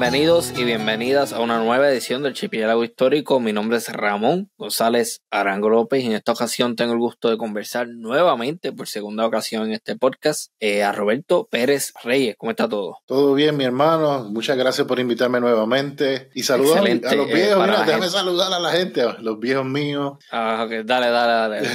Bienvenidos y bienvenidas a una nueva edición del Chipiélago Histórico. Mi nombre es Ramón González Arango López y en esta ocasión tengo el gusto de conversar nuevamente por segunda ocasión en este podcast eh, a Roberto Pérez Reyes. ¿Cómo está todo? Todo bien, mi hermano. Muchas gracias por invitarme nuevamente. Y saludos a, los eh, viejos. déjame saludar a la gente, a los viejos míos. Ah, Dale, dale, dale.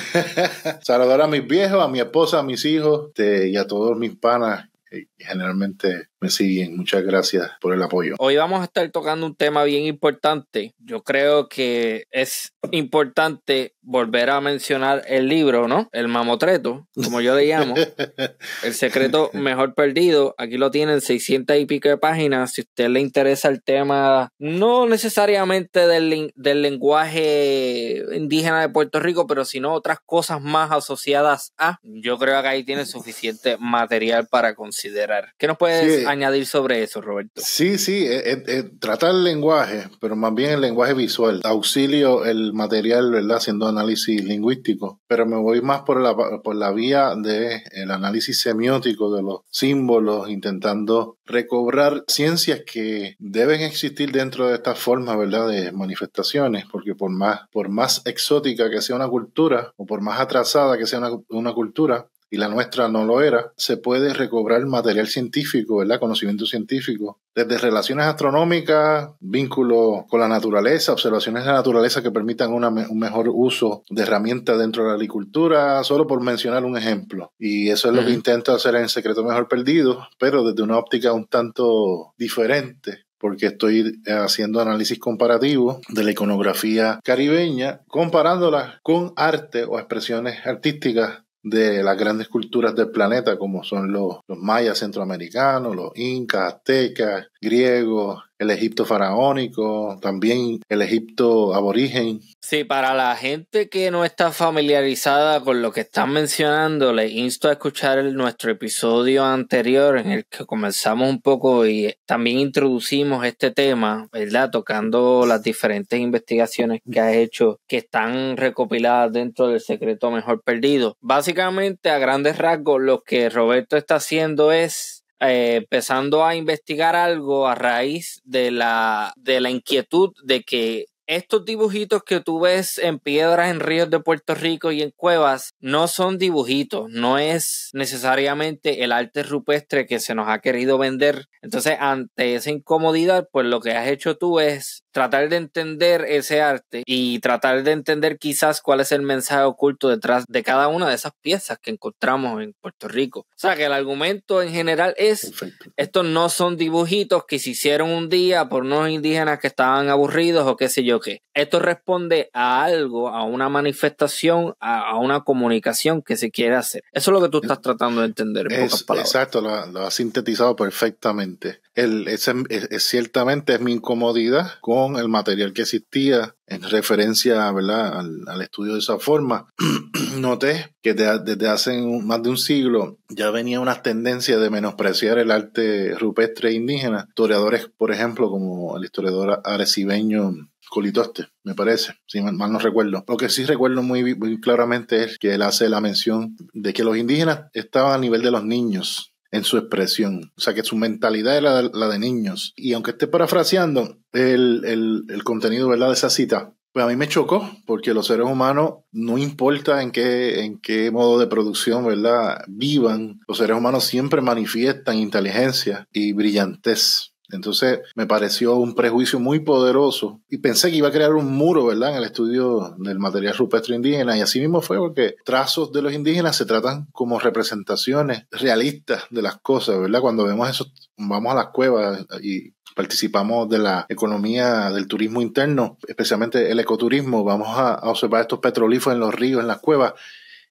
saludar a mis viejos, a mi esposa, a mis hijos este, y a todos mis panas eh, generalmente me siguen. Muchas gracias por el apoyo. Hoy vamos a estar tocando un tema bien importante. Yo creo que es importante volver a mencionar el libro, ¿no? El mamotreto, como yo le llamo. el secreto mejor perdido. Aquí lo tienen, 600 y pico de páginas. Si a usted le interesa el tema, no necesariamente del, del lenguaje indígena de Puerto Rico, pero sino otras cosas más asociadas a, yo creo que ahí tiene suficiente material para considerar. ¿Qué nos puedes añadir sobre eso, Roberto? Sí, sí, eh, eh, eh, tratar el lenguaje, pero más bien el lenguaje visual. Auxilio el material, ¿verdad? Haciendo análisis lingüístico, pero me voy más por la, por la vía del el análisis semiótico de los símbolos, intentando recobrar ciencias que deben existir dentro de esta forma, ¿verdad? De manifestaciones, porque por más, por más exótica que sea una cultura o por más atrasada que sea una, una cultura, y la nuestra no lo era, se puede recobrar material científico, ¿verdad? Conocimiento científico, desde relaciones astronómicas, vínculos con la naturaleza, observaciones de la naturaleza que permitan un mejor uso de herramientas dentro de la agricultura, solo por mencionar un ejemplo. Y eso es lo que intento hacer en Secreto Mejor Perdido, pero desde una óptica un tanto diferente porque estoy eh, haciendo análisis comparativo de la iconografía caribeña, comparándola con arte o expresiones artísticas de las grandes culturas del planeta, como son los, mayas centroamericanos, los incas, aztecas, griego, el Egipto faraónico, también el Egipto aborigen. Sí, para la gente que no está familiarizada con lo que están mencionando, les insto a escuchar nuestro episodio anterior en el que comenzamos un poco y también introducimos este tema, ¿verdad? Tocando las diferentes investigaciones que ha hecho que están recopiladas dentro del secreto mejor perdido. Básicamente, a grandes rasgos, lo que Roberto está haciendo es eh, empezando a investigar algo a raíz de la, de la inquietud de que estos dibujitos que tú ves en piedras, en ríos de Puerto Rico y en cuevas, no son dibujitos, no es necesariamente el arte rupestre que se nos ha querido vender. Entonces, ante esa incomodidad, pues lo que has hecho tú es tratar de entender ese arte y tratar de entender quizás cuál es el mensaje oculto detrás de cada una de esas piezas que encontramos en Puerto Rico. O sea, que el argumento en general es, estos no son dibujitos que se hicieron un día por unos indígenas que estaban aburridos o qué sé yo qué. Esto responde a algo, a una manifestación, a, una comunicación que se quiere hacer. Eso es lo que tú estás tratando de entender. En pocas palabras. Exacto, lo has sintetizado perfectamente el, e, e, ciertamente es mi incomodidad con el material que existía en referencia Al, estudio de esa forma. Noté que desde hace más de un siglo ya venía una tendencia de menospreciar el arte rupestre indígena. Historiadores, por ejemplo, como el historiador arecibeño Colitoste, me parece, si mal, no recuerdo. Lo que sí recuerdo muy, muy claramente es que él hace la mención de que los indígenas estaban a nivel de los niños en su expresión. O sea que su mentalidad era la de niños. Y aunque esté parafraseando el, contenido de esa cita, pues a mí me chocó, porque los seres humanos, no importa en qué, en qué modo de producción, ¿verdad? Vivan, los seres humanos siempre manifiestan inteligencia y brillantez. Entonces me pareció un prejuicio muy poderoso y pensé que iba a crear un muro, ¿verdad?, en el estudio del material rupestre indígena y así mismo fue porque trazos de los indígenas se tratan como representaciones realistas de las cosas, ¿verdad? Cuando vemos eso, vamos a las cuevas y participamos de la economía del turismo interno, especialmente el ecoturismo, vamos a, observar estos petrolíferos en los ríos, en las cuevas.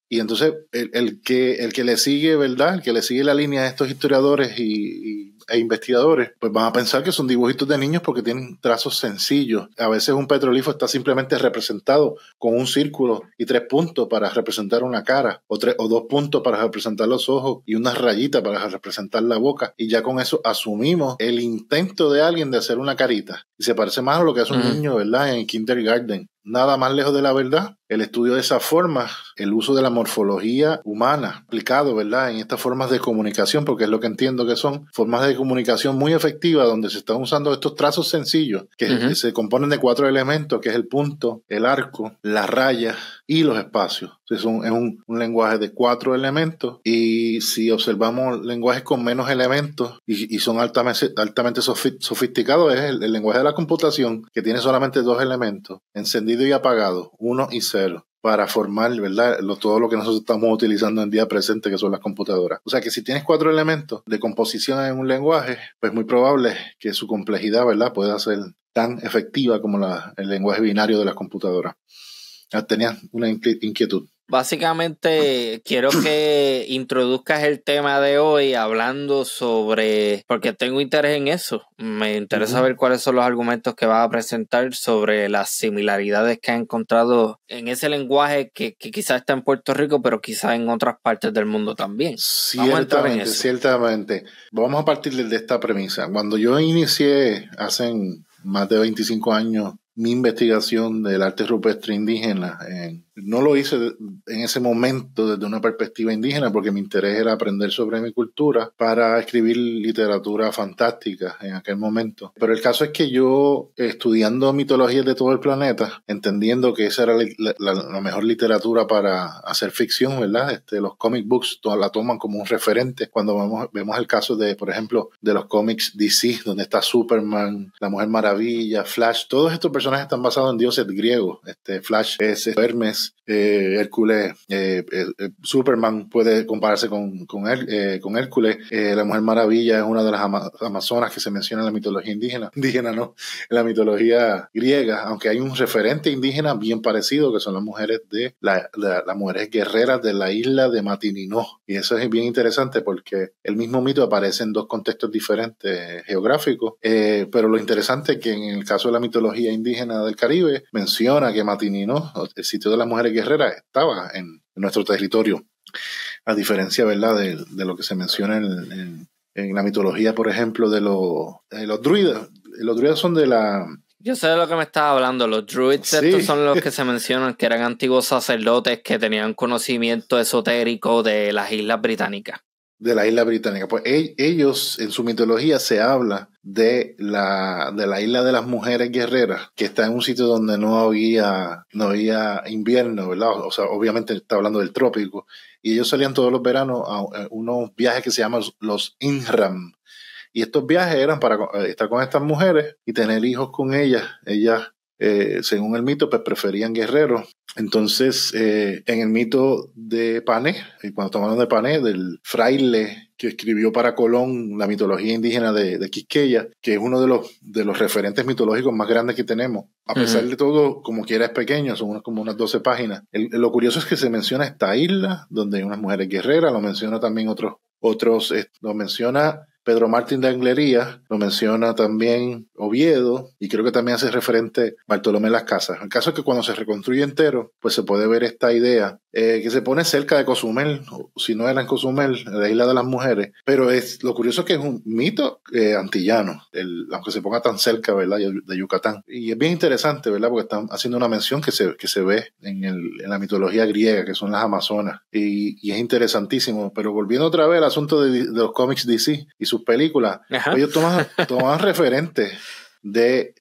Y entonces el, que, el que le sigue, ¿verdad? El que le sigue la línea de estos historiadores y e investigadores, pues van a pensar que son dibujitos de niños porque tienen trazos sencillos. A veces un petrolifo está simplemente representado con un círculo y tres puntos para representar una cara, o, tres, o dos puntos para representar los ojos y una rayita para representar la boca. Y ya con eso asumimos el intento de alguien de hacer una carita. Y se parece más a lo que hace un niño, ¿verdad? En kindergarten. Nada más lejos de la verdad, el estudio de esas formas, el uso de la morfología humana aplicado, ¿verdad? En estas formas de comunicación, porque es lo que entiendo que son formas de comunicación muy efectivas, donde se están usando estos trazos sencillos, que se componen de cuatro elementos, que es el punto, el arco, la raya, y los espacios. Es, un, un, lenguaje de cuatro elementos y si observamos lenguajes con menos elementos y, son altamente, sofisticados, es el, lenguaje de la computación que tiene solamente dos elementos, encendido y apagado, uno y cero para formar, ¿verdad? todo lo que nosotros estamos utilizando en día presente, que son las computadoras. O sea que si tienes cuatro elementos de composición en un lenguaje, pues muy probable que su complejidad, ¿verdad?, pueda ser tan efectiva como el lenguaje binario de las computadoras. Ah, Tenías una inquietud. Básicamente quiero que introduzcas el tema de hoy hablando sobre, porque tengo interés en eso, me interesa saber cuáles son los argumentos que vas a presentar sobre las similaridades que has encontrado en ese lenguaje que, quizás está en Puerto Rico, pero quizás en otras partes del mundo también. Ciertamente, ciertamente. Vamos a partir de esta premisa. Cuando yo inicié hace más de 25 años mi investigación del arte rupestre indígena en, no lo hice en ese momento desde una perspectiva indígena porque mi interés era aprender sobre mi cultura para escribir literatura fantástica en aquel momento. Pero el caso es que yo, estudiando mitologías de todo el planeta, entendiendo que esa era la, mejor literatura para hacer ficción, ¿verdad? Este, los comic books la toman como un referente. Cuando vemos, vemos el caso de, por ejemplo, de los cómics DC, donde está Superman, La Mujer Maravilla, Flash, todos estos personajes están basados en dioses griegos. Este, Flash es Hermes, eh, Hércules, eh, Superman puede compararse con, con, eh, con Hércules, la Mujer Maravilla es una de las Amazonas que se menciona en la mitología indígena, indígena no, en la mitología griega, aunque hay un referente indígena bien parecido que son las mujeres de las mujeres guerreras de la isla de Matininó. Y eso es bien interesante porque el mismo mito aparece en dos contextos diferentes geográficos, pero lo interesante es que en el caso de la mitología indígena del Caribe menciona que Matininó, el sitio de las mujeres guerreras estaba en, nuestro territorio, a diferencia ¿verdad? De, lo que se menciona en, la mitología, por ejemplo, de, los, los druidas. Los druidas son de la, yo sé de lo que me estás hablando. Los druids son los que se mencionan, que eran antiguos sacerdotes que tenían conocimiento esotérico de las islas británicas de la isla británica. Pues e-, ellos, en su mitología, se habla de la, de la isla de las mujeres guerreras, que está en un sitio donde no había, no había invierno, ¿verdad? O sea, obviamente está hablando del trópico. Y ellos salían todos los veranos a unos viajes que se llaman los Inram. Y estos viajes eran para eh, estar con estas mujeres y tener hijos con ellas. Ellas eh, según el mito, pues preferían guerreros. Entonces, eh, en el mito de Pané, eh, cuando estamos hablando de Pané, del fraile que escribió para Colón la mitología indígena de, Quisqueya, que es uno de los, de los referentes mitológicos más grandes que tenemos. A pesar de todo, como quiera es pequeño, son como unas 12 páginas. lo curioso es que se menciona esta isla, donde hay unas mujeres guerreras, lo menciona también otros, otros, lo menciona Pedro Martín de Anglería, lo menciona también Oviedo y creo que también hace referente Bartolomé Las Casas. El caso es que cuando se reconstruye entero, pues se puede ver esta idea eh, que se pone cerca de Cozumel, si no era en Cozumel, la isla de las mujeres. Pero es, lo curioso es que es un mito eh, antillano, aunque se ponga tan cerca, ¿verdad?, de Yucatán. Y es bien interesante, ¿verdad?, porque están haciendo una mención que se, ve en, el, la mitología griega, que son las Amazonas. Y, es interesantísimo. Pero volviendo otra vez al asunto de, los cómics DC y sus películas, ellos toman, toman referentes de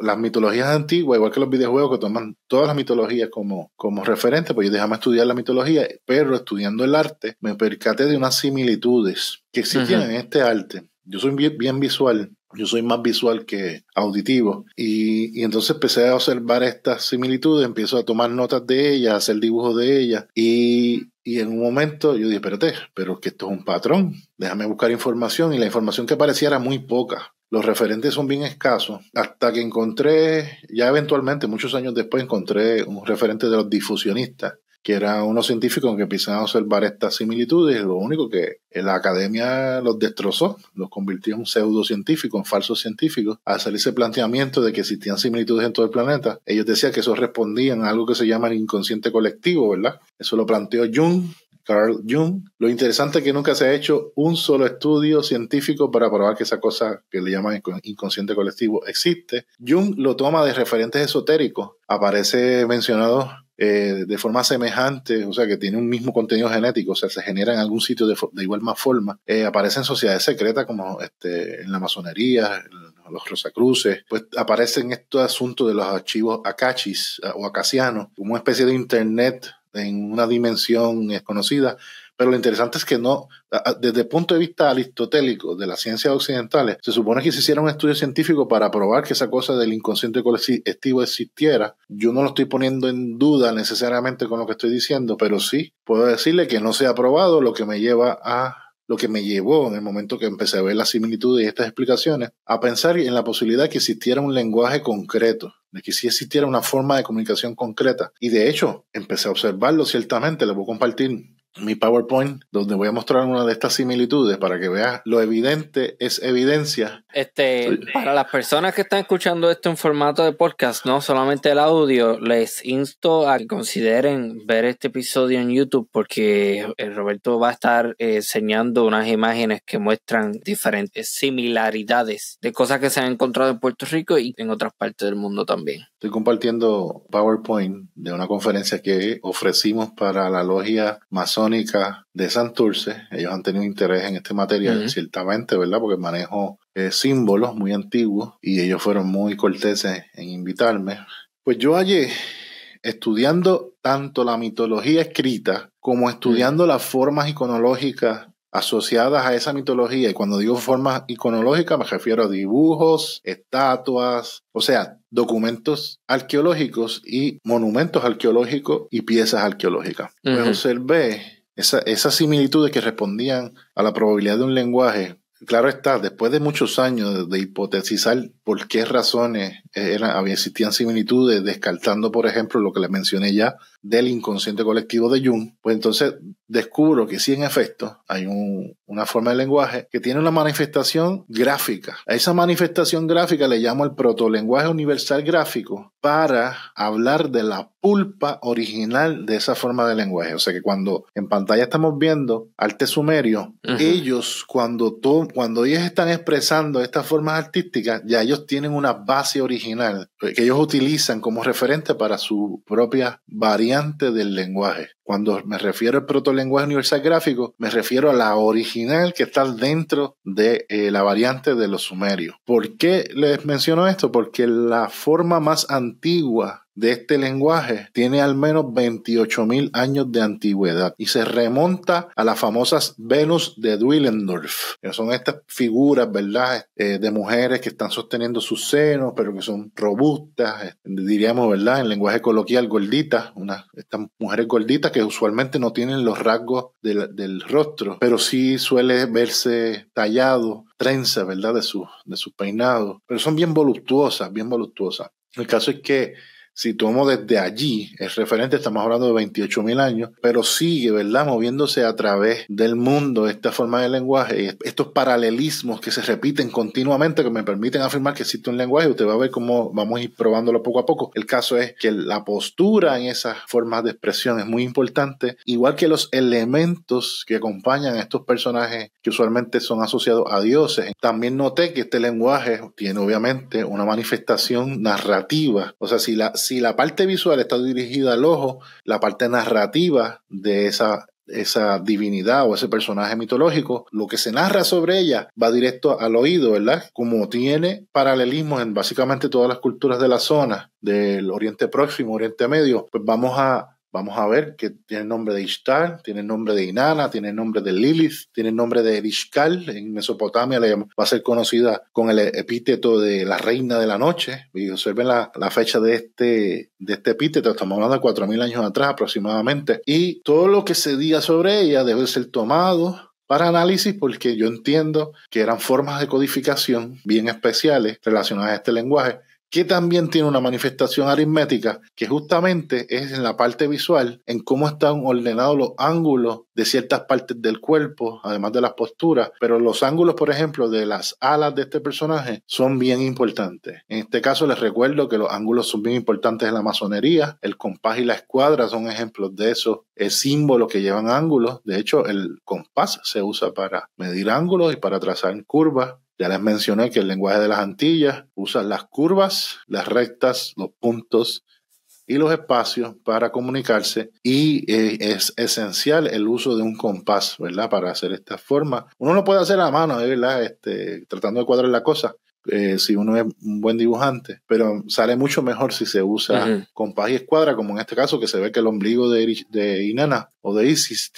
las mitologías antiguas, igual que los videojuegos que toman todas las mitologías como, como referente, pues yo déjame estudiar la mitología, pero estudiando el arte me percaté de unas similitudes que existían en este arte. Yo soy bien, visual, yo soy más visual que auditivo. Y, entonces empecé a observar estas similitudes, empiezo a tomar notas de ellas, a hacer dibujos de ellas. Y, y, en un momento yo dije, espérate, pero que esto es un patrón. Déjame buscar información. Y la información que aparecía era muy poca los referentes son bien escasos, hasta que encontré, ya eventualmente, muchos años después, encontré un referente de los difusionistas, que era unos científicos que empiezan a observar estas similitudes, lo único que la academia los destrozó, los convirtió en un en falsos científicos, al hacer ese planteamiento de que existían similitudes en todo el planeta. Ellos decían que eso respondían a algo que se llama el inconsciente colectivo, ¿verdad? Eso lo planteó Jung Carl Jung. Lo interesante es que nunca se ha hecho un solo estudio científico para probar que esa cosa que le llaman inconsciente colectivo existe. Jung lo toma de referentes esotéricos. Aparece mencionado eh, de forma semejante, o sea, que tiene un mismo contenido genético, o sea, se genera en algún sitio de, igual más forma. Eh, aparece en sociedades secretas como este, en la masonería, los rosacruces, pues aparecen estos asuntos de los archivos acachis eh, o Acasianos, como una especie de internet en una dimensión desconocida. Pero lo interesante es que no, desde el punto de vista aristotélico de las ciencias occidentales, se supone que se hiciera un estudio científico para probar que esa cosa del inconsciente colectivo existiera. Yo no lo estoy poniendo en duda necesariamente con lo que estoy diciendo, pero sí puedo decirle que no se ha probado, lo que me lleva a lo que me llevó en el momento que empecé a ver las similitudes y estas explicaciones, a pensar en la posibilidad de que existiera un lenguaje concreto de que sí existiera una forma de comunicación concreta. Y de hecho, empecé a observarlo ciertamente, les voy a compartir mi PowerPoint donde voy a mostrar una de estas similitudes para que veas lo evidente es evidencia. Este, para las personas que están escuchando esto en formato de podcast, no solamente el audio, les insto a que consideren ver este episodio en YouTube porque Roberto va a estar eh, enseñando unas imágenes que muestran diferentes similaridades de cosas que se han encontrado en Puerto Rico y en otras partes del mundo también. Estoy compartiendo PowerPoint de una conferencia que ofrecimos para la logia Mason de Santurce. Ellos han tenido interés en este material, ciertamente, ¿verdad? Porque manejo eh, símbolos muy antiguos y ellos fueron muy corteses en invitarme. Pues yo hallé, estudiando tanto la mitología escrita como estudiando las formas iconológicas asociadas a esa mitología, y cuando digo formas iconológicas me refiero a dibujos, estatuas, o sea, documentos arqueológicos y monumentos arqueológicos y piezas arqueológicas. Pues observé esas similitudes que respondían a la probabilidad de un lenguaje claro está, después de muchos años de, hipotetizar por qué razones eh, existían similitudes, descartando, por ejemplo, lo que les mencioné ya del inconsciente colectivo de Jung, pues entonces descubro que sí, en efecto, hay un, una forma de lenguaje que tiene una manifestación gráfica. A esa manifestación gráfica le llamo el proto lenguaje universal gráfico para hablar de la pulpa original de esa forma de lenguaje. O sea que cuando en pantalla estamos viendo arte sumerio, ellos cuando, cuando ellos están expresando estas formas artísticas, ya ellos tienen una base original que ellos utilizan como referente para su propia variante del lenguaje. Cuando me refiero al lenguaje universal gráfico, me refiero a la original que está dentro de eh, la variante de los sumerios. ¿Por qué les menciono esto? Porque la forma más antigua de este lenguaje tiene al menos mil años de antigüedad y se remonta a las famosas Venus de Dwillendorf. son estas figuras, ¿verdad?, eh, de mujeres que están sosteniendo sus senos, pero que son robustas, eh, diríamos, ¿verdad?, en lenguaje coloquial, gorditas, unas, estas mujeres gorditas que usualmente no tienen los rasgos del, rostro, pero sí suele verse tallado trenza, ¿verdad? De de su peinado pero son bien voluptuosas, bien voluptuosas. El caso es que si tomo desde allí, el referente, estamos hablando de 28.000 años, pero sigue, ¿verdad? Moviéndose a través del mundo esta forma de lenguaje, estos paralelismos que se repiten continuamente, que me permiten afirmar que existe un lenguaje. Usted va a ver cómo vamos a ir probándolo poco a poco. El caso es que la postura en esas formas de expresión es muy importante, igual que los elementos que acompañan a estos personajes que usualmente son asociados a dioses. También noté que este lenguaje tiene obviamente una manifestación narrativa. O sea, si la, si la parte visual está dirigida al ojo, la parte narrativa de esa, esa divinidad o ese personaje mitológico, lo que se narra sobre ella va directo al oído, ¿verdad? Como tiene paralelismos en básicamente todas las culturas de la zona, del Oriente Próximo, Oriente Medio, pues vamos a Vamos a ver que tiene el nombre de Ishtar, tiene el nombre de Inanna, tiene el nombre de Lilith, tiene el nombre de Erishkal. En Mesopotamia va a ser conocida con el epíteto de la reina de la noche. Y observen la, fecha de este, de este epíteto, estamos hablando de 4.000 años atrás aproximadamente. Y todo lo que se diga sobre ella debe ser tomado para análisis porque yo entiendo que eran formas de codificación bien especiales relacionadas a este lenguaje que también tiene una manifestación aritmética, que justamente es en la parte visual, en cómo están ordenados los ángulos de ciertas partes del cuerpo, además de las posturas, pero los ángulos, por ejemplo, de las alas de este personaje son bien importantes. En este caso les recuerdo que los ángulos son bien importantes en la masonería, el compás y la escuadra son ejemplos de eso, el eh, símbolo que llevan ángulos, de hecho el compás se usa para medir ángulos y para trazar curvas, ya les mencioné que el lenguaje de las Antillas usa las curvas, las rectas, los puntos y los espacios para comunicarse y eh, es esencial el uso de un compás, ¿verdad? Para hacer esta forma. Uno no puede hacer a mano, ¿eh? ¿verdad? Este, tratando de cuadrar la cosa, eh, si uno es un buen dibujante, pero sale mucho mejor si se usa compás y escuadra, como en este caso que se ve que el ombligo de, de Inanna o de Isis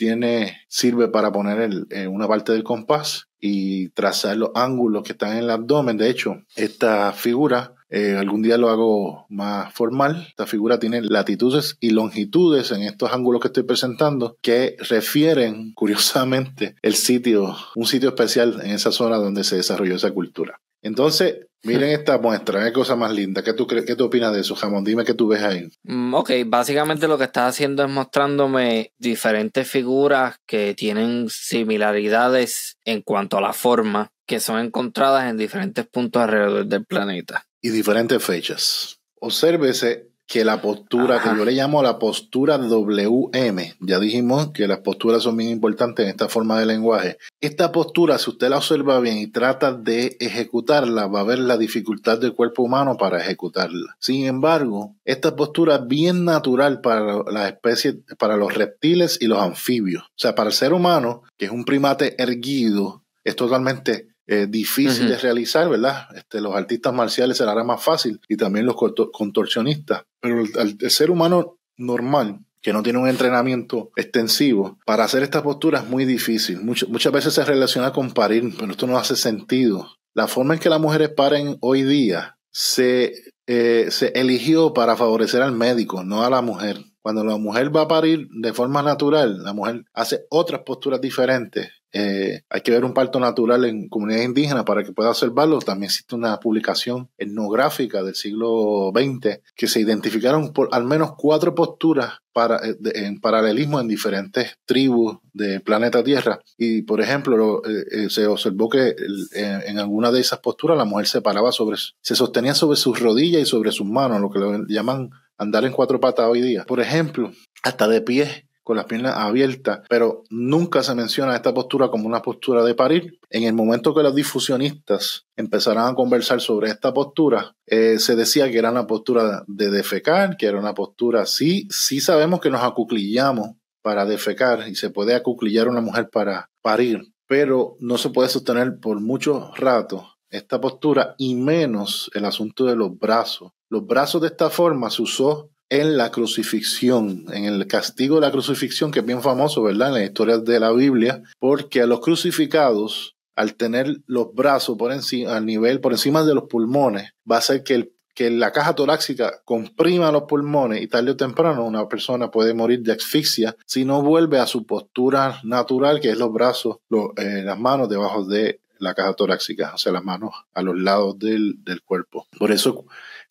sirve para poner eh, una parte del compás y trazar los ángulos que están en el abdomen. De hecho, esta figura eh, algún día lo hago más formal. Esta figura tiene latitudes y longitudes en estos ángulos que estoy presentando que refieren, curiosamente, el sitio, un sitio especial en esa zona donde se desarrolló esa cultura. Entonces, miren esta muestra, qué cosa más linda. ¿Qué tú, qué tú opinas de eso, Jamón? Dime qué tú ves ahí. Mm, ok, básicamente lo que está haciendo es mostrándome diferentes figuras que tienen similaridades en cuanto a la forma, que son encontradas en diferentes puntos alrededor del planeta. Y diferentes fechas. Obsérvese que la postura, que yo le llamo la postura WM, ya dijimos que las posturas son bien importantes en esta forma de lenguaje. Esta postura, si usted la observa bien y trata de ejecutarla, va a ver la dificultad del cuerpo humano para ejecutarla. Sin embargo, esta postura es bien natural para las especies, para los reptiles y los anfibios. O sea, para el ser humano, que es un primate erguido, es totalmente eh, difícil de realizar, ¿verdad? Este, los artistas marciales se más fácil y también los contorsionistas. Pero el, ser humano normal que no tiene un entrenamiento extensivo, para hacer esta postura es muy difícil. muchas veces se relaciona con parir, pero esto no hace sentido. La forma en que las mujeres paren hoy día se, eh, se eligió para favorecer al médico, no a la mujer. Cuando la mujer va a parir de forma natural, la mujer hace otras posturas diferentes eh, hay que ver un parto natural en comunidades indígenas para que pueda observarlo. También existe una publicación etnográfica del siglo XX que se identificaron por al menos cuatro posturas para, eh, en paralelismo en diferentes tribus del planeta Tierra. Y, por ejemplo, eh, se observó que en, alguna de esas posturas la mujer se paraba sobre, se sostenía sobre sus rodillas y sobre sus manos, lo que llaman andar en cuatro patas hoy día. Por ejemplo, hasta de pie con las piernas abiertas, pero nunca se menciona esta postura como una postura de parir. En el momento que los difusionistas empezaron a conversar sobre esta postura, eh, se decía que era una postura de defecar, que era una postura, así. sí sabemos que nos acuclillamos para defecar y se puede acuclillar una mujer para parir, pero no se puede sostener por mucho rato esta postura y menos el asunto de los brazos. Los brazos de esta forma se usó en la crucifixión, en el castigo de la crucifixión, que es bien famoso, ¿verdad? En las historias de la Biblia, porque a los crucificados, al tener los brazos por encima, al nivel, por encima de los pulmones, va a hacer que, el, que la caja torácica comprima los pulmones y tarde o temprano una persona puede morir de asfixia si no vuelve a su postura natural, que es los brazos, eh, las manos debajo de la caja torácica, o sea, las manos a los lados del cuerpo. Por eso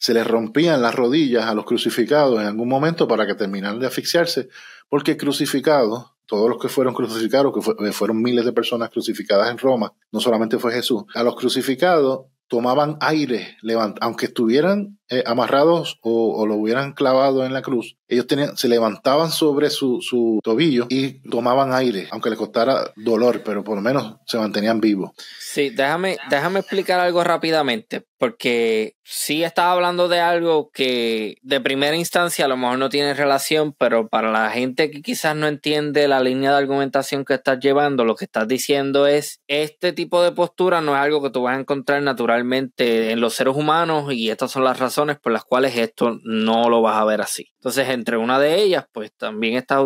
se les rompían las rodillas a los crucificados en algún momento para que terminaran de asfixiarse, porque crucificados, todos los que fueron crucificados, que eh, fueron miles de personas crucificadas en Roma, no solamente fue Jesús, a los crucificados tomaban aire, aunque estuvieran eh, amarrados o, lo hubieran clavado en la cruz, ellos tenían, se levantaban sobre su, su, tobillo y tomaban aire, aunque les costara dolor, pero por lo menos se mantenían vivos. Sí, déjame, déjame explicar algo rápidamente, porque sí estaba hablando de algo que de primera instancia a lo mejor no tiene relación, pero para la gente que quizás no entiende la línea de argumentación que estás llevando, lo que estás diciendo es, este tipo de postura no es algo que tú vas a encontrar naturalmente en los seres humanos y estas son las razones por las cuales esto no lo vas a ver así. Entonces, entre una de ellas, pues también estás,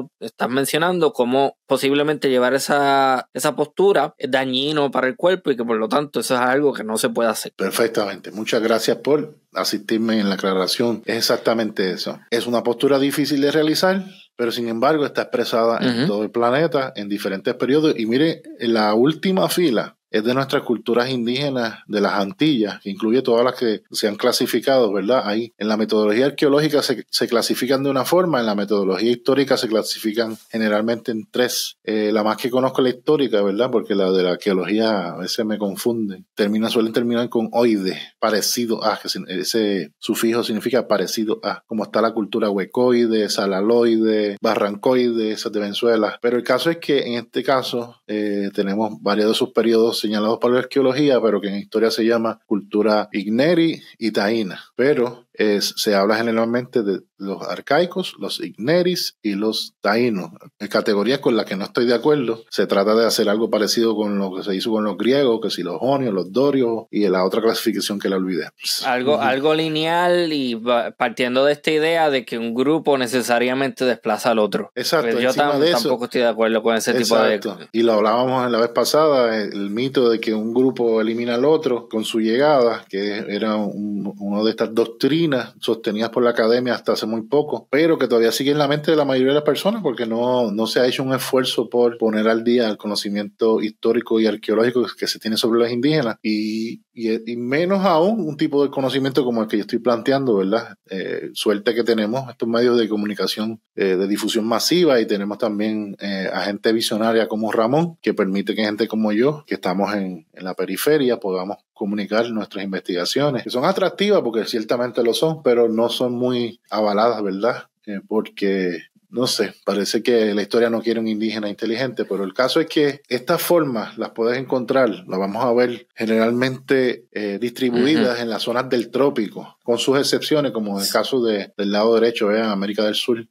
mencionando cómo posiblemente llevar esa, esa postura es dañino para el cuerpo y que por lo tanto eso es algo que no se puede hacer. Perfectamente. Muchas gracias por asistirme en la aclaración. Es exactamente eso. Es una postura difícil de realizar, pero sin embargo está expresada en todo el planeta, en diferentes periodos. Y mire, en la última fila de nuestras culturas indígenas de las Antillas, que incluye todas las que se han clasificado, ¿verdad? Ahí en la metodología arqueológica se, clasifican de una forma, en la metodología histórica se clasifican generalmente en tres. Eh, la más que conozco es la histórica, ¿verdad? Porque la de la arqueología a veces me confunde. Termina, suelen terminar con oide, parecido a, que ese sufijo significa parecido a, como está la cultura huecoide, salaloide, barrancoide, esas de Venezuela. Pero el caso es que en este caso eh, tenemos varios de sus periodos señalados para la arqueología, pero que en historia se llama cultura igneri y taína. Pero se habla generalmente de los arcaicos, los igneris y los taínos. Categorías con las que no estoy de acuerdo. Se trata de hacer algo parecido con lo que se hizo con los griegos, que si los jonios, los dorios y la otra clasificación que la olvidé. Algo, algo lineal y partiendo de esta idea de que un grupo necesariamente desplaza al otro. Exacto. Pues yo tampoco estoy de acuerdo con ese tipo de... Y lo hablábamos en la vez pasada, el mito de que un grupo elimina al otro con su llegada, que era una uno de estas doctrinas sostenidas por la academia hasta hace muy poco, pero que todavía sigue en la mente de la mayoría de las personas porque no, no se ha hecho un esfuerzo por poner al día el conocimiento histórico y arqueológico que se tiene sobre los indígenas. Y y, menos aún un tipo de conocimiento como el que yo estoy planteando, ¿verdad? Eh, suerte que tenemos estos medios de comunicación eh, de difusión masiva y tenemos también eh, a gente visionaria como Ramón, que permite que gente como yo, que estamos en, en la periferia, podamos comunicar nuestras investigaciones, que son atractivas porque ciertamente lo son, pero no son muy avaladas, ¿verdad? Eh, porque no sé, parece que la historia no quiere un indígena inteligente, pero el caso es que estas formas las puedes encontrar, las vamos a ver generalmente eh, distribuidas en las zonas del trópico, con sus excepciones, como en el caso del lado derecho, en América del Sur.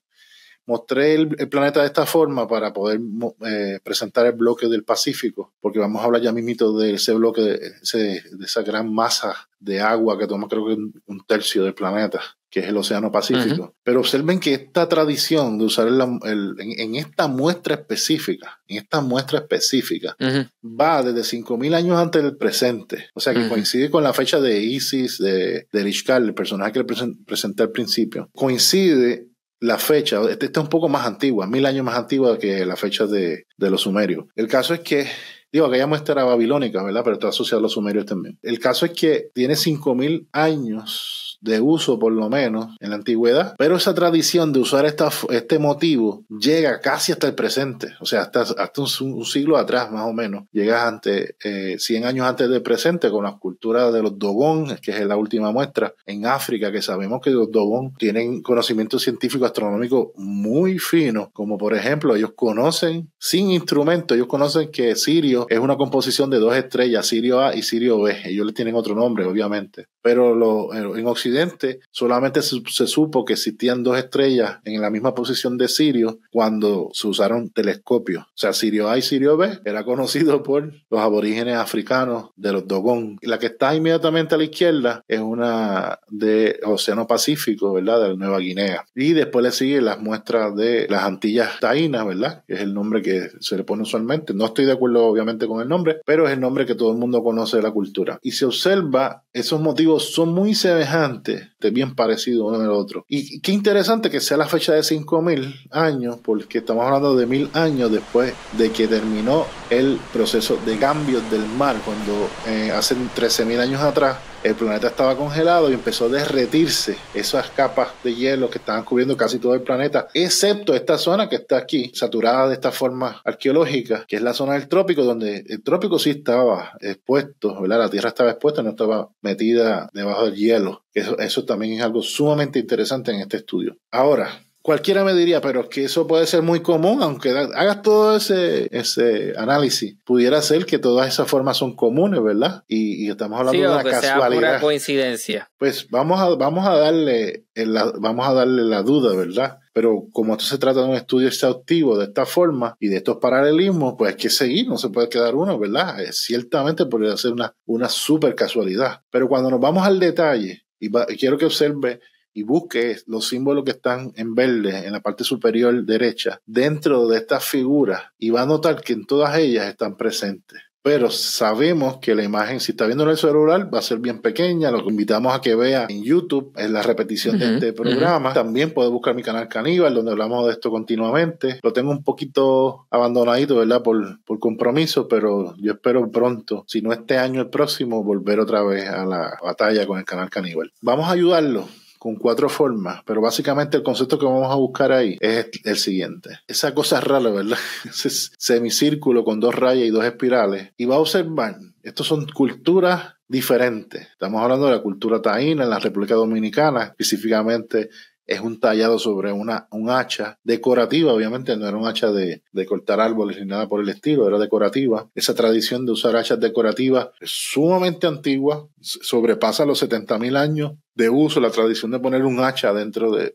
Mostré el, planeta de esta forma para poder eh, presentar el bloque del Pacífico, porque vamos a hablar ya mismito de ese bloque, de, de esa gran masa de agua que toma creo que un tercio del planeta que es el Océano Pacífico. Pero observen que esta tradición de usar el, en, esta muestra específica, en esta muestra específica, va desde 5.000 años antes del presente. O sea que coincide con la fecha de Isis, de, de el personaje que le presenté al principio. Coincide la fecha, esta es un poco más antigua, mil años más antigua que la fecha de, de los sumerios. El caso es que Digo, aquella muestra era babilónica, ¿verdad? Pero está asociada a los sumerios también. El caso es que tiene 5.000 años de uso por lo menos en la antigüedad, pero esa tradición de usar esta, este motivo llega casi hasta el presente, o sea, hasta, hasta un, siglo atrás más o menos, llegas ante 100 eh, años antes del presente con la escultura de los Dogon, que es la última muestra en África, que sabemos que los Dogon tienen conocimiento científico astronómico muy fino, como por ejemplo ellos conocen sin instrumento, ellos conocen que Sirio es una composición de dos estrellas, Sirio A y Sirio B, ellos le tienen otro nombre obviamente, pero lo, en Occidente solamente se, supo que existían dos estrellas en la misma posición de Sirio cuando se usaron telescopios. O sea, Sirio A y Sirio B era conocido por los aborígenes africanos de los Dogón. La que está inmediatamente a la izquierda es una de Océano Pacífico, ¿verdad? De la Nueva Guinea. Y después le siguen las muestras de las Antillas Taínas, ¿verdad? Que es el nombre que se le pone usualmente. No estoy de acuerdo obviamente con el nombre, pero es el nombre que todo el mundo conoce de la cultura. Y se observa, esos motivos son muy semejantes bastante, bien parecido uno al otro. Y qué interesante que sea la fecha de 5.000 años, porque estamos hablando de mil años después de que terminó el proceso de cambios del mar, cuando eh, hace 13.000 años atrás el planeta estaba congelado y empezó a derretirse esas capas de hielo que estaban cubriendo casi todo el planeta, excepto esta zona que está aquí, saturada de esta forma arqueológica, que es la zona del trópico, donde el trópico sí estaba expuesto, La Tierra estaba expuesta, no estaba metida debajo del hielo. Eso, eso también es algo sumamente interesante en este estudio. Ahora, cualquiera me diría, pero es que eso puede ser muy común, aunque hagas todo ese, ese análisis, pudiera ser que todas esas formas son comunes, ¿verdad? Y, estamos hablando de una casualidad. Sea coincidencia. Pues vamos a, vamos a darle vamos a darle la duda, ¿verdad? Pero como esto se trata de un estudio exhaustivo de esta forma y de estos paralelismos, pues hay que seguir, no se puede quedar uno, ¿verdad? Eh, ciertamente podría ser una, una super casualidad. Pero cuando nos vamos al detalle, y, y quiero que observe y busque los símbolos que están en verde en la parte superior derecha dentro de estas figuras y va a notar que en todas ellas están presentes pero sabemos que la imagen, si está viendo en el celular, va a ser bien pequeña. Lo que invitamos a que vea en YouTube es la repetición de este programa. También puede buscar mi canal Caníbal, donde hablamos de esto continuamente. Lo tengo un poquito abandonadito, ¿verdad? Por, por compromiso, pero yo espero pronto, si no este año, el próximo, volver otra vez a la batalla con el canal Caníbal. Vamos a ayudarlo con cuatro formas, pero básicamente el concepto que vamos a buscar ahí es el siguiente. Esa cosa rara, ¿verdad? Ese semicírculo con dos rayas y dos espirales. Y va a observar, estos son culturas diferentes. Estamos hablando de la cultura taína en la República Dominicana, específicamente es un tallado sobre una, un hacha decorativa, obviamente no era un hacha de, cortar árboles ni nada por el estilo, era decorativa. Esa tradición de usar hachas decorativas es sumamente antigua, sobrepasa los 70.000 años de uso, la tradición de poner un hacha dentro de,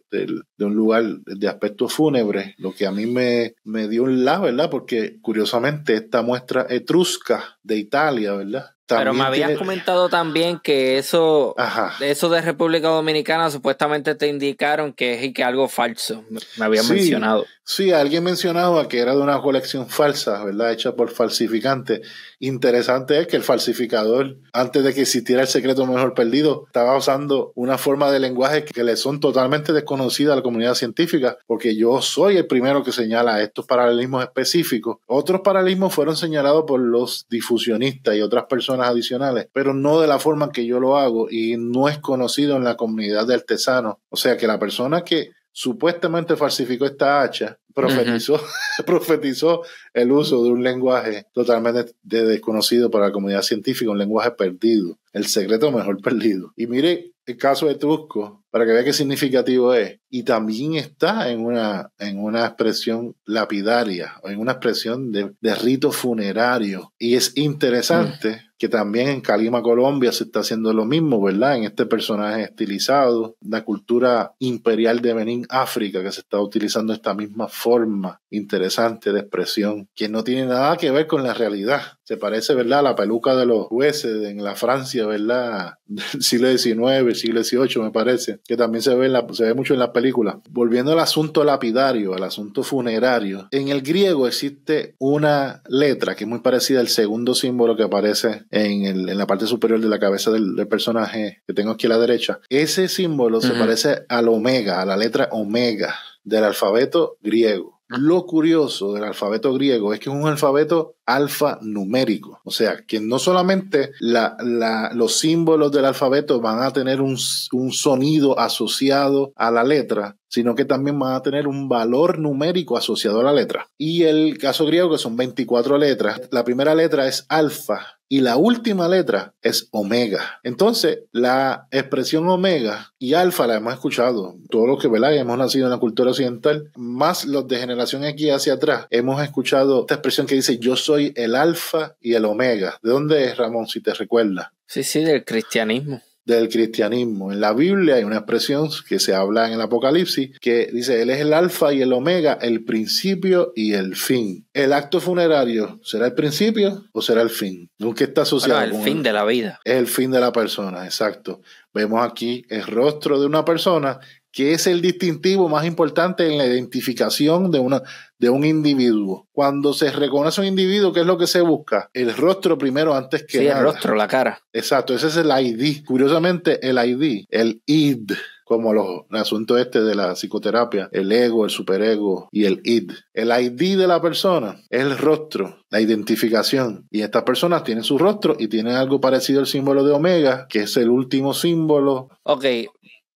un lugar de aspecto fúnebre, lo que a mí me, me dio un la, ¿verdad? Porque curiosamente esta muestra etrusca de Italia, ¿verdad? Pero me habías comentado también que eso, eso de República Dominicana supuestamente te indicaron que es que algo falso. Me habían mencionado. Sí, alguien mencionaba que era de una colección falsa, ¿verdad? Hecha por falsificantes. Interesante es que el falsificador, antes de que existiera el secreto mejor perdido, estaba usando una forma de lenguaje que le son totalmente desconocida a la comunidad científica, porque yo soy el primero que señala estos paralelismos específicos. Otros paralelismos fueron señalados por los difusionistas y otras personas adicionales, pero no de la forma que yo lo hago y no es conocido en la comunidad de artesanos. O sea que la persona que supuestamente falsificó esta hacha, profetizó, profetizó el uso de un lenguaje totalmente desconocido para la comunidad científica, un lenguaje perdido, el secreto mejor perdido. Y mire el caso de Tusco para que vea qué significativo es. Y también está en una, en una expresión lapidaria, o en una expresión de, rito funerario. Y es interesante mm. que también en Calima, Colombia, se está haciendo lo mismo, ¿verdad? En este personaje estilizado, la cultura imperial de Benín, África, que se está utilizando esta misma forma interesante de expresión, que no tiene nada que ver con la realidad. Se parece, ¿verdad?, a la peluca de los jueces en la Francia, ¿verdad?, del siglo XIX, siglo XVIII, me parece que también se ve, la, se ve mucho en las películas. Volviendo al asunto lapidario, al asunto funerario, en el griego existe una letra que es muy parecida al segundo símbolo que aparece en, el, en la parte superior de la cabeza del, personaje que tengo aquí a la derecha. Ese símbolo se parece al omega, a la letra omega del alfabeto griego. Lo curioso del alfabeto griego es que es un alfabeto alfanumérico, o sea, que no solamente los símbolos del alfabeto van a tener un sonido asociado a la letra, sino que también va a tener un valor numérico asociado a la letra. Y el caso griego, que son 24 letras, la primera letra es alfa y la última letra es omega. Entonces, la expresión omega y alfa la hemos escuchado, todos los que ¿verdad? hemos nacido en la cultura occidental, más los de generación aquí hacia atrás, hemos escuchado esta expresión que dice yo soy el alfa y el omega. ¿De dónde es Ramón, si te recuerdas? Sí, sí, del cristianismo del cristianismo. En la Biblia hay una expresión que se habla en el Apocalipsis que dice, Él es el alfa y el omega, el principio y el fin. El acto funerario, ¿será el principio o será el fin? Nunca está asociado. el fin de la vida. Es el fin de la persona, exacto. Vemos aquí el rostro de una persona que es el distintivo más importante en la identificación de una, de un individuo. Cuando se reconoce un individuo, ¿qué es lo que se busca? El rostro primero antes que sí, el rostro, la cara. Exacto, ese es el ID. Curiosamente, el ID, el ID como los, asuntos asunto este de la psicoterapia, el ego, el superego y el id. El ID de la persona es el rostro, la identificación. Y estas personas tienen su rostro y tienen algo parecido al símbolo de Omega, que es el último símbolo. Ok,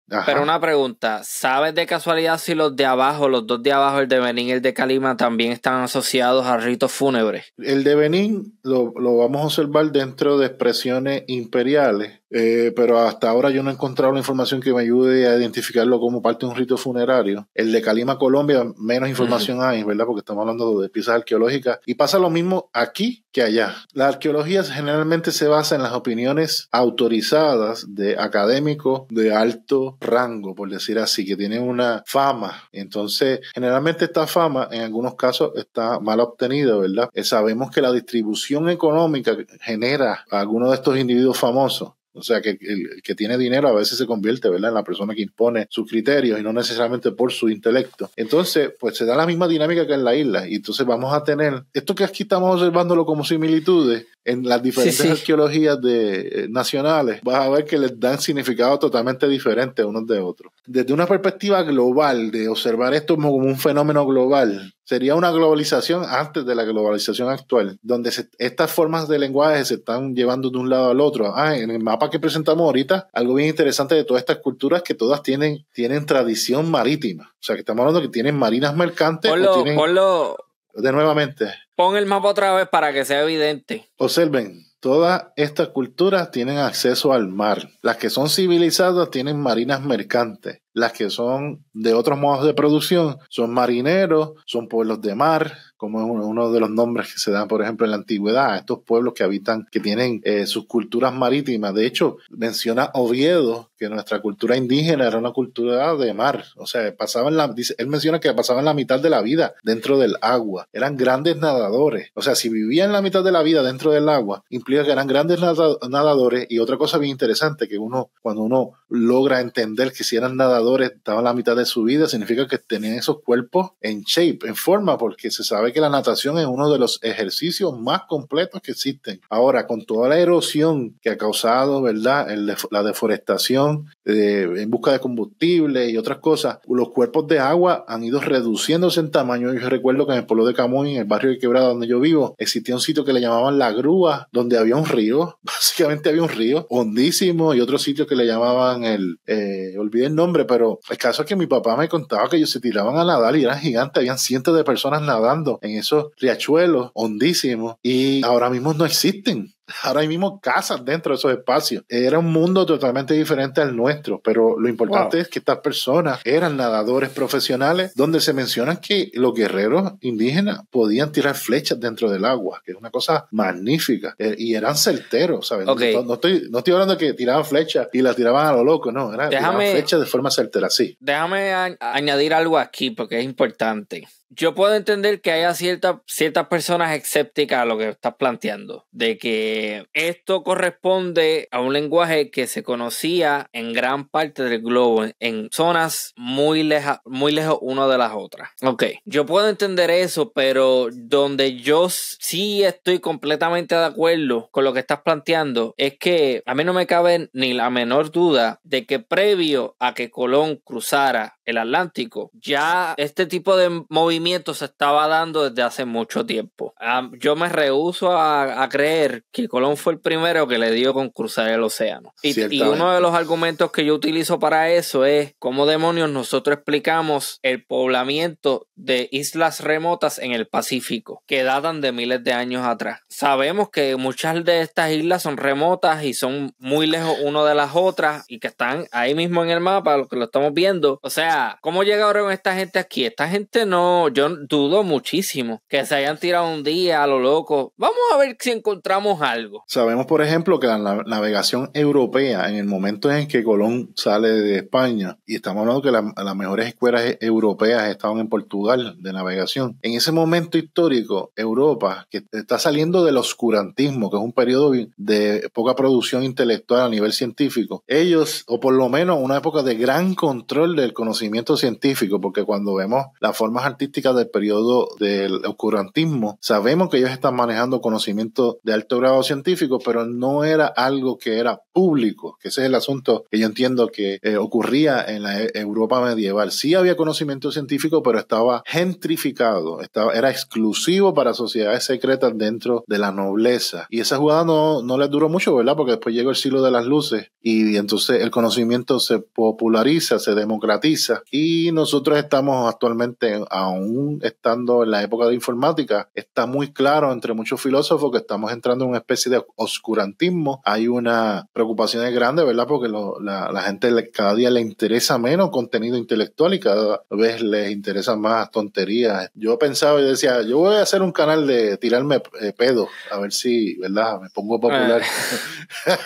pero una pregunta, ¿sabes de casualidad si los de abajo, los dos de abajo, el de Benín y el de Calima, también están asociados a ritos fúnebres? El de Benín lo vamos a observar dentro de expresiones imperiales eh, pero hasta ahora yo no he encontrado la información que me ayude a identificarlo como parte de un rito funerario. El de Calima, Colombia, menos información hay, ¿verdad? Porque estamos hablando de piezas arqueológicas. Y pasa lo mismo aquí que allá. La arqueología generalmente se basa en las opiniones autorizadas de académicos de alto rango, por decir así, que tienen una fama. Entonces, generalmente esta fama en algunos casos está mal obtenida, ¿verdad? Eh, sabemos que la distribución económica genera a algunos de estos individuos famosos o sea, que el, que tiene dinero a veces se convierte, ¿verdad?, en la persona que impone sus criterios y no necesariamente por su intelecto. Entonces, pues se da la misma dinámica que en la isla. Y entonces vamos a tener esto que aquí estamos observándolo como similitudes en las diferentes arqueologías de, eh, nacionales. Vas a ver que les dan significado totalmente diferentes unos de otros. Desde una perspectiva global, de observar esto como un fenómeno global, sería una globalización antes de la globalización actual, donde estas formas de lenguaje se están llevando de un lado al otro. Ah, en el mapa que presentamos ahorita, algo bien interesante de todas estas culturas que todas tienen, tienen tradición marítima. O sea, que estamos hablando que tienen marinas mercantes. Ponlo, ponlo, de nuevamente. Pon el mapa otra vez para que sea evidente. Observen, Todas estas culturas tienen acceso al mar. Las que son civilizadas tienen marinas mercantes. Las que son de otros modos de producción son marineros, son pueblos de mar, como es uno de los nombres que se dan, por ejemplo, en la antigüedad, estos pueblos que habitan, que tienen eh, sus culturas marítimas. De hecho, menciona Oviedo que nuestra cultura indígena era una cultura de mar, o sea, pasaban la, él menciona que pasaban la mitad de la vida dentro del agua, eran grandes nadadores, o sea, si vivían la mitad de la vida dentro del agua, implica que eran grandes nadadores y otra cosa bien interesante que uno, cuando uno logra entender que si eran nadadores, estaban estaban la mitad de su vida, significa que tenían esos cuerpos en shape, en forma, porque se sabe que la natación es uno de los ejercicios más completos que existen. Ahora, con toda la erosión que ha causado, ¿verdad? la deforestación eh, en busca de combustible y otras cosas, los cuerpos de agua han ido reduciéndose en tamaño. Yo recuerdo que en el pueblo de Camuy, en el barrio de Quebrada donde yo vivo, existía un sitio que le llamaban La Grúa, donde había un río, básicamente había un río hondísimo y otro sitio que le llamaban el, eh, olvidé el nombre, pero pero el caso es que mi papá me contaba que ellos se tiraban a nadar y eran gigantes, habían cientos de personas nadando en esos riachuelos hondísimos y ahora mismo no existen ahora mismo casas dentro de esos espacios. Era un mundo totalmente diferente al nuestro, pero lo importante es que estas personas eran nadadores profesionales, donde se mencionan que los guerreros indígenas podían tirar flechas dentro del agua, que es una cosa magnífica, eh, y eran certeros, ¿sabes? No, estoy, no estoy hablando de que tiraban flechas y las tiraban a lo loco, no, era, flechas de forma certera, sí. Déjame añadir algo aquí porque es importante yo puedo entender que haya cierta, ciertas personas escépticas a lo que estás planteando, de que esto corresponde a un lenguaje que se conocía en gran parte del globo, en zonas muy, lejos muy lejos una de las otras. Ok, yo puedo entender eso, pero donde yo sí estoy completamente de acuerdo con lo que estás planteando es que a mí no me cabe ni la menor duda de que previo a que Colón cruzara el Atlántico. Ya este tipo de movimiento se estaba dando desde hace mucho tiempo. yo me rehuso a, creer que Colón fue el primero que le dio con cruzar el océano. Y, y, uno de los argumentos que yo utilizo para eso es cómo demonios nosotros explicamos el poblamiento de islas remotas en el Pacífico, que datan de miles de años atrás. Sabemos que muchas de estas islas son remotas y son muy lejos una de las otras y que están ahí mismo en el mapa, lo que lo estamos viendo. O sea, llega ¿cómo llegaron esta gente aquí? Esta gente no, yo dudo muchísimo que se hayan tirado un día a lo loco. Vamos a ver si encontramos algo. Sabemos, por ejemplo, que la navegación europea, en el momento en que Colón sale de España, y estamos hablando que las mejores escuelas e, europeas estaban en Portugal de navegación, en ese momento histórico, Europa, que está saliendo del oscurantismo, que es un periodo de poca producción intelectual a nivel científico, ellos, o por lo menos una época de gran control del conocimiento, conocimiento científico, porque cuando vemos las formas artísticas del periodo del oscurantismo, sabemos que ellos están manejando conocimiento de alto grado científico, pero no era algo que era público, que ese es el asunto que yo entiendo que eh, ocurría en la e-, Europa medieval. Sí había conocimiento científico, pero estaba gentrificado, estaba, era exclusivo para sociedades secretas dentro de la nobleza. Y esa jugada no, no les duró mucho, ¿verdad? Porque después llegó el siglo de las luces y entonces el conocimiento se populariza, se democratiza y nosotros estamos actualmente, aún estando en la época de informática, está muy claro entre muchos filósofos que estamos entrando en una especie de oscurantismo. Hay una preocupación grande, ¿verdad? Porque lo, la, gente cada día le interesa menos contenido intelectual y cada vez les interesa más tonterías. Yo pensaba y decía, yo voy a hacer un canal de tirarme eh, pedo, a ver si, ¿verdad? Me pongo popular. Eh.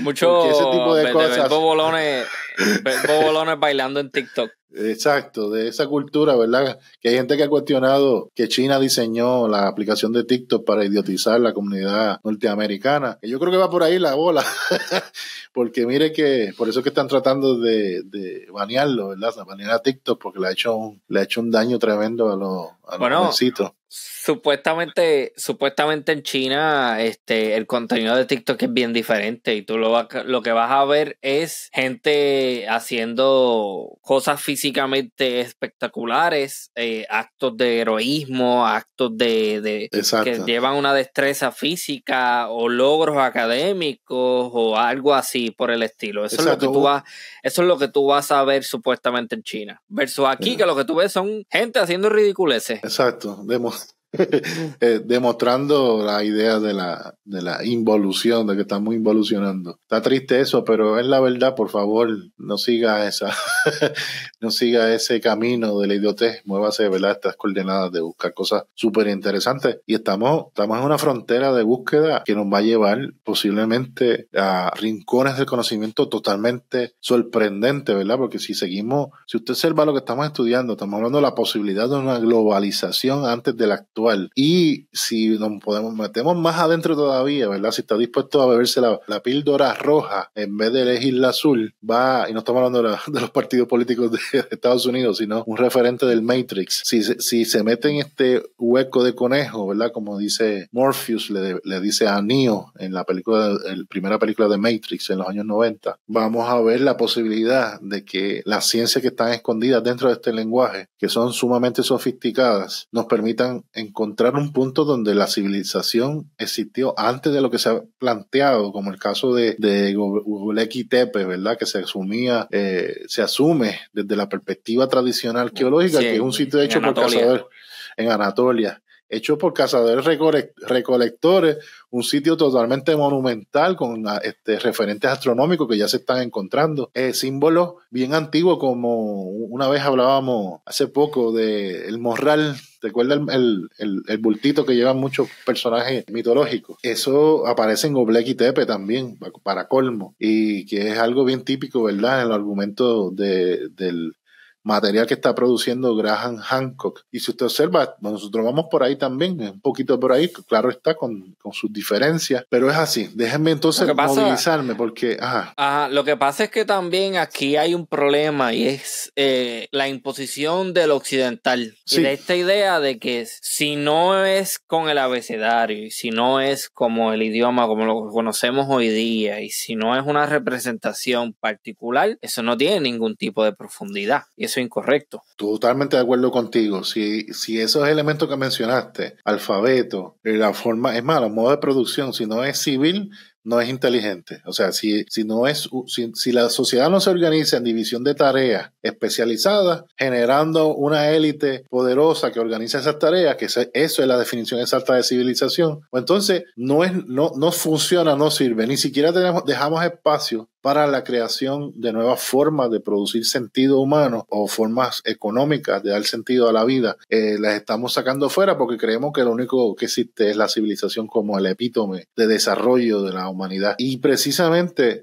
Mucho ese tipo de, cosas. bolones bolones bailando en TikTok. Exacto, de esa cultura, ¿verdad? Que hay gente que ha cuestionado que China diseñó la aplicación de TikTok para idiotizar la comunidad norteamericana. Yo creo que va por ahí la bola, porque mire que por eso es que están tratando de, banearlo, ¿verdad? Banear a TikTok porque le ha hecho un, le ha hecho un daño tremendo a los, a Supuestamente, supuestamente en China, este, el contenido de TikTok es bien diferente y tú lo, lo que vas a ver es gente haciendo cosas físicamente espectaculares, eh, actos de heroísmo, actos de, de que llevan una destreza física o logros académicos o algo así por el estilo. Eso es lo que tú vas, eso es lo que tú vas a ver supuestamente en China. Versus aquí que lo que tú ves son gente haciendo ridiculeces. Exacto, Eh, demostrando la idea de la, de la involución, de que estamos involucionando. Está triste eso, pero es la verdad, por favor, no siga esa, no siga ese camino de la idiotez, muévase, ¿verdad? Estas coordenadas de buscar cosas súper interesantes. Y estamos, estamos en una frontera de búsqueda que nos va a llevar posiblemente a rincones del conocimiento totalmente sorprendente, ¿verdad? Porque si seguimos, si usted observa lo que estamos estudiando, estamos hablando de la posibilidad de una globalización antes de la actual y si nos podemos metemos más adentro todavía, ¿verdad? Si está dispuesto a beberse la, píldora roja en vez de elegir la azul, va, y no estamos hablando de, los partidos políticos de, Estados Unidos, sino un referente del Matrix. Si, si se mete en este hueco de conejo, ¿verdad? Como dice Morpheus, le, le dice a Neo en la película, primera película de Matrix en los años 90, vamos a ver la posibilidad de que las ciencias que están escondidas dentro de este lenguaje, que son sumamente sofisticadas, nos permitan en encontrar un punto donde la civilización existió antes de lo que se ha planteado, como el caso de, de Tepe, ¿verdad? Que se asumía, eh, se asume desde la perspectiva tradicional arqueológica, que es un sitio hecho por cazadores en Anatolia hecho por cazadores recolectores, un sitio totalmente monumental con ah, este, referentes astronómicos que ya se están encontrando, eh, símbolo bien antiguo, como una vez hablábamos hace poco del el morral ¿Te acuerdas el, bultito que llevan muchos personajes mitológicos? Eso aparece en Oblek y Tepe también, para colmo, y que es algo bien típico, ¿verdad?, en el argumento del, material que está produciendo Graham Hancock. Y si usted observa, nosotros vamos por ahí también, un poquito por ahí, claro está, con, con sus diferencias, pero es así. Déjenme entonces movilizarme porque... Ajá. lo que pasa es que también aquí hay un problema y es eh, la imposición del occidental. Y de esta idea de que si no es con el abecedario, y si no es como el idioma como lo conocemos hoy día, y si no es una representación particular, eso no tiene ningún tipo de profundidad. Y es incorrecto. Totalmente de acuerdo contigo. Si, si esos elementos que mencionaste, alfabeto, eh, la forma, es más, modo de producción, si no es civil, no es inteligente. O sea, si, si no es, si, la sociedad no se organiza en división de tareas especializadas, generando una élite poderosa que organiza esas tareas, que eso es la definición exacta de civilización, pues entonces no es, no, no funciona, no sirve. Ni siquiera tenemos, dejamos espacio para la creación de nuevas formas de producir sentido humano o formas económicas de dar sentido a la vida, eh, las estamos sacando fuera porque creemos que lo único que existe es la civilización como el epítome de desarrollo de la humanidad. Y precisamente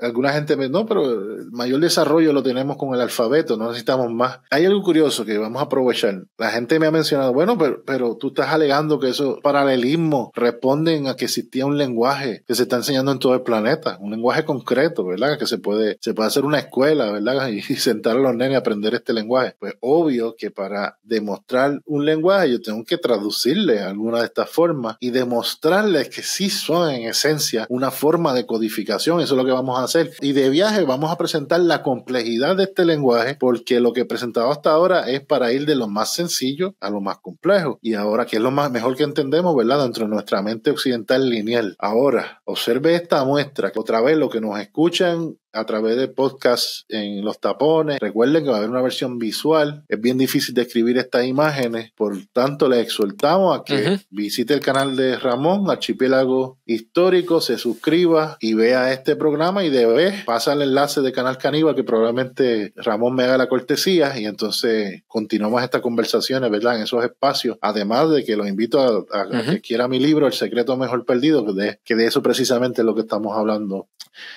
alguna gente me no, pero el mayor desarrollo lo tenemos con el alfabeto, no necesitamos más. Hay algo curioso que vamos a aprovechar. La gente me ha mencionado, bueno, pero, pero tú estás alegando que esos paralelismos responden a que existía un lenguaje que se está enseñando en todo el planeta, un lenguaje concreto ¿verdad? Que se puede, se puede hacer una escuela, ¿verdad? Y, sentar a los nenes a aprender este lenguaje. Pues obvio que para demostrar un lenguaje yo tengo que traducirle alguna de estas formas y demostrarles que sí son en esencia una forma de codificación, eso es lo que vamos a hacer. Y de viaje vamos a presentar la complejidad de este lenguaje porque lo que he presentado hasta ahora es para ir de lo más sencillo a lo más complejo. Y ahora, que es lo más mejor que entendemos, ¿verdad? Dentro de nuestra mente occidental lineal. Ahora, observe esta muestra, otra vez lo que nos escucha escuchan a través de podcast... en los tapones. Recuerden que va a haber una versión visual. Es bien difícil describir estas imágenes, por tanto les exhortamos a que visite el canal de Ramón, Archipiélago Histórico, se suscriba y vea este programa y de vez pasa el enlace de Canal Caníbal que probablemente Ramón me haga la cortesía y entonces continuamos estas conversaciones, ¿verdad? En esos espacios. Además de que los invito a, que quiera mi libro, El secreto mejor perdido, que de, eso precisamente es lo que estamos hablando.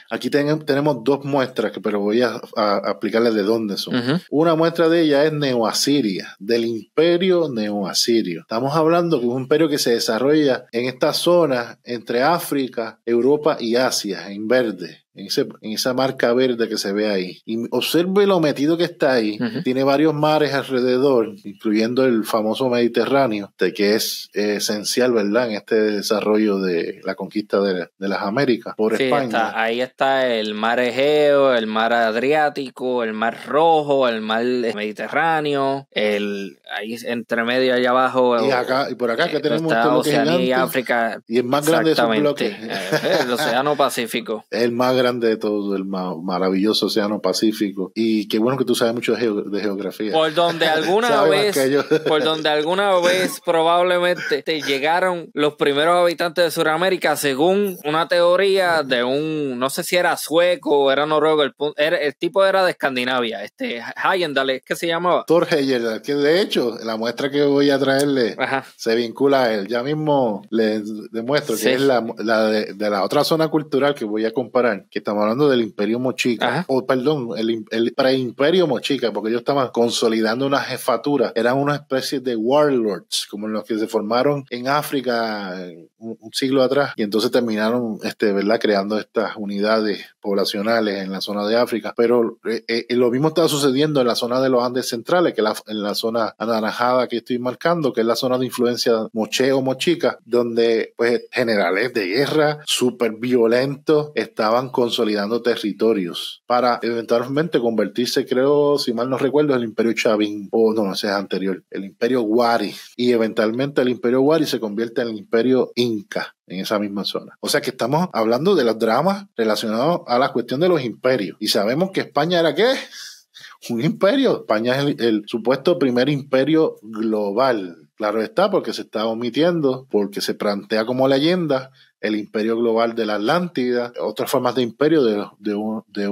Aquí tenemos dos muestras, pero voy a, explicarles de dónde son. Una muestra de ella es Neoasiria, del imperio neoasirio. Estamos hablando de un imperio que se desarrolla en esta zona entre África, Europa y Asia, en verde en, esa marca verde que se ve ahí. Y observe lo metido que está ahí. Tiene varios mares alrededor, incluyendo el famoso Mediterráneo, de que es esencial, ¿verdad?, en este desarrollo de la conquista de, de las Américas por España. ahí está el mar Egeo, el mar Adriático, el mar Rojo, el mar Mediterráneo, el ahí entre medio allá abajo. Y, acá, y por acá eh, que tenemos y África. Y el más grande es eh, eh, el Océano Pacífico. el más grande de todo el maravilloso Océano Pacífico. Y qué bueno que tú sabes mucho de, geografía. Por donde alguna vez, por donde alguna vez probablemente te llegaron los primeros habitantes de Sudamérica, según una teoría de un, no sé si era sueco o era noruego, el, el tipo era de Escandinavia, este Hayendale, ¿qué se llamaba? Thor Heyerdahl, que de hecho, la muestra que voy a traerle se vincula a él. Ya mismo les demuestro que es la, de, la otra zona cultural que voy a comparar, estamos hablando del Imperio Mochica, o perdón, el, pre-imperio Mochica, porque ellos estaban consolidando una jefatura, eran una especie de warlords, como los que se formaron en África eh, un, siglo atrás, y entonces terminaron, este, ¿verdad?, creando estas unidades poblacionales en la zona de África, pero eh, eh, lo mismo estaba sucediendo en la zona de los Andes centrales, que es en la zona anaranjada que estoy marcando, que es la zona de influencia moche o mochica, donde pues generales de guerra, súper violentos, estaban con consolidando territorios para eventualmente convertirse, creo, si mal no recuerdo, en el Imperio Chavín, o no, ese es anterior, el Imperio Wari, y eventualmente el Imperio Wari se convierte en el Imperio Inca en esa misma zona. O sea que estamos hablando de los dramas relacionados a la cuestión de los imperios. Y sabemos que España era qué? Un imperio. España es el, el supuesto primer imperio global. Claro está, porque se está omitiendo, porque se plantea como leyenda el imperio global de la Atlántida, otras formas de imperio de, de, de,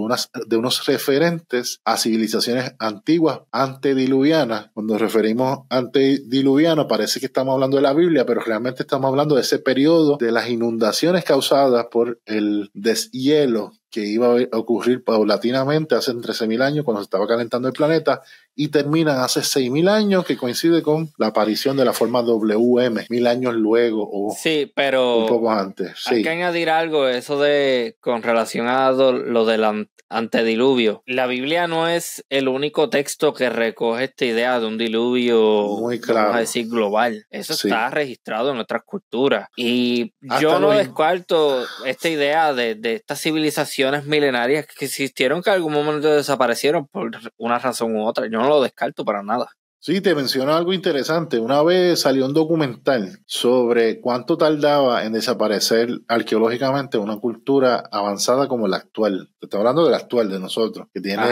unos referentes a civilizaciones antiguas, antediluvianas. Cuando referimos antediluviano parece que estamos hablando de la Biblia, pero realmente estamos hablando de ese periodo de las inundaciones causadas por el deshielo que iba a ocurrir paulatinamente hace 13.000 años cuando se estaba calentando el planeta y terminan hace 6.000 años, que coincide con la aparición de la forma WM, mil años luego o un poco antes. Sí. Hay que añadir algo, eso de con relación a lo del antediluvio. La Biblia no es el único texto que recoge esta idea de un diluvio, a decir, global. Eso está registrado en otras culturas. Y yo no descarto esta idea de, estas civilizaciones milenarias que existieron que en algún momento desaparecieron por una razón u otra. Yo no lo descarto para nada. Sí, te menciono algo interesante. Una vez salió un documental sobre cuánto tardaba en desaparecer arqueológicamente una cultura avanzada como la actual. Te está hablando de la actual de nosotros, que tiene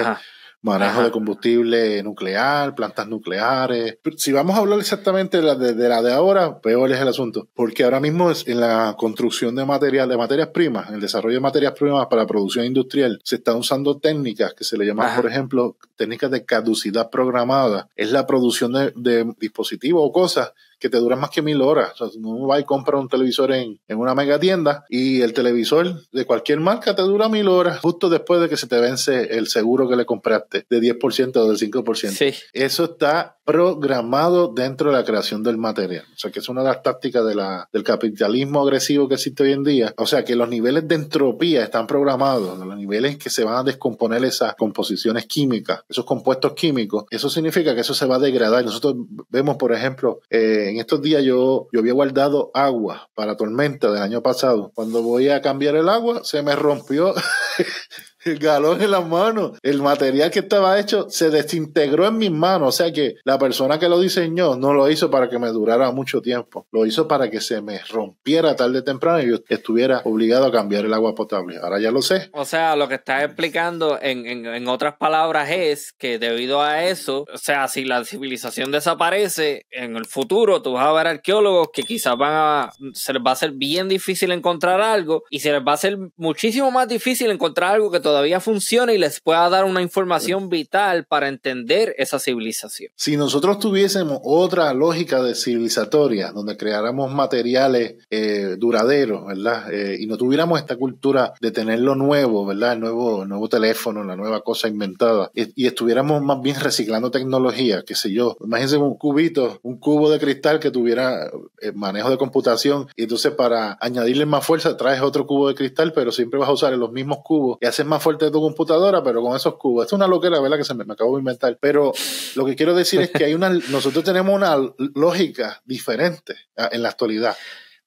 manejo de combustible nuclear, plantas nucleares. si vamos a hablar exactamente de la de, la de, ahora, peor es el asunto. Porque ahora mismo es en la construcción de material, de materias primas, en el desarrollo de materias primas para producción industrial, se están usando técnicas que se le llaman, por ejemplo, técnicas de caducidad programada es la producción de, dispositivos o cosas que te duran más que mil horas. O sea, uno va y compra un televisor en, una mega tienda y el televisor de cualquier marca te dura mil horas justo después de que se te vence el seguro que le compraste de 10% o del 5%. Eso está programado dentro de la creación del material. O sea, que es una de las tácticas del capitalismo agresivo que existe hoy en día. O sea, que los niveles de entropía están programados, los niveles que se van a descomponer esas composiciones químicas esos compuestos químicos, eso significa que eso se va a degradar. Nosotros vemos, por ejemplo, eh, en estos días yo, yo había guardado agua para tormenta del año pasado. Cuando voy a cambiar el agua, se me rompió el galón en las manos. El material que estaba hecho se desintegró en mis manos. O sea que la persona que lo diseñó no lo hizo para que me durara mucho tiempo. Lo hizo para que se me rompiera tarde o temprano y yo estuviera obligado a cambiar el agua potable. Ahora ya lo sé. O sea, lo que estás explicando en, otras palabras es que debido a eso, o sea, si la civilización desaparece en el futuro, tú vas a ver arqueólogos que quizás van a, se les va a ser bien difícil encontrar algo y se les va a ser muchísimo más difícil encontrar algo que todavía todavía funciona y les pueda dar una información vital para entender esa civilización. Si nosotros tuviésemos otra lógica de civilizatoria, donde creáramos materiales eh, duraderos, ¿verdad? Eh, y no tuviéramos esta cultura de tener lo nuevo, ¿verdad? El nuevo, nuevo teléfono, la nueva cosa inventada, y, estuviéramos más bien reciclando tecnología, qué sé yo. Imagínense un cubito, un cubo de cristal que tuviera eh, manejo de computación, y entonces para añadirle más fuerza traes otro cubo de cristal, pero siempre vas a usar los mismos cubos y haces más fuerte de tu computadora, pero con esos cubos. Es una loquera, ¿verdad? Que se me, acabó de inventar. Pero lo que quiero decir es que hay una, nosotros tenemos una lógica diferente en la actualidad.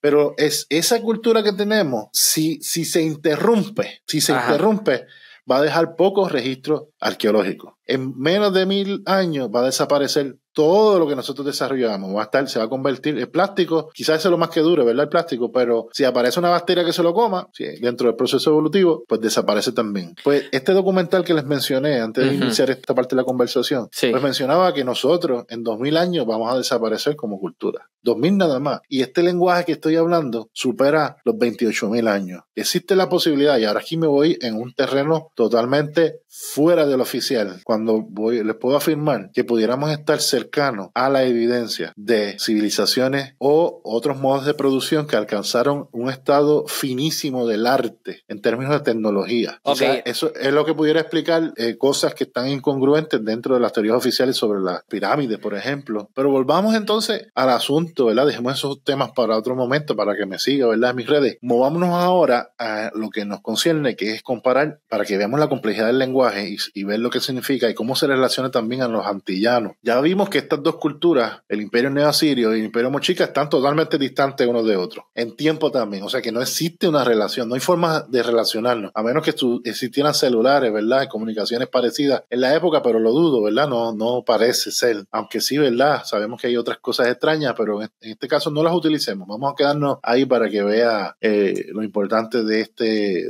Pero es, esa cultura que tenemos, si, si se interrumpe, si se interrumpe, va a dejar pocos registros arqueológicos. En menos de mil años va a desaparecer todo lo que nosotros desarrollamos va a estar, se va a convertir, en plástico, quizás eso es lo más que dure, ¿verdad? El plástico, pero si aparece una bacteria que se lo coma, si dentro del proceso evolutivo, pues desaparece también. Pues este documental que les mencioné antes de iniciar esta parte de la conversación, pues mencionaba que nosotros en 2000 años vamos a desaparecer como cultura. 2000 nada más. Y este lenguaje que estoy hablando supera los 28.000 mil años existe la posibilidad, y ahora aquí me voy en un terreno totalmente fuera del oficial, cuando voy, les puedo afirmar que pudiéramos estar cercanos a la evidencia de civilizaciones o otros modos de producción que alcanzaron un estado finísimo del arte en términos de tecnología. O sea, eso es lo que pudiera explicar eh, cosas que están incongruentes dentro de las teorías oficiales sobre las pirámides, por ejemplo. Pero volvamos entonces al asunto, ¿verdad? Dejemos esos temas para otro momento, para que me siga, ¿verdad? En mis redes. Movámonos ahora a lo que nos concierne, que es comparar para que veamos la complejidad del lenguaje y, ver lo que significa y cómo se relaciona también a los antillanos. Ya vimos que estas dos culturas, el imperio neoasirio y el imperio mochica, están totalmente distantes unos de otros, en tiempo también, o sea que no existe una relación, no hay forma de relacionarnos, a menos que existieran celulares, ¿verdad? Comunicaciones parecidas en la época, pero lo dudo, ¿verdad? No, no parece ser, aunque sí, ¿verdad? Sabemos que hay otras cosas extrañas, pero en este caso no las utilicemos, vamos a quedarnos ahí para que vea eh, lo importante este,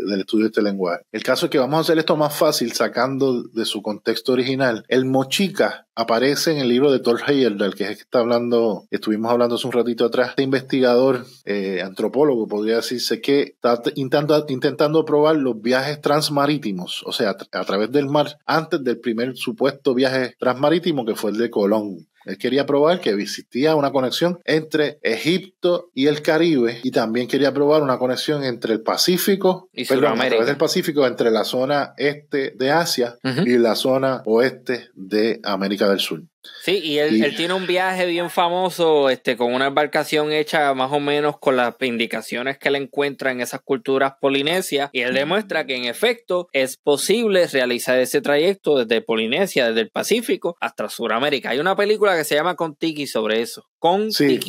del estudio de este lenguaje. El caso es que vamos a hacer esto más fácil sacando de su contexto original. El mochica aparece en el libro de Thor Heyerdahl, que es que está hablando, estuvimos hablando hace un ratito atrás, este investigador, eh, antropólogo, podría decirse que está intentando, probar los viajes transmarítimos, o sea, a través del mar, antes del primer supuesto viaje transmarítimo que fue el de Colón. Él quería probar que existía una conexión entre Egipto y el Caribe y también quería probar una conexión entre el Pacífico y el del Pacífico entre la zona este de Asia y la zona oeste de América del Sur. Sí, y él, tiene un viaje bien famoso, este, con una embarcación hecha más o menos con las indicaciones que le encuentra en esas culturas polinesias, y él demuestra que en efecto es posible realizar ese trayecto desde Polinesia, desde el Pacífico hasta Sudamérica. Hay una película que se llama Contiki sobre eso. Con sí,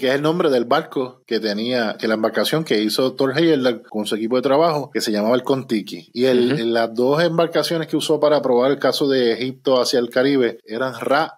que es el nombre del barco que tenía, que la embarcación que hizo Thor Heyerdahl con su equipo de trabajo, que se llamaba el Contiki. Y el, las dos embarcaciones que usó para probar el caso de Egipto hacia el Caribe eran Ra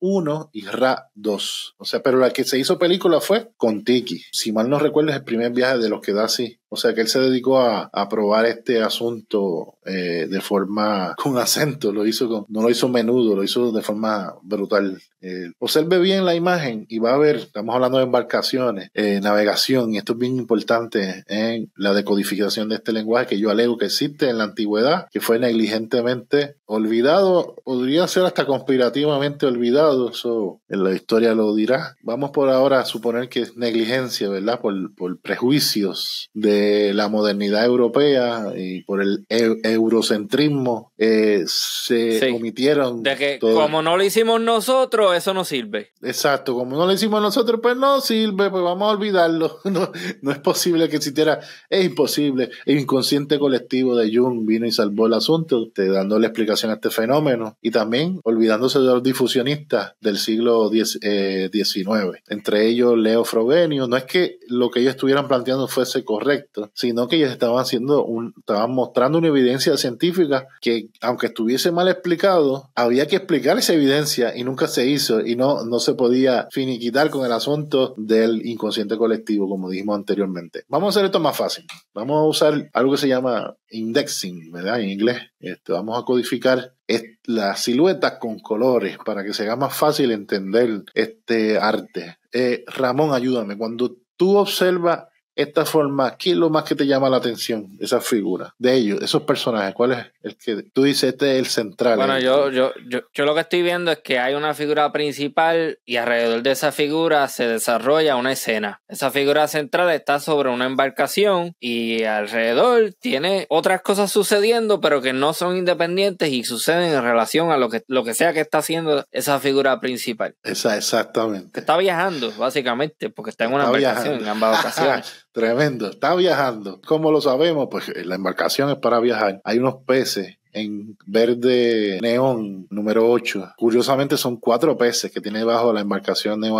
1 y Ra 2. O sea, pero la que se hizo película fue con Tiki. Si mal no recuerdo, es el primer viaje de los que da así. O sea, que él se dedicó a, probar este asunto eh, de forma con acento. Lo hizo con, no lo hizo menudo, lo hizo de forma brutal. Eh, observe bien la imagen y va a ver, estamos hablando de embarcaciones, eh, navegación, y esto es bien importante en la decodificación de este lenguaje que yo alego que existe en la antigüedad, que fue negligentemente olvidado, podría ser hasta conspirativamente olvidado eso en la historia lo dirá. Vamos por ahora a suponer que es negligencia, ¿verdad? Por, por prejuicios de la modernidad europea y por el e, eurocentrismo, eh, se sí. De que como no lo hicimos nosotros, eso no sirve. Exacto, como no lo hicimos nosotros, pues no sirve, pues vamos a olvidarlo. No, es posible que existiera, es imposible. El inconsciente colectivo de Jung vino y salvó el asunto, te dando la explicación a este fenómeno. Y también olvidándose de los difusionistas del siglo XIX, eh, entre ellos Leo Frobenio. No es que lo que ellos estuvieran planteando fuese correcto, sino que ellos estaban haciendo estaban mostrando una evidencia científica que, aunque estuviese mal explicado, había que explicar esa evidencia y nunca se hizo y no, no se podía finiquitar con el asunto del inconsciente colectivo, como dijimos anteriormente. Vamos a hacer esto más fácil. Vamos a usar algo que se llama indexing, ¿verdad? En inglés. Este, vamos a codificar las siluetas con colores para que sea más fácil entender este arte. Eh, Ramón, ayúdame, cuando tú observas esta forma, ¿qué es lo más que te llama la atención esa figura, de ellos, esos personajes? ¿Cuál es el que tú dices, este es el central? Bueno, yo, yo, yo, lo que estoy viendo es que hay una figura principal y alrededor de esa figura se desarrolla una escena. Esa figura central está sobre una embarcación y alrededor tiene otras cosas sucediendo, pero que no son independientes y suceden en relación a lo que, lo que sea que está haciendo esa figura principal. Esa, exactamente. Está viajando, básicamente, porque está en una embarcación en ambas ocasiones. Tremendo, está viajando. Como lo sabemos, pues la embarcación es para viajar. Hay unos peces en verde neón número 8. Curiosamente son cuatro peces que tiene debajo de la embarcación Neo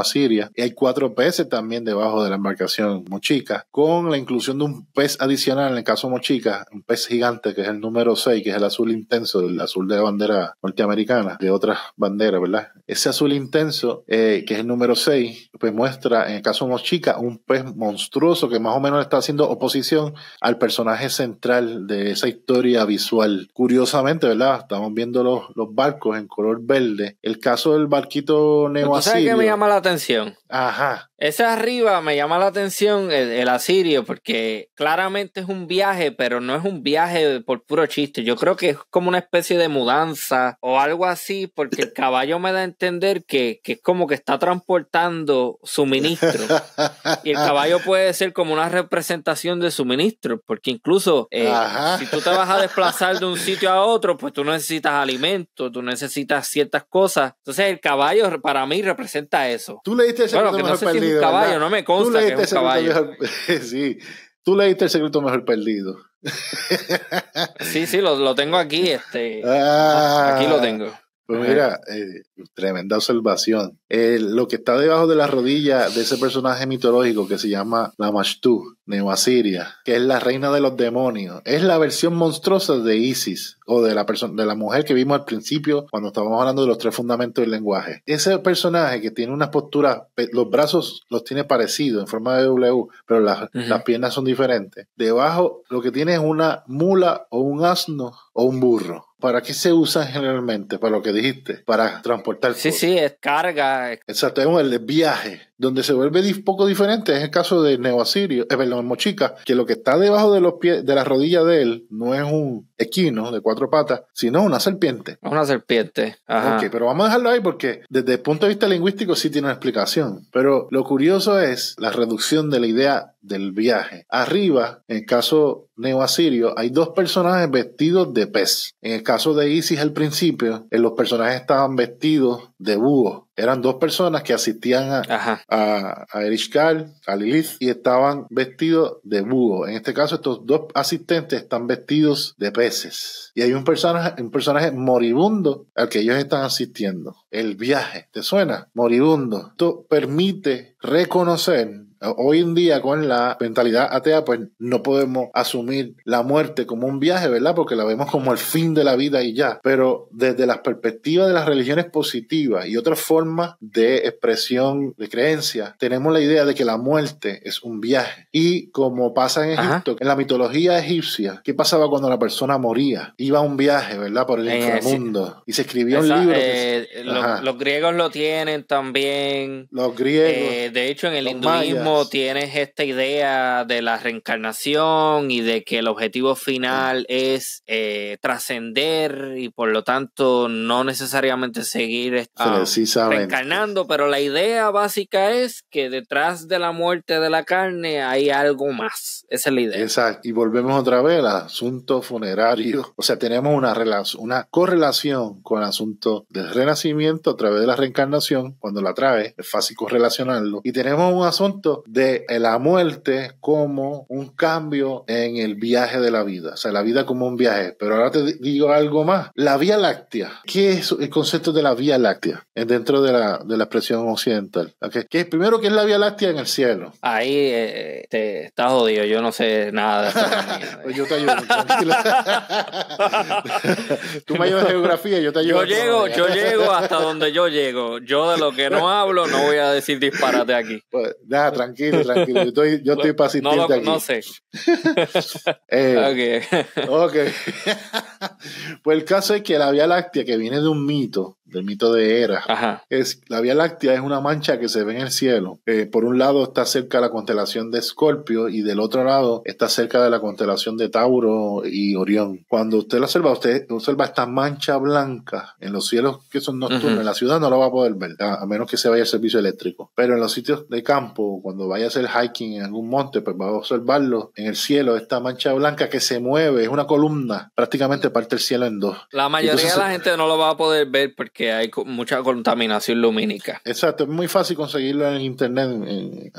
y hay cuatro peces también debajo de la embarcación Mochica, con la inclusión de un pez adicional en el caso Mochica, un pez gigante que es el número 6, que es el azul intenso, el azul de la bandera norteamericana, de otras banderas, ¿verdad? Ese azul intenso, eh, que es el número 6, pues muestra en el caso Mochica un pez monstruoso que más o menos está haciendo oposición al personaje central de esa historia visual. Curioso curiosamente, ¿verdad? Estamos viendo los, barcos en color verde. El caso del barquito neo sabes qué me llama la atención? Ajá. Ese arriba me llama la atención el, asirio porque claramente es un viaje, pero no es un viaje por puro chiste. Yo creo que es como una especie de mudanza o algo así porque el caballo me da a entender que, es como que está transportando suministro. y el caballo puede ser como una representación de suministro porque incluso eh, si tú te vas a desplazar de un sitio a otro, pues tú necesitas alimento, tú necesitas ciertas cosas. Entonces el caballo para mí representa eso. Tú ese Claro que no sé Si es un caballo, no me consta. que es un caballo. sí, tú leíste el secreto mejor perdido. sí, sí, lo, tengo aquí. Este, ah. aquí lo tengo. Pues mira, eh, tremenda observación. lo que está debajo de la rodilla de ese personaje mitológico que se llama la Mashtu, Neoasiria, que es la reina de los demonios, es la versión monstruosa de Isis o de la, de la mujer que vimos al principio cuando estábamos hablando de los tres fundamentos del lenguaje. Ese personaje que tiene unas posturas, los brazos los tiene parecidos en forma de W, pero las piernas son diferentes. Debajo lo que tiene es una mula o un asno o un burro. ¿Para qué se usa generalmente? Para lo que dijiste, para transportar. Sí, sí, es carga. Exacto, es el viaje. Donde se vuelve poco diferente es el caso de Neoasirio, verdad, eh, perdón, Mochica, que lo que está debajo de los pies, de la rodilla de él, no es un equino de cuatro patas, sino una serpiente. Una serpiente. Ajá. Ok, pero vamos a dejarlo ahí porque desde el punto de vista lingüístico sí tiene una explicación. Pero lo curioso es la reducción de la idea del viaje. Arriba, en el caso neoasirio, hay dos personajes vestidos de pez. En el caso de Isis al principio, eh, los personajes estaban vestidos de búho. Eran dos personas que asistían a, a, Erich Karl, a Lilith, y estaban vestidos de búho. En este caso, estos dos asistentes están vestidos de peces. Y hay un personaje, un personaje moribundo al que ellos están asistiendo. El viaje, ¿te suena? Moribundo. Esto permite reconocer Hoy en día con la mentalidad atea pues no podemos asumir la muerte como un viaje, ¿verdad? Porque la vemos como el fin de la vida y ya. Pero desde la perspectiva de las religiones positivas y otras formas de expresión de creencia tenemos la idea de que la muerte es un viaje. Y como pasa en Egipto, en la mitología egipcia, ¿qué pasaba cuando la persona moría? Iba a un viaje, ¿verdad? Por el eh, inframundo. Y se escribió un libro. Eh, los, griegos lo tienen también. Los griegos. Eh, de hecho, en el hinduismo tienes esta idea de la reencarnación y de que el objetivo final es eh, trascender y por lo tanto no necesariamente seguir um, reencarnando, pero la idea básica es que detrás de la muerte de la carne hay algo más. Esa es la idea. Exacto. Y volvemos otra vez al asunto funerario. O sea, tenemos una, relación, una correlación con el asunto del renacimiento a través de la reencarnación. Cuando la trae, es fácil correlacionarlo. Y tenemos un asunto de la muerte como un cambio en el viaje de la vida, o sea, la vida como un viaje. Pero ahora te digo algo más, la Vía Láctea, ¿qué es el concepto de la Vía Láctea dentro de la, de la expresión occidental? ¿Okay? es? primero, ¿qué es la Vía Láctea en el cielo? Ahí eh, te estás jodido, yo no sé nada de pues yo te ayudo, Tú me ayudas geografía, yo te ayudo. Yo llego, yo llego hasta donde yo llego. Yo de lo que no hablo no voy a decir disparate aquí. Pues, tranquilo, tranquilo. Yo estoy, yo estoy para asistirte no aquí. No sé. eh, ok. pues el caso es que la Vía Láctea, que viene de un mito, del mito de era Ajá. Es, la Vía Láctea es una mancha que se ve en el cielo. Eh, por un lado está cerca de la constelación de Escorpio y del otro lado está cerca de la constelación de Tauro y Orión. Cuando usted la observa, usted observa esta mancha blanca en los cielos que son nocturnos. En la ciudad no la va a poder ver, a, menos que se vaya al servicio eléctrico. Pero en los sitios de campo, cuando vaya a hacer hiking en algún monte, pues va a observarlo en el cielo, esta mancha blanca que se mueve, es una columna, prácticamente parte el cielo en dos. La mayoría de la gente no lo va a poder ver porque que hay mucha contaminación lumínica. Exacto, es muy fácil conseguirlo en internet, en,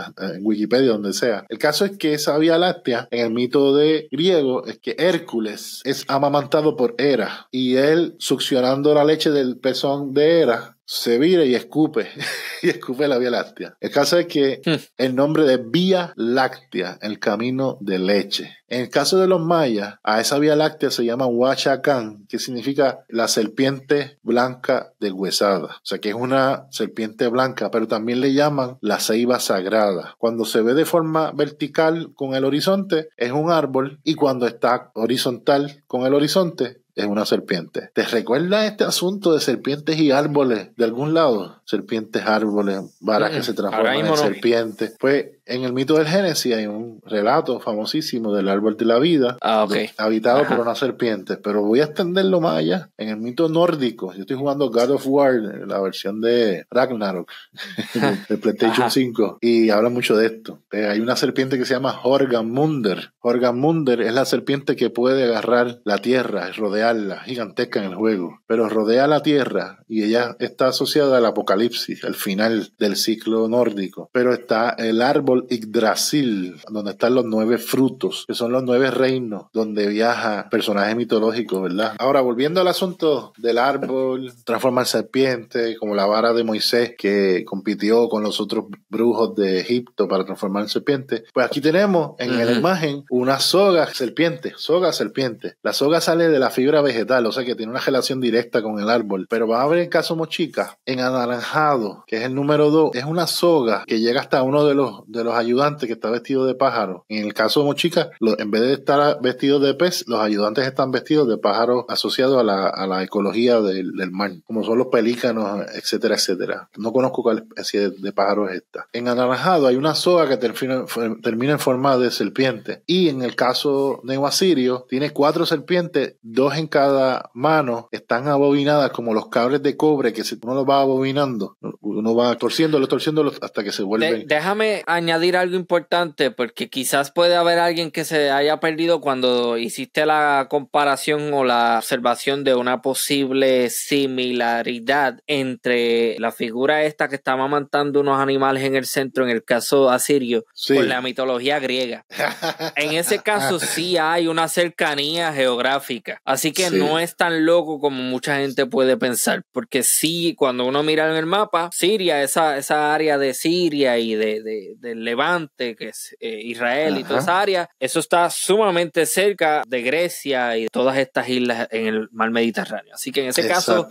Wikipedia, donde sea. El caso es que esa Vía Láctea, en el mito de griego, es que Hércules es amamantado por Hera y él succionando la leche del pezón de Hera se vira y escupe, y escupe la Vía Láctea. El caso es que hmm. el nombre de Vía Láctea, el camino de leche. En el caso de los mayas, a esa Vía Láctea se llama Huachacán, que significa la serpiente blanca deshuesada. O sea, que es una serpiente blanca, pero también le llaman la ceiba sagrada. Cuando se ve de forma vertical con el horizonte, es un árbol, y cuando está horizontal con el horizonte, es una serpiente. ¿Te recuerda este asunto de serpientes y árboles de algún lado? serpientes, árboles, varas que se transforman en serpientes. Pues en el mito del Génesis hay un relato famosísimo del árbol de la vida, ah, habitado por una serpiente, pero voy a extenderlo más allá. En el mito nórdico, yo estoy jugando God of War, la versión de Ragnarok, de PlayStation 5, y habla mucho de esto. Eh, hay una serpiente que se llama Horgamunder. Munder es la serpiente que puede agarrar la tierra, rodearla, gigantesca en el juego, pero rodea la tierra y ella está asociada al apocalipsis el final del ciclo nórdico. Pero está el árbol Yggdrasil, donde están los nueve frutos, que son los nueve reinos donde viaja personajes mitológicos, ¿verdad? Ahora, volviendo al asunto del árbol, transforma serpiente, como la vara de Moisés que compitió con los otros brujos de Egipto para transformar en serpiente. Pues aquí tenemos en la imagen una soga serpiente, soga serpiente. La soga sale de la fibra vegetal, o sea que tiene una relación directa con el árbol. Pero va a ver en caso mochica, en anaranjado que es el número 2, es una soga que llega hasta uno de los, de los ayudantes que está vestido de pájaro. En el caso de Mochica, en vez de estar vestido de pez, los ayudantes están vestidos de pájaros asociados a la, a la ecología del, mar, como son los pelícanos, etcétera, etcétera. No conozco cuál especie de pájaro es esta. En anaranjado hay una soga que termina, termina en forma de serpiente. Y en el caso de Wasirio, tiene cuatro serpientes, dos en cada mano, están abobinadas como los cables de cobre que si uno los va abobinando, uno va torciéndolo, torciéndolo hasta que se vuelve. déjame añadir algo importante, porque quizás puede haber alguien que se haya perdido cuando hiciste la comparación o la observación de una posible similaridad entre la figura esta que estaba amamantando unos animales en el centro, en el caso asirio, con la mitología griega. en ese caso sí hay una cercanía geográfica, así que no es tan loco como mucha gente puede pensar, porque sí, cuando uno mira en el mapa Siria, esa, esa área de Siria y de, del Levante, que es eh, Israel y toda esa área, eso está sumamente cerca de Grecia y todas estas islas en el mar Mediterráneo. Así que en ese caso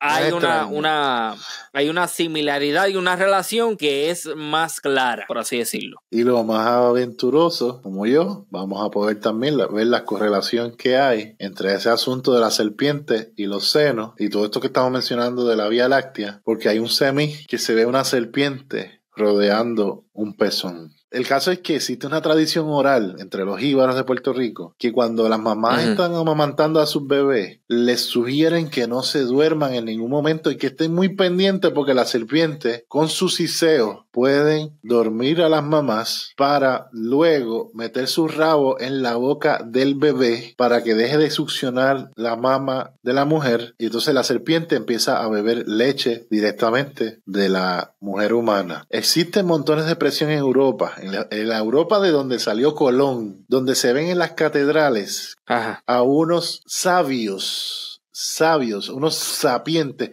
hay una, hay una similaridad y una relación que es más clara, por así decirlo. Y lo más aventuroso como yo, vamos a poder también ver la correlación que hay entre ese asunto de la serpiente y los senos y todo esto que estamos mencionando de la Vía Láctea, porque que hay un semi que se ve una serpiente rodeando un pezón. El caso es que existe una tradición oral entre los íbaros de Puerto Rico que cuando las mamás están amamantando a sus bebés, les sugieren que no se duerman en ningún momento y que estén muy pendientes porque la serpiente con su siseo pueden dormir a las mamás para luego meter su rabo en la boca del bebé para que deje de succionar la mama de la mujer y entonces la serpiente empieza a beber leche directamente de la mujer humana. Existen montones de presión en Europa, en la, Europa de donde salió Colón, donde se ven en las catedrales a unos sabios, sabios, unos sapientes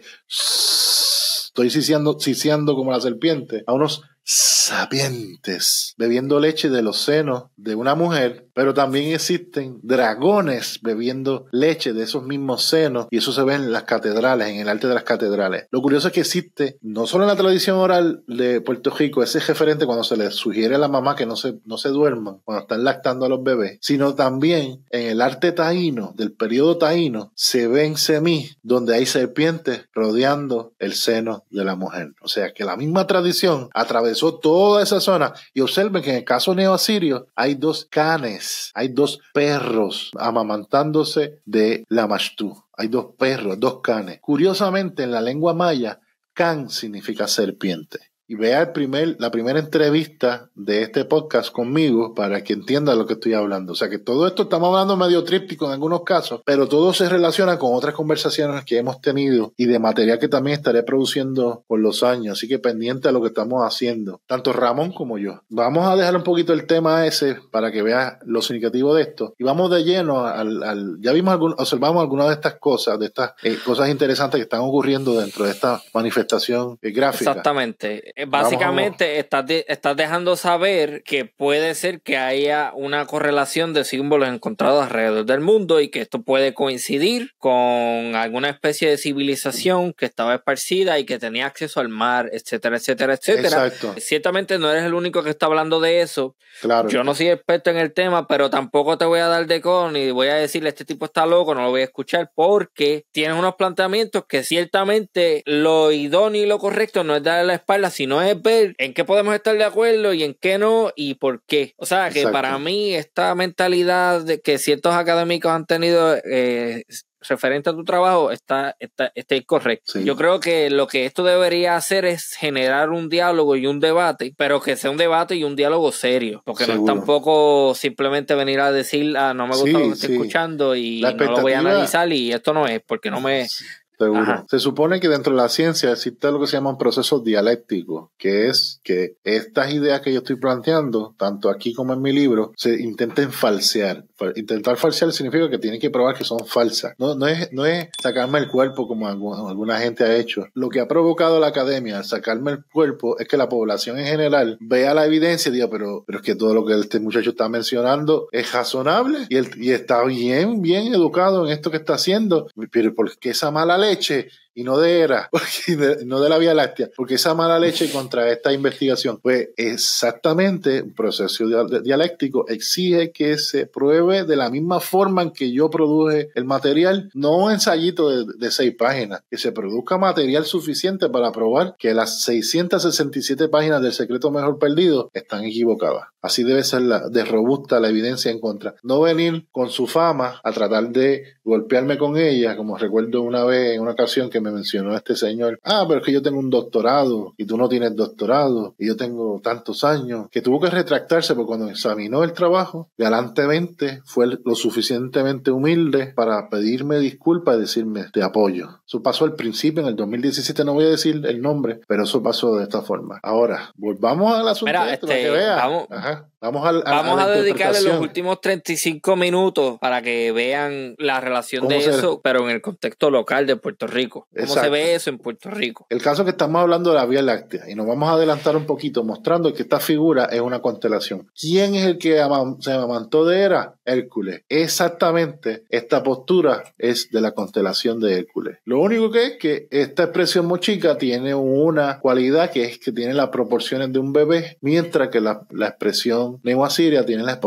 Estoy siseando, como la serpiente a unos sapientes bebiendo leche de los senos de una mujer, pero también existen dragones bebiendo leche de esos mismos senos y eso se ve en las catedrales, en el arte de las catedrales. Lo curioso es que existe, no solo en la tradición oral de Puerto Rico, ese referente cuando se le sugiere a la mamá que no se, no se duerman cuando están lactando a los bebés, sino también en el arte taíno, del periodo taíno, se ven Semí donde hay serpientes rodeando el seno de la mujer. O sea que la misma tradición atravesó toda esa zona. Y observen que en el caso neoasirio hay dos canes, hay dos perros amamantándose de la mastú. Hay dos perros, dos canes. Curiosamente, en la lengua maya, can significa serpiente y vea el primer, la primera entrevista de este podcast conmigo para que entienda lo que estoy hablando. O sea que todo esto estamos hablando medio tríptico en algunos casos, pero todo se relaciona con otras conversaciones que hemos tenido y de material que también estaré produciendo por los años. Así que pendiente a lo que estamos haciendo, tanto Ramón como yo. Vamos a dejar un poquito el tema ese para que veas lo significativo de esto y vamos de lleno al, al ya vimos observamos algunas de estas cosas, de estas eh, cosas interesantes que están ocurriendo dentro de esta manifestación eh, gráfica. Exactamente eh, básicamente estás, estás dejando saber que puede ser que haya una correlación de símbolos encontrados alrededor del mundo y que esto puede coincidir con alguna especie de civilización que estaba esparcida y que tenía acceso al mar, etcétera, etcétera, etcétera. Ciertamente no eres el único que está hablando de eso. Claro. Yo no soy experto en el tema, pero tampoco te voy a dar de con y voy a decirle este tipo está loco, no lo voy a escuchar porque tienes unos planteamientos que ciertamente lo idóneo y lo correcto no es darle la espalda, sino no es ver en qué podemos estar de acuerdo y en qué no y por qué. O sea, que para mí esta mentalidad de que ciertos académicos han tenido eh, referente a tu trabajo está, está, está incorrecto. Yo creo que lo que esto debería hacer es generar un diálogo y un debate, pero que sea un debate y un diálogo serio, porque no es tampoco simplemente venir a decir, ah, no me gusta lo que estoy escuchando y no lo voy a analizar y esto no es, porque no me, se supone que dentro de la ciencia existe lo que se llama un proceso dialéctico, que es que estas ideas que yo estoy planteando, tanto aquí como en mi libro, se intenten falsear. Intentar falsear significa que tiene que probar que son falsas. No, es, sacarme el cuerpo como alguna gente ha hecho. Lo que ha provocado la academia al sacarme el cuerpo es que la población en general vea la evidencia y diga, pero, pero es que todo lo que este muchacho está mencionando es razonable y, y está bien, bien educado en esto que está haciendo. Pero ¿por qué esa mala leche y no de ERA, no de la Vía Láctea, porque esa mala leche contra esta investigación, pues exactamente un proceso dialéctico exige que se pruebe de la misma forma en que yo produje el material, no un ensayito de, seis páginas, que se produzca material suficiente para probar que las 667 páginas del secreto mejor perdido están equivocadas. Así debe ser la, de robusta la evidencia en contra. No venir con su fama a tratar de golpearme con ella, como recuerdo una vez en una ocasión que me mencionó este señor, ah, pero es que yo tengo un doctorado y tú no tienes doctorado y yo tengo tantos años, que tuvo que retractarse porque cuando examinó el trabajo, galantemente fue lo suficientemente humilde para pedirme disculpas y decirme te apoyo. Eso pasó al principio, en el 2017, no voy a decir el nombre, pero eso pasó de esta forma. Ahora, volvamos al asunto Mira, este, este, Vamos a, dedicar dedicarle los últimos 35 minutos para que vean la relación de eso, pero en el contexto local de Puerto Rico. ¿Cómo se ve eso en Puerto Rico? El caso que estamos hablando de la Vía Láctea, y nos vamos a adelantar un poquito mostrando que esta figura es una constelación. ¿Quién es el que se amamantó de Era? Hércules. Exactamente, esta postura es de la constelación de Hércules. Lo único que es que esta expresión mochica tiene una cualidad que es que tiene las proporciones de un bebé, mientras que la expresión lengua siria tiene las,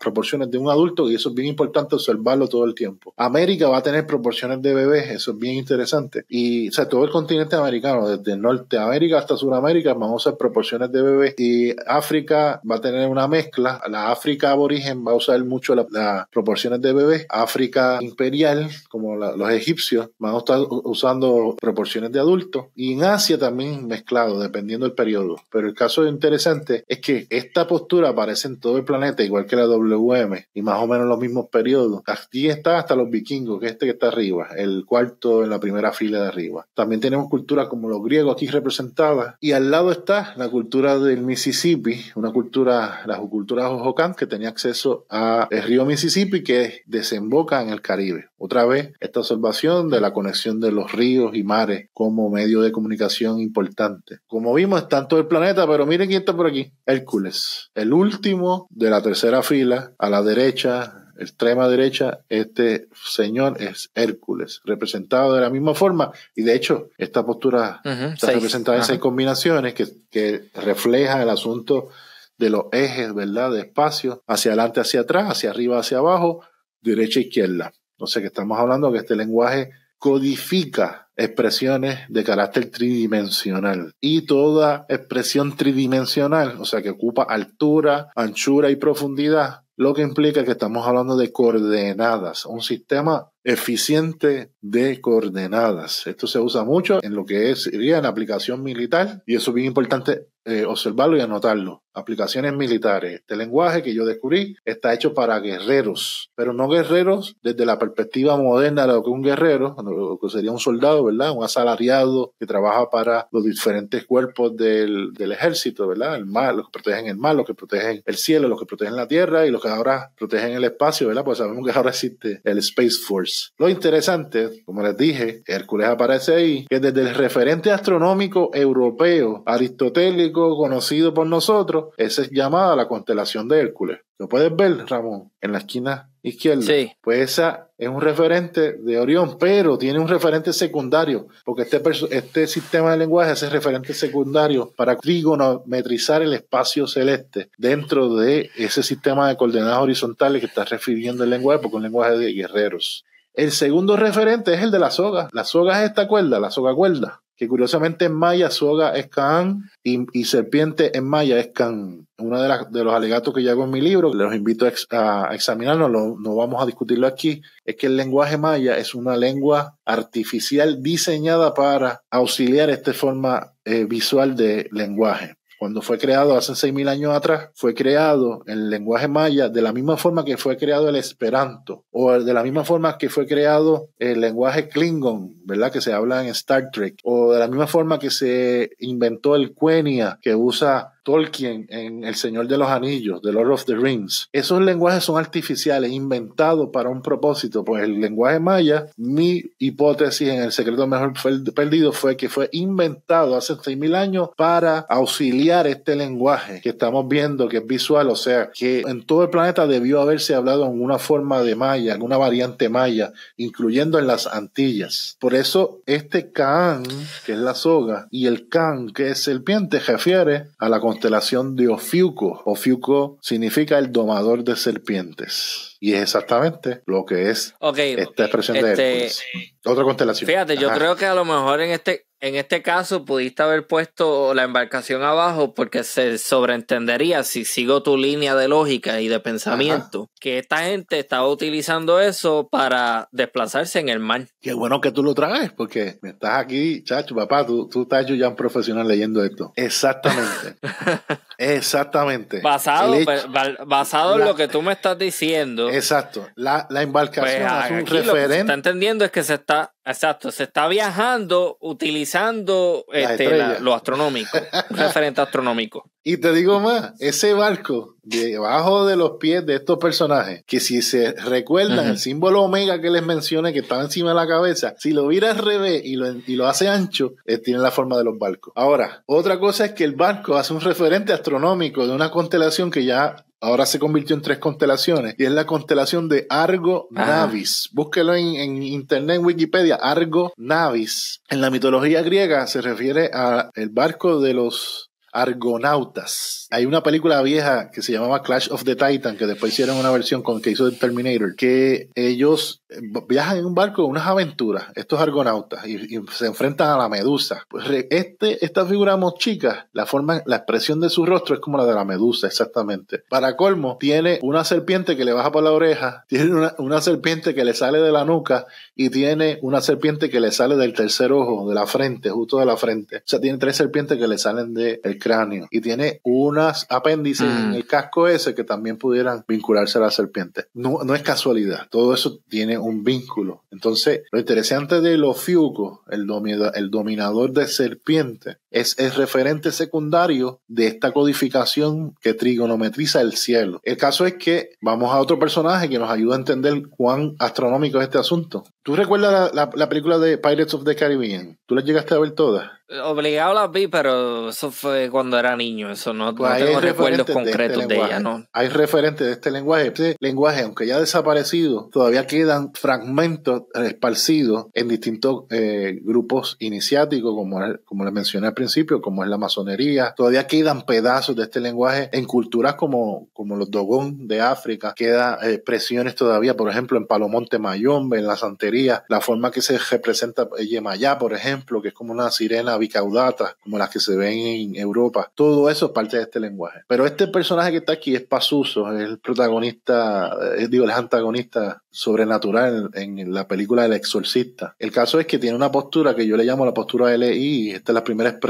proporciones de un adulto y eso es bien importante observarlo todo el tiempo. América va a tener proporciones de bebés, eso es bien interesante. Y, o sea, todo el continente americano, desde Norteamérica hasta Sudamérica, vamos a usar proporciones de bebés. Y África va a tener una mezcla. La África aborigen va a usar mucho las proporciones de bebés. África imperial, como los egipcios, van a estar usando proporciones de adultos. Y en Asia también mezclado, dependiendo del periodo. Pero el caso interesante es que esta postura para en todo el planeta, igual que la WM, y más o menos los mismos periodos. Aquí está hasta los vikingos, que este que está arriba, el cuarto en la primera fila de arriba. También tenemos culturas como los griegos aquí representadas, y al lado está la cultura del Mississippi, una cultura, la cultura Hohokam, que tenía acceso al río Mississippi que desemboca en el Caribe. Otra vez, esta observación de la conexión de los ríos y mares como medio de comunicación importante. Como vimos, está en todo el planeta, pero miren quién está por aquí. Hércules, el último de la tercera fila, a la derecha, extrema derecha, este señor es Hércules, representado de la misma forma. Y de hecho, esta postura está representada en seis combinaciones que, reflejan refleja el asunto de los ejes, ¿verdad? De espacio, hacia adelante, hacia atrás, hacia arriba, hacia abajo, derecha, e izquierda sé que estamos hablando que este lenguaje codifica expresiones de carácter tridimensional y toda expresión tridimensional, o sea, que ocupa altura, anchura y profundidad, lo que implica que estamos hablando de coordenadas, un sistema eficiente de coordenadas. Esto se usa mucho en lo que es, sería en aplicación militar y eso es bien importante eh, observarlo y anotarlo. Aplicaciones militares. Este lenguaje que yo descubrí está hecho para guerreros, pero no guerreros desde la perspectiva moderna de lo que un guerrero, lo que sería un soldado, ¿verdad? Un asalariado que trabaja para los diferentes cuerpos del, del ejército, ¿verdad? El mar, los que protegen el mar, los que protegen el cielo, los que protegen la tierra y los que ahora protegen el espacio, ¿verdad? Pues sabemos que ahora existe el Space Force. Lo interesante, como les dije, Hércules aparece ahí, que desde el referente astronómico europeo aristotélico conocido por nosotros, esa es llamada la constelación de Hércules. Lo puedes ver, Ramón, en la esquina izquierda. Sí. Pues esa es un referente de Orión, pero tiene un referente secundario, porque este, este sistema de lenguaje es referente secundario para trigonometrizar el espacio celeste dentro de ese sistema de coordenadas horizontales que está refiriendo el lenguaje, porque es un lenguaje de guerreros. El segundo referente es el de la soga. La soga es esta cuerda, la soga cuerda, que curiosamente en maya soga es can y, serpiente en maya es can. Uno de, los alegatos que yo hago en mi libro, los invito a, examinarlo, no, vamos a discutirlo aquí, es que el lenguaje maya es una lengua artificial diseñada para auxiliar esta forma eh, visual de lenguaje. Cuando fue creado hace 6.000 años atrás, fue creado el lenguaje maya de la misma forma que fue creado el esperanto o de la misma forma que fue creado el lenguaje klingon, ¿verdad? Que se habla en Star Trek o de la misma forma que se inventó el quenya que usa Tolkien en El Señor de los Anillos, The Lord of the Rings. Esos lenguajes son artificiales, inventados para un propósito. Pues el lenguaje maya, mi hipótesis en El Secreto Mejor Perdido fue que fue inventado hace 6.000 años para auxiliar este lenguaje que estamos viendo, que es visual, o sea, que en todo el planeta debió haberse hablado en una forma de maya, en una variante maya, incluyendo en las Antillas. Por eso este Kaan, que es la soga, y el Kan, que es serpiente, refiere a la construcción constelación de Ofiuco. Ofiuco significa el domador de serpientes. Y es exactamente lo que es esta expresión de este, Otra constelación. Fíjate, yo creo que a lo mejor en este, en este caso pudiste haber puesto la embarcación abajo porque se sobreentendería si sigo tu línea de lógica y de pensamiento que esta gente estaba utilizando eso para desplazarse en el mar. Qué bueno que tú lo traes porque estás aquí, chacho, papá, tú, tú estás ya un profesional leyendo esto. Exactamente. Exactamente. Basado, pues, en lo que tú me estás diciendo. Exacto. La, la embarcación pues, es un referente. Lo que está entendiendo es que se está Exacto, se está viajando utilizando este, lo astronómico, un referente astronómico. Y te digo más, ese barco debajo de los pies de estos personajes, que si se recuerdan el símbolo omega que les mencioné que estaba encima de la cabeza, si lo vira al revés y lo, hace ancho, eh, tiene la forma de los barcos. Ahora, otra cosa es que el barco hace un referente astronómico de una constelación que ya ahora se convirtió en tres constelaciones y es la constelación de Argo Navis. Búsquelo en, en, internet, en Wikipedia, Argo Navis. En la mitología griega se refiere al barco de los Argonautas. Hay una película vieja que se llamaba Clash of the Titan, que después hicieron una versión con que hizo el Terminator, que ellos eh, viajan en un barco unas aventuras, estos argonautas, y, se enfrentan a la medusa. Pues este, esta figura mochica, la forma, la expresión de su rostro es como la de la medusa, exactamente. Para colmo, tiene una serpiente que le baja por la oreja, tiene una, serpiente que le sale de la nuca y tiene una serpiente que le sale del tercer ojo, de la frente, justo de la frente. O sea, tiene tres serpientes que le salen del de cráneo y tiene unas apéndices en mm. el casco ese que también pudieran vincularse a la serpiente. No, no es casualidad, todo eso tiene un vínculo. Entonces, lo interesante de los fiucos, el, dominador de serpiente, es el referente secundario de esta codificación que trigonometriza el cielo. El caso es que vamos a otro personaje que nos ayuda a entender cuán astronómico es este asunto. ¿Tú recuerdas la, película de Pirates of the Caribbean? ¿Tú la llegaste a ver todas? Obligado la vi, pero eso fue cuando era niño, eso no, pues tengo recuerdos este concretos de, ella, Hay referentes de este lenguaje. Este lenguaje, aunque ya ha desaparecido, todavía quedan fragmentos esparcidos en distintos eh, grupos iniciáticos, como, como les mencioné principio, como es la masonería. Todavía quedan pedazos de este lenguaje en culturas como, como los Dogón de África, quedan expresiones eh, todavía, por ejemplo, en Palomonte Mayombe, en la santería, la forma que se representa eh, Yemayá, por ejemplo, que es como una sirena bicaudata, como las que se ven en Europa. Todo eso es parte de este lenguaje. Pero este personaje que está aquí es Pazuso, es el protagonista, eh, digo, el antagonista sobrenatural en, la película El Exorcista. El caso es que tiene una postura que yo le llamo la postura LI, esta es la primera expresión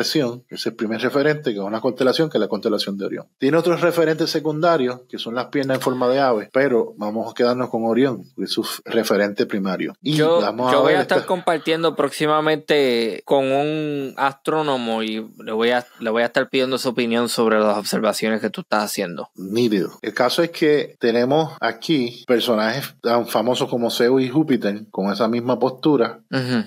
que es el primer referente, que es una constelación, que es la constelación de Orión. Tiene otros referentes secundarios, que son las piernas en forma de ave, pero vamos a quedarnos con Orión, que es su referente primario. Y yo, voy a estar compartiendo próximamente con un astrónomo y le voy, a, le voy a estar pidiendo su opinión sobre las observaciones que tú estás haciendo. Nítido. El caso es que tenemos aquí personajes tan famosos como Zeus y Júpiter, con esa misma postura,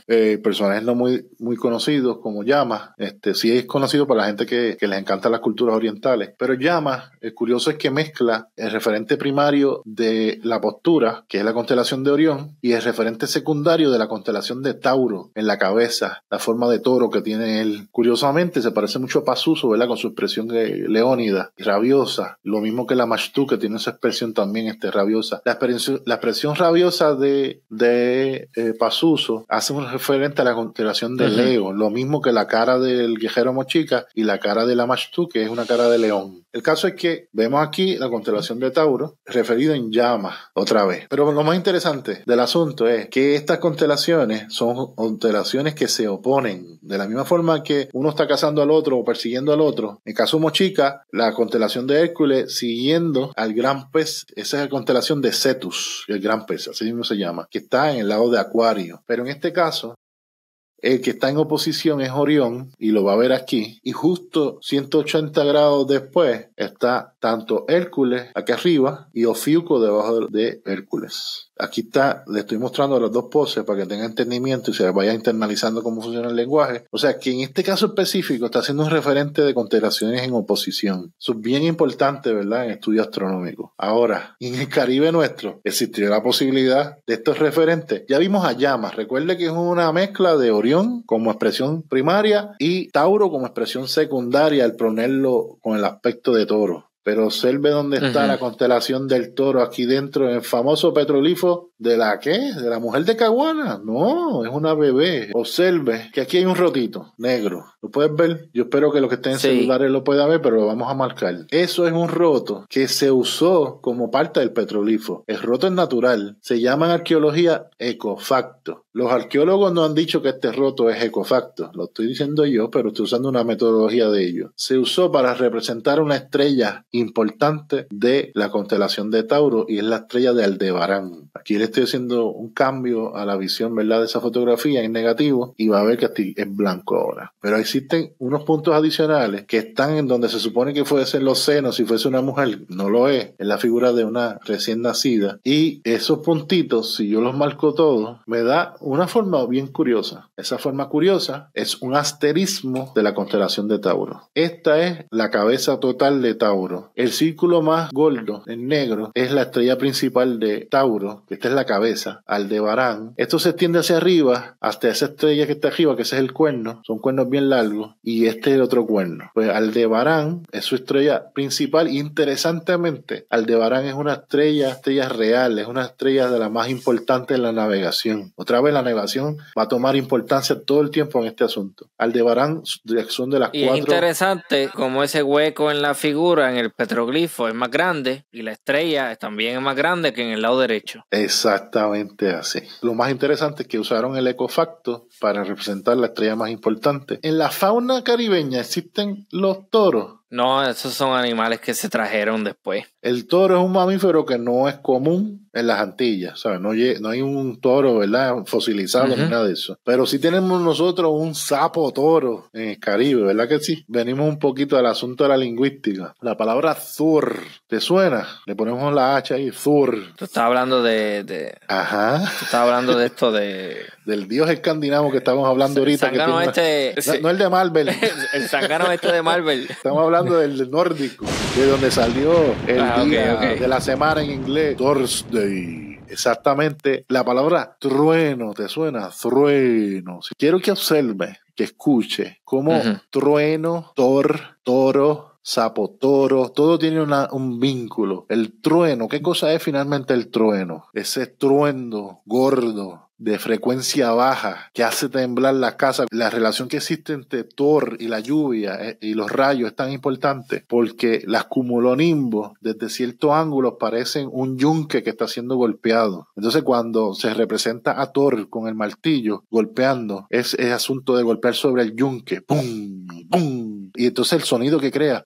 eh, personajes no muy, muy conocidos como Llamas, este, si este, sí es conocido para la gente que, les encanta las culturas orientales, pero llama, el curioso es que mezcla el referente primario de la postura, que es la constelación de Orión, y el referente secundario de la constelación de Tauro en la cabeza, la forma de toro que tiene él. Curiosamente se parece mucho a Pasuso, ¿verdad? Con su expresión leónida, rabiosa, lo mismo que la Mashtu, que tiene esa expresión también este, rabiosa. La, la expresión rabiosa de, de eh, Pasuso hace un referente a la constelación de Leo, lo mismo que la cara de el Mochica y la cara de la Mashtu, que es una cara de león. El caso es que vemos aquí la constelación de Tauro referido en llama otra vez. Pero lo más interesante del asunto es que estas constelaciones son constelaciones que se oponen. De la misma forma que uno está cazando al otro o persiguiendo al otro. En caso Mochica, la constelación de Hércules siguiendo al gran pez. Esa es la constelación de Cetus, el gran pez, así mismo se llama, que está en el lado de Acuario. Pero en este caso, el que está en oposición es Orión y lo va a ver aquí. Y justo 180 grados después está tanto Hércules aquí arriba y Ofiuco debajo de Hércules. Aquí está, le estoy mostrando las dos poses para que tenga entendimiento y se vaya internalizando cómo funciona el lenguaje. O sea, que en este caso específico está siendo un referente de constelaciones en oposición. Eso es bien importante, ¿verdad?, en estudio astronómico. Ahora, en el Caribe nuestro existió la posibilidad de estos referentes. Ya vimos a llamas. Recuerde que es una mezcla de Orión como expresión primaria y Tauro como expresión secundaria al ponerlo con el aspecto de toro. Pero observe dónde está la constelación del toro aquí dentro, en el famoso petrolifo ¿De la qué? ¿De la mujer de Caguana? No, es una bebé. Observe que aquí hay un rotito negro. ¿Lo puedes ver? Yo espero que los que estén en celulares lo puedan ver, pero lo vamos a marcar. Eso es un roto que se usó como parte del petrolifo. El roto es natural. Se llama en arqueología ecofacto. Los arqueólogos no han dicho que este roto es ecofacto. Lo estoy diciendo yo, pero estoy usando una metodología de ello. Se usó para representar una estrella importante de la constelación de Tauro y es la estrella de Aldebarán. Aquí le estoy haciendo un cambio a la visión, ¿verdad? De esa fotografía en negativo y va a ver que es en blanco ahora. Pero existen unos puntos adicionales que están en donde se supone que fuesen los senos si fuese una mujer, no lo es, en la figura de una recién nacida. Y esos puntitos, si yo los marco todos, me da una forma bien curiosa. Esa forma curiosa es un asterismo de la constelación de Tauro. Esta es la cabeza total de Tauro. El círculo más gordo, en negro, es la estrella principal de Tauro, que esta es la cabeza, Aldebarán. Esto se extiende hacia arriba, hasta esa estrella que está arriba, que ese es el cuerno, son cuernos bien largos, y este es el otro cuerno. Pues Aldebarán es su estrella principal, interesantemente, Aldebarán es una estrella, estrella real, es una estrella de la más importante en la navegación. Otra vez la navegación va a tomar importancia todo el tiempo en este asunto. Aldebarán son de las cuatro. Es interesante como ese hueco en la figura, en el petroglifo, es más grande, y la estrella también es más grande que en el lado derecho. Exacto. Exactamente así. Lo más interesante es que usaron el ecofacto para representar la estrella más importante. En la fauna caribeña existen los toros. No, esos son animales que se trajeron después. El toro es un mamífero que no es común en las Antillas, ¿sabes? No, no hay un toro, ¿verdad? Fosilizado ni nada de eso. Pero sí tenemos nosotros un sapo toro en el Caribe, ¿verdad que sí? Venimos un poquito al asunto de la lingüística. La palabra zur, ¿te suena? Le ponemos la H ahí, zur. Tú estás hablando de... de... Ajá. Tú estás hablando de esto de... Del dios escandinavo que estamos hablando ahorita. El que este... No, el de Marvel. el sangano este de Marvel. Estamos hablando hablando del nórdico, de donde salió el ah, día de la semana en inglés, Thursday exactamente la palabra trueno, ¿te suena? Trueno. Quiero que observe, que escuche, cómo trueno, tor, toro, sapo, toro, todo tiene un vínculo. El trueno, ¿qué cosa es finalmente el trueno? Ese truendo gordo de frecuencia baja que hace temblar la casa. La relación que existe entre Thor y la lluvia eh, y los rayos es tan importante porque las cumulonimbos desde cierto ángulo parecen un yunque que está siendo golpeado. Entonces cuando se representa a Thor con el martillo golpeando, es, el asunto de golpear sobre el yunque. ¡Pum! ¡Pum! Y entonces el sonido que crea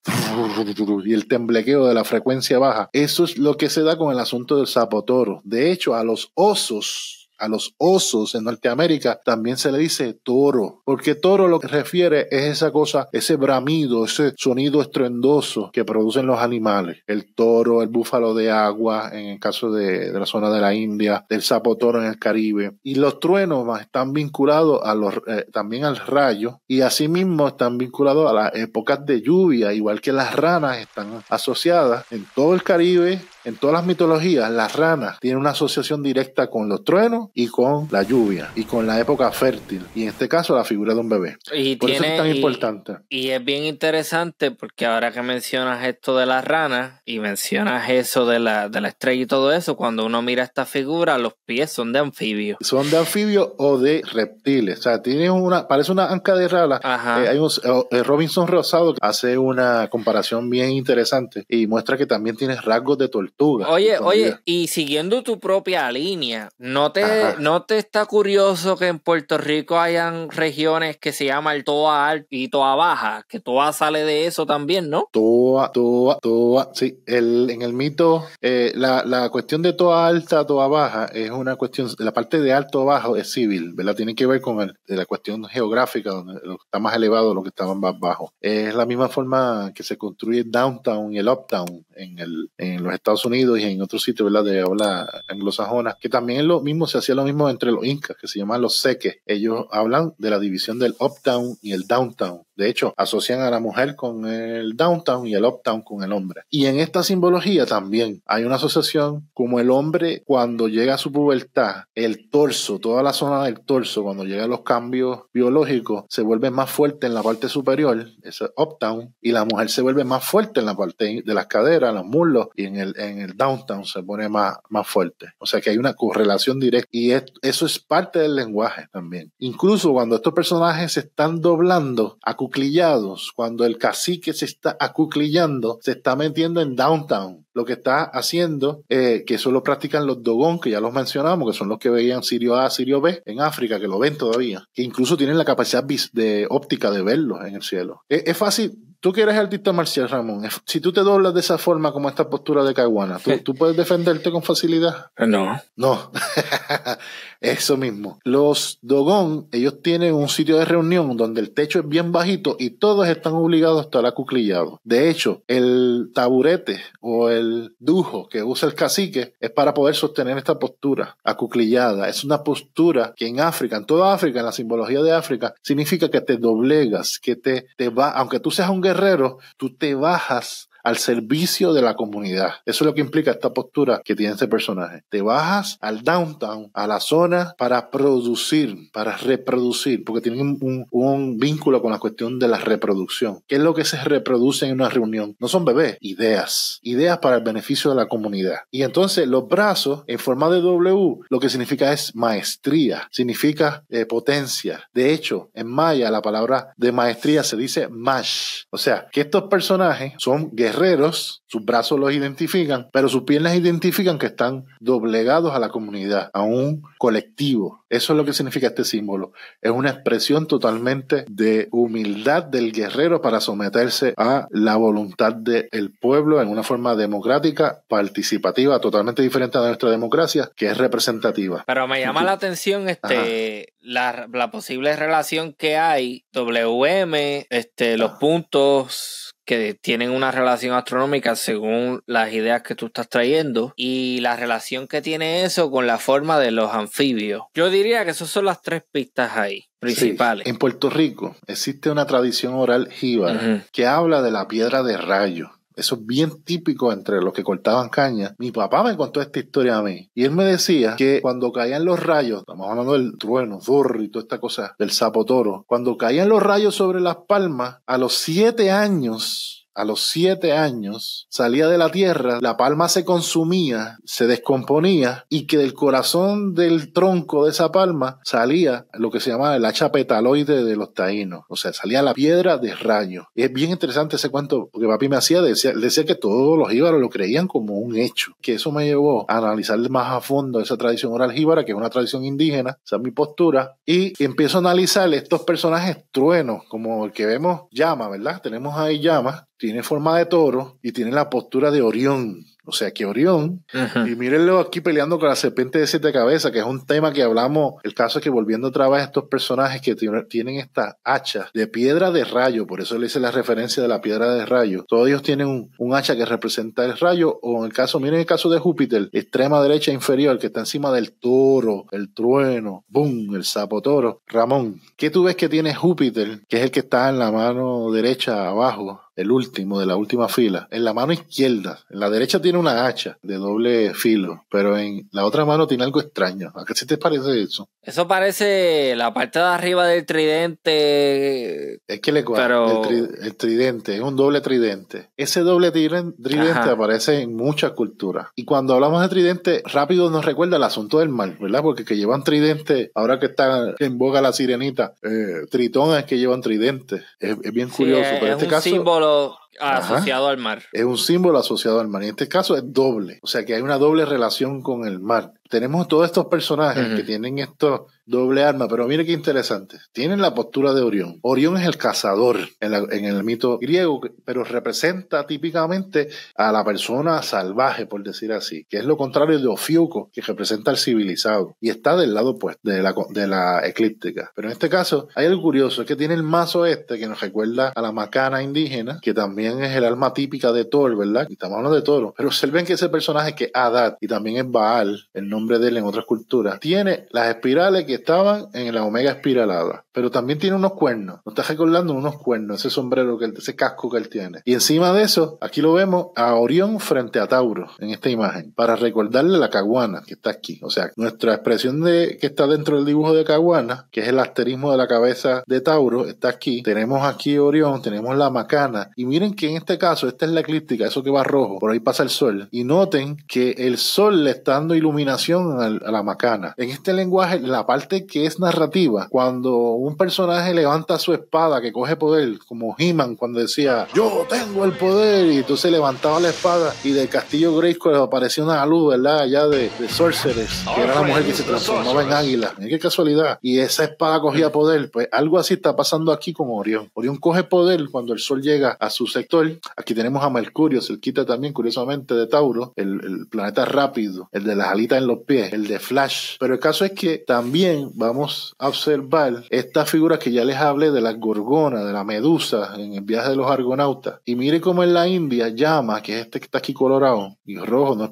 y el temblequeo de la frecuencia baja. Eso es lo que se da con el asunto del zapotoro. De hecho, a los osos a los osos en Norteamérica también se le dice toro, porque toro lo que refiere es esa cosa, ese bramido, ese sonido estruendoso que producen los animales. El toro, el búfalo de agua, en el caso de, la zona de la India, del sapo toro en el Caribe. Y los truenos están vinculados a los, eh, también al rayo y asimismo están vinculados a las épocas de lluvia, igual que las ranas están asociadas en todo el Caribe en todas las mitologías, las ranas tienen una asociación directa con los truenos y con la lluvia y con la época fértil. Y en este caso, la figura de un bebé. Y Por eso es tan importante. Y es bien interesante porque ahora que mencionas esto de las ranas y mencionas eso de la, de la estrella y todo eso, cuando uno mira esta figura, los pies son de anfibios. Son de anfibios o de reptiles. O sea, tiene una, parece una anca de rala. Eh, hay un, eh, eh, Robinson Rosado hace una comparación bien interesante y muestra que también tiene rasgos de tortuga Oye, oye, y siguiendo tu propia línea, ¿no te, ¿no te está curioso que en Puerto Rico hayan regiones que se llaman el Toa Alto y toda Baja? Que Toa sale de eso también, ¿no? Toa, Toa, Toa, sí. en el mito, eh, la, la cuestión de toda Alta, Toa Baja es una cuestión, la parte de alto o bajo es civil, ¿verdad? Tiene que ver con la cuestión geográfica, donde está más elevado, lo que está más bajo. Es la misma forma que se construye el downtown y el uptown en, el, en los Estados unidos Unidos y en otros sitios, ¿verdad? De habla anglosajona, que también lo mismo se hacía lo mismo entre los incas, que se llaman los seques. Ellos hablan de la división del uptown y el downtown. De hecho, asocian a la mujer con el downtown y el uptown con el hombre. Y en esta simbología también hay una asociación como el hombre cuando llega a su pubertad, el torso, toda la zona del torso, cuando llega a los cambios biológicos, se vuelve más fuerte en la parte superior, ese uptown, y la mujer se vuelve más fuerte en la parte de las caderas, los muslos, y en el, en el downtown se pone más, más fuerte. O sea que hay una correlación directa y eso es parte del lenguaje también. Incluso cuando estos personajes se están doblando, a acuclillados, cuando el cacique se está acuclillando, se está metiendo en downtown. Lo que está haciendo, eh, que eso lo practican los Dogón, que ya los mencionamos, que son los que veían Sirio A, Sirio B, en África, que lo ven todavía, que incluso tienen la capacidad de óptica de verlos en el cielo. es, fácil Tú que eres artista marcial, Ramón, si tú te doblas de esa forma como esta postura de kaiwana, ¿tú puedes defenderte con facilidad? No. No. Eso mismo. Los Dogon, ellos tienen un sitio de reunión donde el techo es bien bajito y todos están obligados a estar acuclillados. De hecho, el taburete o el dujo que usa el cacique es para poder sostener esta postura acuclillada. Es una postura que en África, en toda África, en la simbología de África, significa que te doblegas, que te, te va, aunque tú seas un guerrero, tú te bajas al servicio de la comunidad. Eso es lo que implica esta postura que tiene este personaje. Te bajas al downtown, a la zona, para producir, para reproducir, porque tienen un, vínculo con la cuestión de la reproducción. ¿Qué es lo que se reproduce en una reunión? No son bebés, ideas, ideas para el beneficio de la comunidad. Y entonces los brazos en forma de W, lo que significa es maestría, significa eh, potencia. De hecho, en maya la palabra de maestría se dice mash. O sea, que estos personajes son guerreros guerreros, sus brazos los identifican, pero sus piernas identifican que están doblegados a la comunidad, a un colectivo. Eso es lo que significa este símbolo. Es una expresión totalmente de humildad del guerrero para someterse a la voluntad del pueblo en una forma democrática, participativa, totalmente diferente a nuestra democracia, que es representativa. Pero me llama la atención este, la, posible relación que hay WM, este, los puntos que tienen una relación astronómica según las ideas que tú estás trayendo y la relación que tiene eso con la forma de los anfibios. Yo diría que esas son las tres pistas ahí. Principales. en Puerto Rico existe una tradición oral jíbara que habla de la piedra de rayo eso es bien típico entre los que cortaban caña. Mi papá me contó esta historia a mí. Y él me decía que cuando caían los rayos, estamos hablando del trueno, zorro y toda esta cosa, del sapo toro, cuando caían los rayos sobre las palmas, a los siete años, a los siete años salía de la tierra, la palma se consumía, se descomponía y que del corazón del tronco de esa palma salía lo que se llamaba el hacha petaloide de los taínos. O sea, salía la piedra de rayo. es bien interesante ese cuento que papi me hacía, decía, decía que todos los íbaros lo creían como un hecho. Que eso me llevó a analizar más a fondo esa tradición oral jíbara, que es una tradición indígena, esa es mi postura, y empiezo a analizar estos personajes truenos, como el que vemos llama, ¿verdad? Tenemos ahí llamas tiene forma de toro y tiene la postura de Orión. O sea que Orión, y mírenlo aquí peleando con la serpiente de siete cabezas, que es un tema que hablamos. El caso es que volviendo otra vez estos personajes que tienen esta Hacha de piedra de rayo, por eso le hice la referencia de la piedra de rayo. Todos ellos tienen un, hacha que representa el rayo, o en el caso, miren el caso de Júpiter, extrema derecha e inferior, que está encima del toro, el trueno, boom, el sapo toro. Ramón, ¿qué tú ves que tiene Júpiter, que es el que está en la mano derecha abajo? el último de la última fila, en la mano izquierda. En la derecha tiene una hacha de doble filo, pero en la otra mano tiene algo extraño. ¿A qué se te parece eso? Eso parece la parte de arriba del tridente. Es que le pero... el, tridente, es un doble tridente. Ese doble tridente aparece en muchas culturas. Y cuando hablamos de tridente, rápido nos recuerda el asunto del mal, ¿verdad? Porque que llevan tridente, ahora que está en boga la sirenita, eh, tritones que llevan tridente. Es, bien curioso, pero en este un caso... Símbolo little Asociado al mar. Es un símbolo asociado al mar. Y en este caso es doble. O sea que hay una doble relación con el mar. Tenemos todos estos personajes que tienen esto doble arma, pero mire qué interesante. Tienen la postura de Orión. Orión es el cazador en, el mito griego, pero representa típicamente a la persona salvaje, por decir así, que es lo contrario de Ofiuco, que representa al civilizado y está del lado pues de la, de la eclíptica. Pero en este caso hay algo curioso, es que tiene el mazo este que nos recuerda a la macana indígena, que también es el alma típica de Thor, ¿verdad? Y estamos de Toro. Pero observen que ese personaje que es Adad y también es Baal, el nombre de él en otras culturas, tiene las espirales que estaban en la omega espiralada pero también tiene unos cuernos. No estás recordando unos cuernos, ese sombrero, que ese casco que él tiene. Y encima de eso, aquí lo vemos a Orión frente a Tauro en esta imagen, para recordarle la caguana que está aquí. O sea, nuestra expresión de que está dentro del dibujo de caguana, que es el asterismo de la cabeza de Tauro, está aquí. Tenemos aquí Orión, tenemos la macana. Y miren que en este caso, esta es la eclíptica, eso que va rojo, por ahí pasa el sol. Y noten que el sol le está dando iluminación a la macana. En este lenguaje, la parte que es narrativa, cuando un personaje levanta su espada que coge poder, como He-Man cuando decía, yo tengo el poder, y entonces levantaba la espada y del castillo Grayskull apareció una luz, ¿verdad? Allá de, de que era la mujer que se transformaba en águila. Mira qué casualidad. Y esa espada cogía poder. Pues algo así está pasando aquí con Orión. Orión coge poder cuando el sol llega a su sector. Aquí tenemos a Mercurio, se quita también, curiosamente, de Tauro, el, el planeta rápido, el de las alitas en los pies, el de Flash. Pero el caso es que también vamos a observar este figuras que ya les hablé de las gorgonas, de la medusa, en el viaje de los argonautas. Y mire cómo en la India llama, que es este que está aquí colorado y rojo, no es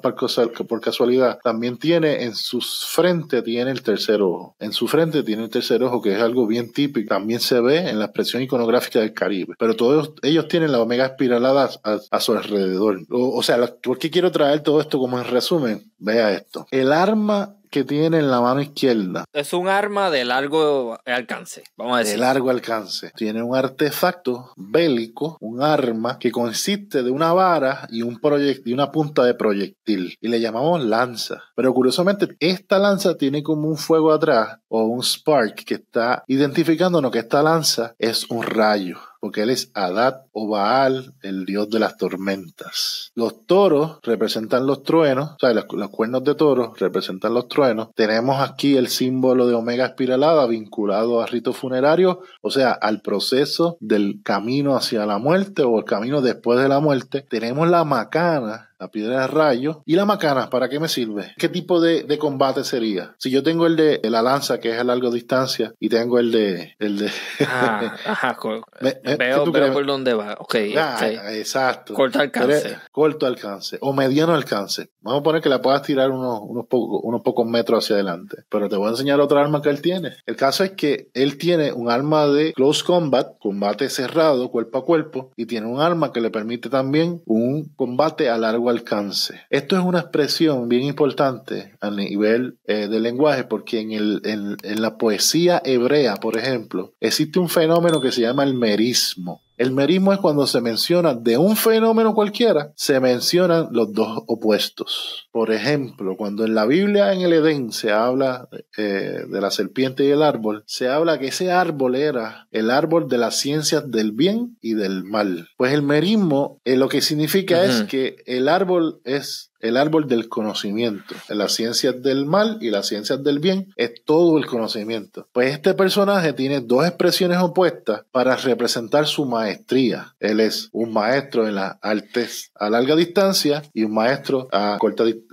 por casualidad, también tiene en su frente tiene el tercer ojo. En su frente tiene el tercer ojo, que es algo bien típico. También se ve en la expresión iconográfica del Caribe. Pero todos ellos tienen la omega espiraladas a, su alrededor. O, sea, ¿por qué quiero traer todo esto como en resumen? Vea esto. El arma que tiene en la mano izquierda. Es un arma de largo alcance, vamos a decir. De largo alcance. Tiene un artefacto bélico, un arma que consiste de una vara y, un y una punta de proyectil. Y le llamamos lanza. Pero curiosamente, esta lanza tiene como un fuego atrás o un spark que está identificándonos que esta lanza es un rayo porque él es Adad o Baal, el dios de las tormentas. Los toros representan los truenos, o sea, los, cuernos de toros representan los truenos. Tenemos aquí el símbolo de omega espiralada vinculado a rito funerario, o sea, al proceso del camino hacia la muerte o el camino después de la muerte. Tenemos la macana la piedra de rayo. ¿Y la macana? ¿Para qué me sirve? ¿Qué tipo de, combate sería? Si yo tengo el de, la lanza, que es a largo distancia, y tengo el de. El de... Ah, veo, veo por dónde va. Ok. Ah, exacto. Corto alcance. corto alcance. O mediano alcance. Vamos a poner que la puedas tirar unos, pocos, unos pocos metros hacia adelante. Pero te voy a enseñar otra arma que él tiene. El caso es que él tiene un arma de close combat, combate cerrado, cuerpo a cuerpo, y tiene un arma que le permite también un combate a largo alcance. Esto es una expresión bien importante a nivel eh, del lenguaje porque en la poesía hebrea, por ejemplo, existe un fenómeno que se llama el merismo. El merismo es cuando se menciona de un fenómeno cualquiera, se mencionan los dos opuestos. Por ejemplo, cuando en la Biblia en el Edén se habla eh, de la serpiente y el árbol, se habla que ese árbol era el árbol de las ciencias del bien y del mal. Pues el merismo eh, lo que significa es que el árbol es el árbol del conocimiento. Las ciencias del mal y las ciencias del bien es todo el conocimiento. Pues este personaje tiene dos expresiones opuestas para representar su maestría. Él es un maestro en las artes a larga distancia y un maestro a corta distancia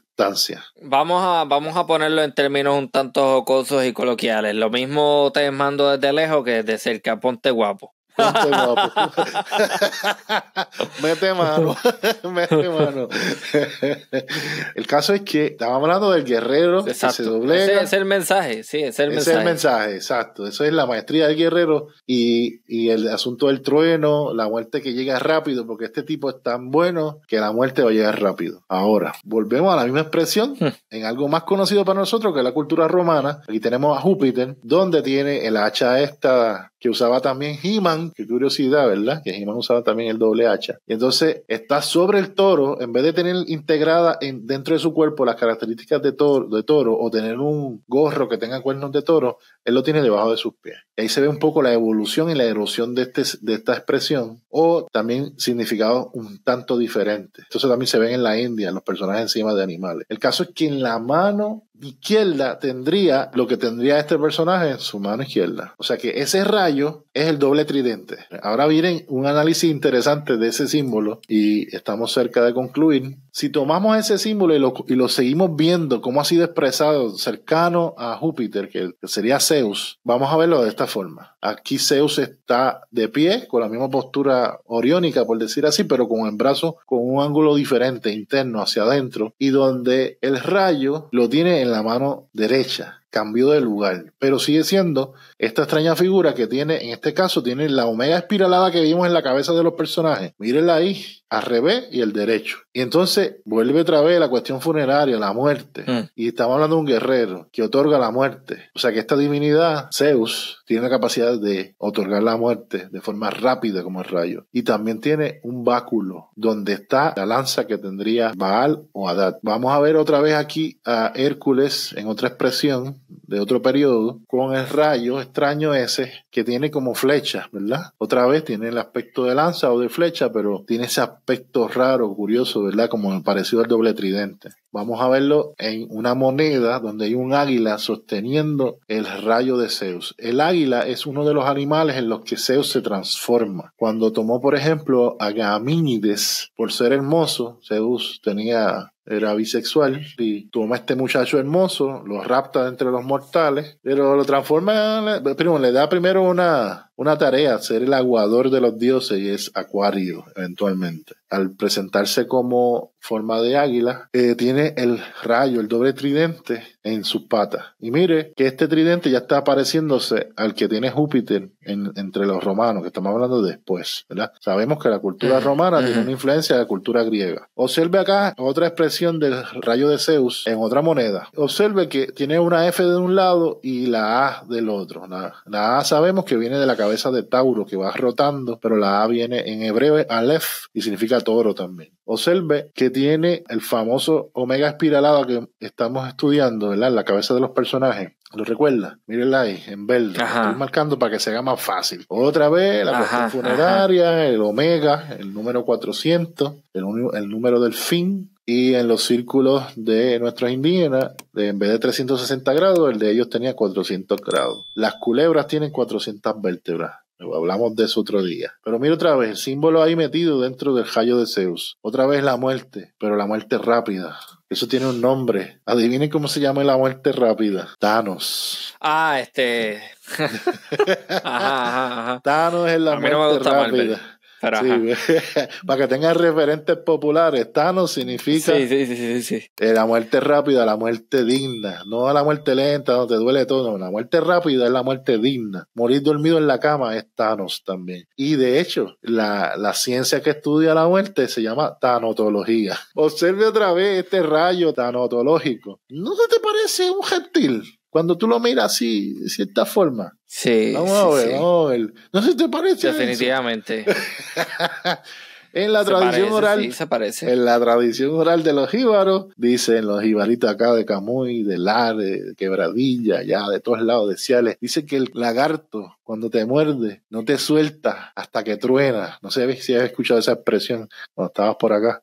Vamos a, vamos a ponerlo en términos un tanto jocosos y coloquiales. Lo mismo te mando desde lejos que desde cerca, ponte guapo. Mete mano. Mete mano. el caso es que estábamos hablando del guerrero Exacto. doblega. Ese es el mensaje, sí, es el ese mensaje. Es el mensaje, exacto. Eso es la maestría del guerrero y, y el asunto del trueno, la muerte que llega rápido, porque este tipo es tan bueno que la muerte va a llegar rápido. Ahora, volvemos a la misma expresión hmm. en algo más conocido para nosotros que es la cultura romana. Aquí tenemos a Júpiter, donde tiene el hacha esta que usaba también He-Man qué curiosidad, ¿verdad? Que imán usaba también el doble hacha. Y entonces está sobre el toro, en vez de tener integrada en, dentro de su cuerpo las características de toro, de toro o tener un gorro que tenga cuernos de toro, él lo tiene debajo de sus pies ahí se ve un poco la evolución y la erosión de, este, de esta expresión, o también significado un tanto diferente. Entonces también se ven en la India, en los personajes encima de animales. El caso es que en la mano izquierda tendría lo que tendría este personaje en su mano izquierda. O sea que ese rayo es el doble tridente. Ahora miren un análisis interesante de ese símbolo y estamos cerca de concluir. Si tomamos ese símbolo y lo, y lo seguimos viendo cómo ha sido expresado cercano a Júpiter, que sería Zeus, vamos a verlo de esta forma. Aquí Zeus está de pie, con la misma postura oriónica, por decir así, pero con el brazo con un ángulo diferente, interno, hacia adentro, y donde el rayo lo tiene en la mano derecha. Cambió de lugar, pero sigue siendo esta extraña figura que tiene, en este caso, tiene la omega espiralada que vimos en la cabeza de los personajes. Mírenla ahí, al revés y el derecho. Y entonces vuelve otra vez la cuestión funeraria, la muerte. Mm. Y estamos hablando de un guerrero que otorga la muerte. O sea que esta divinidad, Zeus, tiene la capacidad de otorgar la muerte de forma rápida como el rayo. Y también tiene un báculo donde está la lanza que tendría Baal o Adad. Vamos a ver otra vez aquí a Hércules en otra expresión de otro periodo con el rayo extraño ese que tiene como flecha, ¿verdad? Otra vez tiene el aspecto de lanza o de flecha, pero tiene ese aspecto raro, curioso, ¿verdad? Como parecido al doble tridente. Vamos a verlo en una moneda donde hay un águila sosteniendo el rayo de Zeus. El águila es uno de los animales en los que Zeus se transforma. Cuando tomó, por ejemplo, a Gamínides por ser hermoso, Zeus tenía era bisexual y toma a este muchacho hermoso, lo rapta entre los mortales, pero lo transforma, primero le da primero una, una tarea, ser el aguador de los dioses y es acuario eventualmente al presentarse como forma de águila, eh, tiene el rayo, el doble tridente en sus patas. Y mire que este tridente ya está pareciéndose al que tiene Júpiter entre los romanos, que estamos hablando después, ¿verdad? Sabemos que la cultura romana tiene una influencia de la cultura griega. Observe acá otra expresión del rayo de Zeus en otra moneda. Observe que tiene una F de un lado y la A del otro. La, la A sabemos que viene de la cabeza de Tauro, que va rotando, pero la A viene en hebreo Aleph y significa toro también. Observe que tiene el famoso omega espiralado que estamos estudiando, ¿verdad? la cabeza de los personajes. ¿Lo recuerda? Mírenla ahí, en verde. Estoy marcando para que se haga más fácil. Otra vez, la cuestión funeraria, el omega, el número 400, el, el número del fin, y en los círculos de nuestras indígenas, en vez de 360 grados, el de ellos tenía 400 grados. Las culebras tienen 400 vértebras. Hablamos de eso otro día. Pero mira otra vez, el símbolo ahí metido dentro del rayo de Zeus. Otra vez la muerte, pero la muerte rápida. Eso tiene un nombre. Adivinen cómo se llama la muerte rápida. Thanos. Ah, este. ajá, ajá, Thanos es la muerte rápida. para que tengan referentes populares, Thanos significa sí, eh, la muerte rápida, la muerte digna, no a la muerte lenta, donde duele todo, la muerte rápida es la muerte digna. Morir dormido en la cama es Thanos también. Y de hecho, la, la ciencia que estudia la muerte se llama tanotología. Observe otra vez este rayo tanotológico. ¿No te parece un gentil? Cuando tú lo miras así, de cierta forma. Sí. Vamos a ver, vamos a ver. ¿No se te parece? Definitivamente. En la tradición oral, sí, en la tradición oral de los jíbaros, dicen los jíbaritos acá de Camuy, de Lar, de Quebradilla, ya de todos lados, de Ciales, dicen que el lagarto cuando te muerde no te suelta hasta que truena. No sé si has escuchado esa expresión cuando estabas por acá.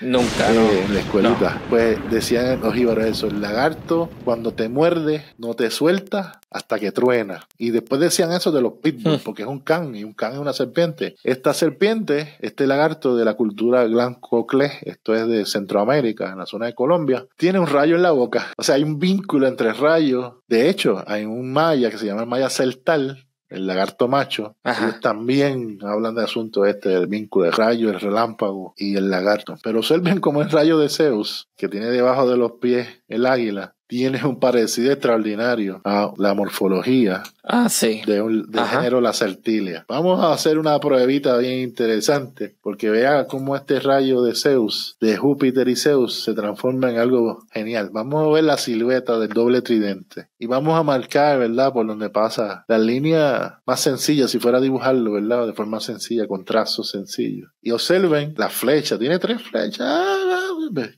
Nunca. En la escuelita. Pues decían los eso, el lagarto cuando te muerde no te suelta hasta que truena. Y después decían eso de los pitbulls, hmm. porque es un can y un can es una serpiente. Esta serpiente, este lagarto de la cultura glancocle, esto es de Centroamérica, en la zona de Colombia, tiene un rayo en la boca. O sea, hay un vínculo entre rayos. De hecho, hay un maya que se llama maya celtal, el lagarto macho, ellos también hablan de asuntos este del vínculo de rayo, el relámpago y el lagarto. Pero suelven como el rayo de Zeus, que tiene debajo de los pies el águila, tiene un parecido extraordinario a la morfología ah, de un género la certilia. Vamos a hacer una pruebita bien interesante, porque vea cómo este rayo de Zeus, de Júpiter y Zeus, se transforma en algo genial. Vamos a ver la silueta del doble tridente y vamos a marcar, ¿verdad?, por donde pasa la línea más sencilla, si fuera a dibujarlo, ¿verdad?, de forma sencilla, con trazos sencillos. Y observen la flecha, tiene tres flechas. Ah, ah, ah.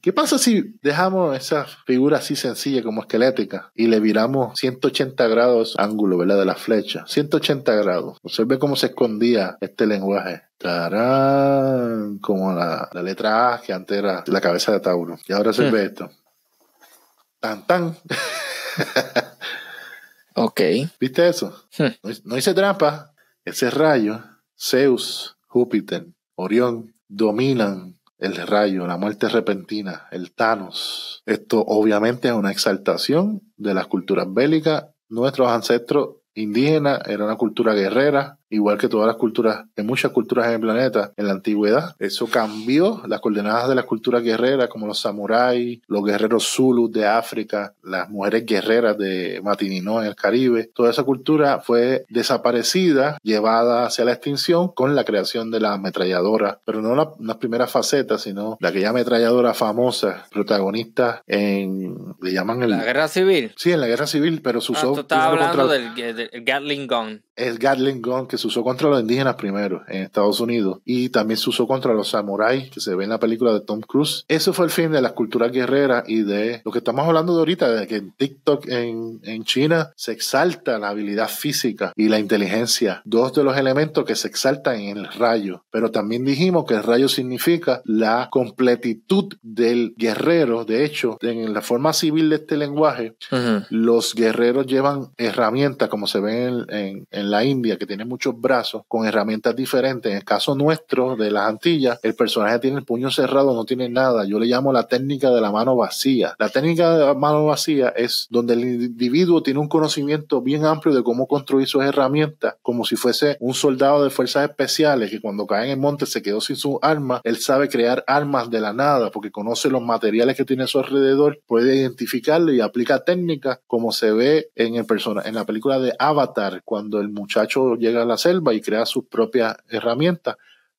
¿Qué pasa si dejamos esa figura así sencilla? como esquelética y le viramos 180 grados ángulo, ¿verdad? De la flecha. 180 grados. Observe cómo se escondía este lenguaje. Tarán, como la, la letra A que antes era la cabeza de Tauro. Y ahora se ve esto. Tan, tan. ok. ¿Viste eso? no, no hice trampa. Ese rayo, Zeus, Júpiter, Orión, dominan el rayo, la muerte repentina, el Thanos. Esto obviamente es una exaltación de las culturas bélicas. Nuestros ancestros indígenas eran una cultura guerrera, igual que todas las culturas, en muchas culturas en el planeta, en la antigüedad. Eso cambió las coordenadas de las culturas guerreras, como los samuráis, los guerreros zulus de África, las mujeres guerreras de Matininó en el Caribe. Toda esa cultura fue desaparecida, llevada hacia la extinción con la creación de la ametralladora, pero no las primeras facetas, sino de aquella ametralladora famosa, protagonista en, le llaman en la guerra civil. Sí, en la guerra civil, pero su ah, tú hablando del, Gatling Gun. El Gatling Gun se usó contra los indígenas primero en Estados Unidos y también se usó contra los samuráis que se ve en la película de Tom Cruise. Eso fue el fin de las culturas guerreras y de lo que estamos hablando de ahorita, de que en TikTok en, China se exalta la habilidad física y la inteligencia, dos de los elementos que se exaltan en el rayo. Pero también dijimos que el rayo significa la completitud del guerrero. De hecho, en la forma civil de este lenguaje, los guerreros llevan herramientas, como se ve en, la India, que tiene muchos brazos con herramientas diferentes. En el caso nuestro de las Antillas, el personaje tiene el puño cerrado, no tiene nada. Yo le llamo la técnica de la mano vacía. La técnica de la mano vacía es donde el individuo tiene un conocimiento bien amplio de cómo construir sus herramientas, como si fuese un soldado de fuerzas especiales que cuando cae en el monte se quedó sin su arma. Él sabe crear armas de la nada porque conoce los materiales que tiene a su alrededor, puede identificarlo y aplica técnicas como se ve en, el en la película de Avatar, cuando el muchacho llega a la selva y crear sus propias herramientas,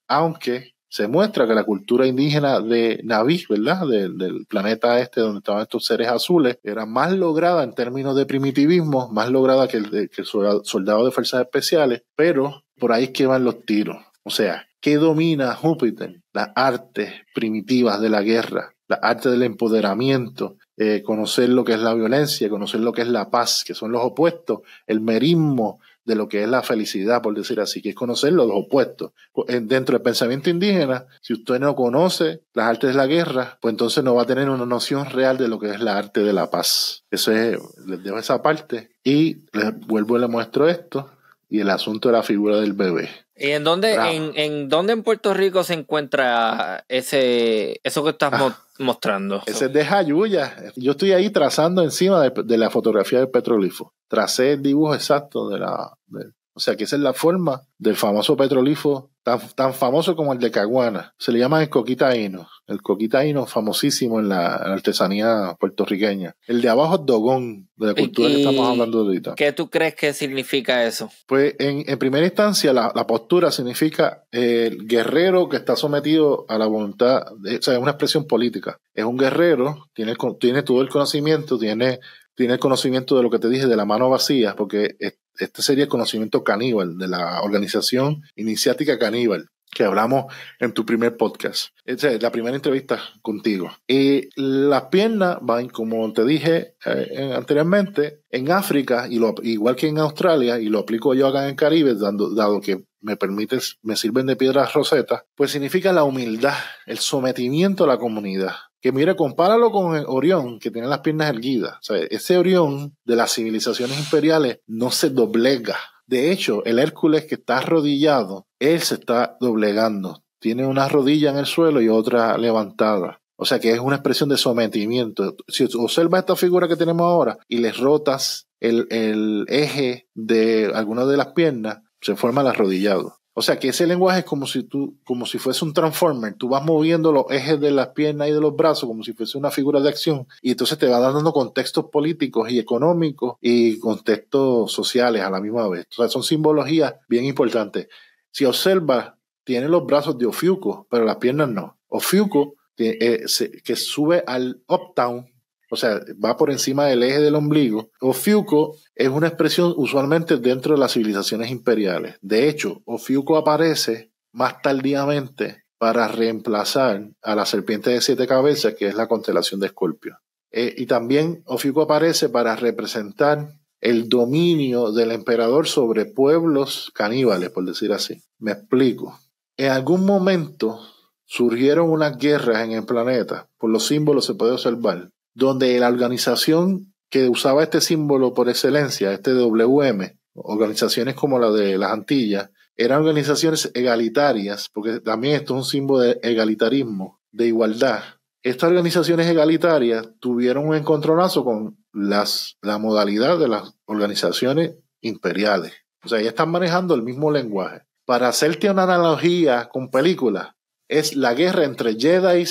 aunque se muestra que la cultura indígena de Naví, ¿verdad? del planeta este donde estaban estos seres azules, era más lograda en términos de primitivismo, más lograda que el, de, soldado de fuerzas especiales, pero por ahí es que van los tiros. O sea, ¿qué domina Júpiter? Las artes primitivas de la guerra, las artes del empoderamiento, eh, conocer lo que es la violencia, conocer lo que es la paz, que son los opuestos, el merismo, de lo que es la felicidad, por decir así, que es conocer los opuestos. Pues, dentro del pensamiento indígena, si usted no conoce las artes de la guerra, pues entonces no va a tener una noción real de lo que es la arte de la paz. Eso es, les dejo esa parte y les vuelvo y les muestro esto y el asunto de la figura del bebé. ¿Y en dónde, en, dónde en Puerto Rico se encuentra ese, eso que estás ah. mostrando? Ese es de Jayuya. Yo estoy ahí trazando encima de, la fotografía del petrolifo. Tracé el dibujo exacto de la. o sea que esa es la forma del famoso petrolifo tan, famoso como el de Caguana. Se le llama el coquitaíno. El coquitaíno famosísimo en la, artesanía puertorriqueña. El de abajo es dogón, de la cultura que estamos hablando ahorita. ¿Qué tú crees que significa eso? Pues en, primera instancia la, postura significa el guerrero que está sometido a la voluntad, o sea, es una expresión política. Es un guerrero, tiene, tiene todo el conocimiento, tiene tiene conocimiento de lo que te dije de la mano vacía, porque este sería el conocimiento caníbal de la organización iniciática caníbal que hablamos en tu primer podcast. Esa es la primera entrevista contigo. Y las piernas van, como te dije eh, anteriormente, en África, y igual que en Australia, y lo aplico yo acá en el Caribe, dado que me permites, me sirven de piedra roseta, pues significa la humildad, el sometimiento a la comunidad, que mire compáralo con Orión, que tiene las piernas erguidas. ese Orión de las civilizaciones imperiales no se doblega. De hecho, el Hércules que está arrodillado, él se está doblegando. Tiene una rodilla en el suelo y otra levantada. O sea que es una expresión de sometimiento. Si observas esta figura que tenemos ahora y le rotas el, el eje de alguna de las piernas, se forma el arrodillado. O sea que ese lenguaje es como si tú, como si fuese un transformer. Tú vas moviendo los ejes de las piernas y de los brazos como si fuese una figura de acción y entonces te va dando contextos políticos y económicos y contextos sociales a la misma vez. O sea, son simbologías bien importantes. Si observas, tiene los brazos de Ofiuco, pero las piernas no. Ofiuco, que eh, sube al uptown o sea, va por encima del eje del ombligo. Ofiuco es una expresión usualmente dentro de las civilizaciones imperiales. De hecho, Ofiuco aparece más tardíamente para reemplazar a la serpiente de siete cabezas, que es la constelación de Escorpio. Eh, y también Ofiuco aparece para representar el dominio del emperador sobre pueblos caníbales, por decir así. Me explico. En algún momento surgieron unas guerras en el planeta, por los símbolos se puede observar, donde la organización que usaba este símbolo por excelencia, este WM, organizaciones como la de las Antillas, eran organizaciones egalitarias, porque también esto es un símbolo de egalitarismo, de igualdad. Estas organizaciones egalitarias tuvieron un encontronazo con las, la modalidad de las organizaciones imperiales. O sea, ya están manejando el mismo lenguaje. Para hacerte una analogía con películas, es la guerra entre Jedi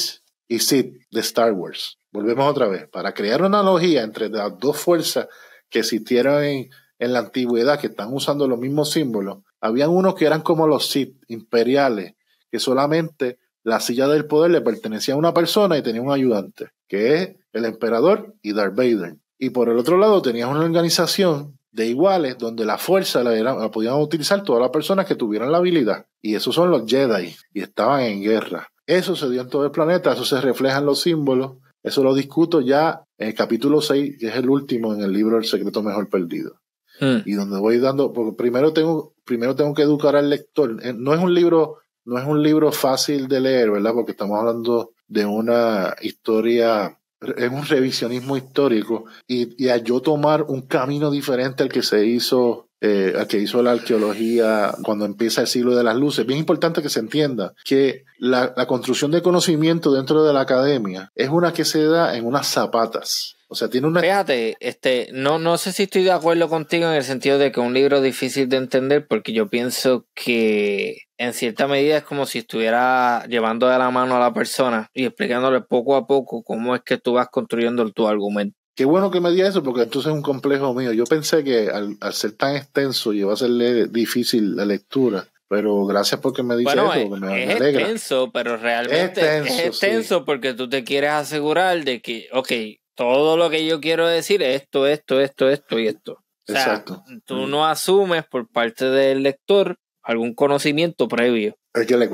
y Sith de Star Wars volvemos otra vez, para crear una analogía entre las dos fuerzas que existieron en, la antigüedad, que están usando los mismos símbolos, habían unos que eran como los Sith imperiales, que solamente la silla del poder le pertenecía a una persona y tenía un ayudante, que es el emperador y Darth Vader. Y por el otro lado tenías una organización de iguales donde la fuerza la, la podían utilizar todas las personas que tuvieran la habilidad. Y esos son los Jedi y estaban en guerra. Eso se dio en todo el planeta, eso se refleja en los símbolos eso lo discuto ya en el capítulo 6, que es el último en el libro El secreto mejor perdido. Hmm. Y donde voy dando, porque primero tengo, primero tengo que educar al lector. Eh, no es un libro, no es un libro fácil de leer, ¿verdad? Porque estamos hablando de una historia es un revisionismo histórico y, a yo tomar un camino diferente al que se hizo eh, al que hizo la arqueología cuando empieza el siglo de las luces. Bien importante que se entienda que la construcción de conocimiento dentro de la academia es una que se da en unas zapatas. O sea, tiene una. Fíjate, este, no, no sé si estoy de acuerdo contigo en el sentido de que un libro es difícil de entender, porque yo pienso que en cierta medida es como si estuviera llevando de la mano a la persona y explicándole poco a poco cómo es que tú vas construyendo tu argumento. Qué bueno que me diga eso, porque entonces es un complejo mío. Yo pensé que al, ser tan extenso iba a serle difícil la lectura. Pero gracias porque me dices eso. me es extenso, pero realmente es extenso, porque tú te quieres asegurar de que, ok, todo lo que yo quiero decir es esto, esto, esto, esto y esto. Exacto. Tú mm. no asumes por parte del lector algún conocimiento previo. Es que le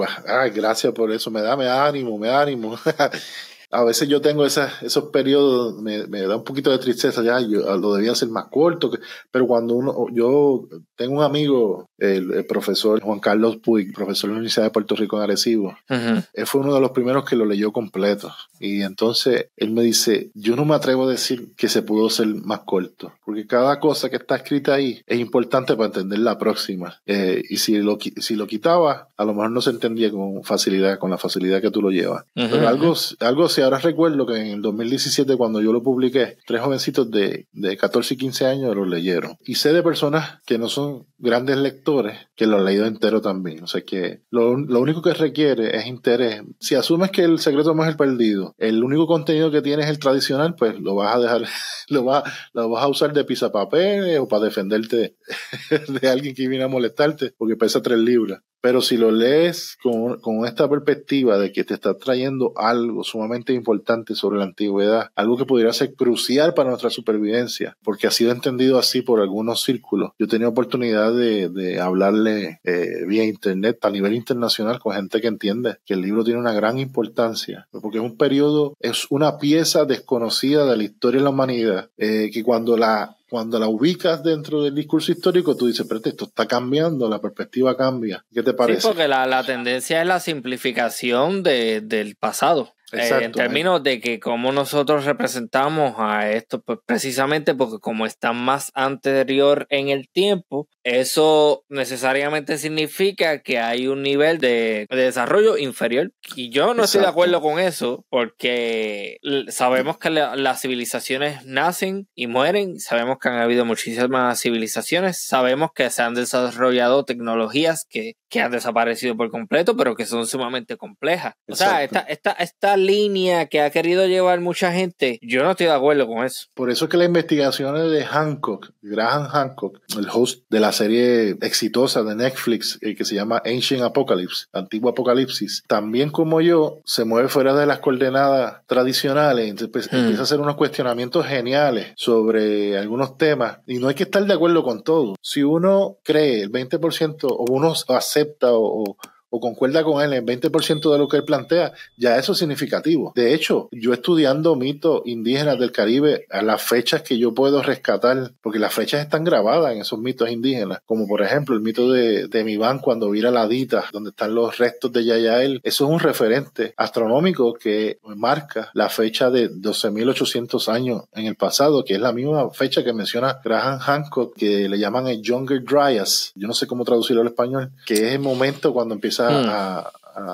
gracias por eso, me da, me ánimo, me da ánimo. a veces yo tengo esas, esos periodos, me, me, da un poquito de tristeza, ya yo, lo debía hacer más corto, pero cuando uno, yo tengo un amigo el, profesor Juan Carlos Puig, profesor de la Universidad de Puerto Rico en Arecibo. Él fue uno de los primeros que lo leyó completo. Y entonces él me dice, yo no me atrevo a decir que se pudo ser más corto, porque cada cosa que está escrita ahí es importante para entender la próxima. Eh, y si lo, si lo quitaba, a lo mejor no se entendía con facilidad, con la facilidad que tú lo llevas. Pero algo, algo si ahora recuerdo que en el 2017, cuando yo lo publiqué, tres jovencitos de, de 14 y 15 años lo leyeron. Y sé de personas que no son grandes lectores, que lo han leído entero también. O sea que lo, único que requiere es interés. Si asumes que el secreto más el perdido, el único contenido que tienes es el tradicional, pues lo vas a dejar, lo, vas, lo vas a usar de pisapapeles o para defenderte de alguien que viene a molestarte porque pesa tres libras. Pero si lo lees con, esta perspectiva de que te está trayendo algo sumamente importante sobre la antigüedad, algo que pudiera ser crucial para nuestra supervivencia, porque ha sido entendido así por algunos círculos. Yo he tenido oportunidad de, hablarle eh, vía internet a nivel internacional con gente que entiende que el libro tiene una gran importancia, porque es un periodo, es una pieza desconocida de la historia de la humanidad, eh, que cuando la cuando la ubicas dentro del discurso histórico, tú dices, pero esto está cambiando, la perspectiva cambia. ¿Qué te parece? Sí, porque la, tendencia es la simplificación del pasado. Eh, en eh. términos de que cómo nosotros representamos a esto, pues precisamente porque como está más anterior en el tiempo, eso necesariamente significa que hay un nivel de, desarrollo inferior. Y yo no estoy de acuerdo con eso, porque sabemos que las civilizaciones nacen y mueren, sabemos que han habido muchísimas civilizaciones, sabemos que se han desarrollado tecnologías que que han desaparecido por completo, pero que son sumamente complejas. O sea, esta, esta, línea que ha querido llevar mucha gente, yo no estoy de acuerdo con eso. Por eso es que las investigaciones de Hancock, Graham Hancock, el host de la serie exitosa de Netflix eh, que se llama Ancient Apocalypse, Antiguo Apocalipsis, también como yo, se mueve fuera de las coordenadas tradicionales, pues, hmm. empieza a hacer unos cuestionamientos geniales sobre algunos temas, y no hay que estar de acuerdo con todo. Si uno cree el 20% o unos hace acepta o, o concuerda con él en 20% de lo que él plantea, ya eso es significativo. De hecho, yo estudiando mitos indígenas del Caribe, a las fechas que yo puedo rescatar, porque las fechas están grabadas en esos mitos indígenas, como por ejemplo el mito de, de Mibán cuando vira la Dita, donde están los restos de Yayael, eso es un referente astronómico que marca la fecha de 12.800 años en el pasado, que es la misma fecha que menciona Graham Hancock, que le llaman el Younger Dryas, yo no sé cómo traducirlo al español, que es el momento cuando empieza Hmm. a,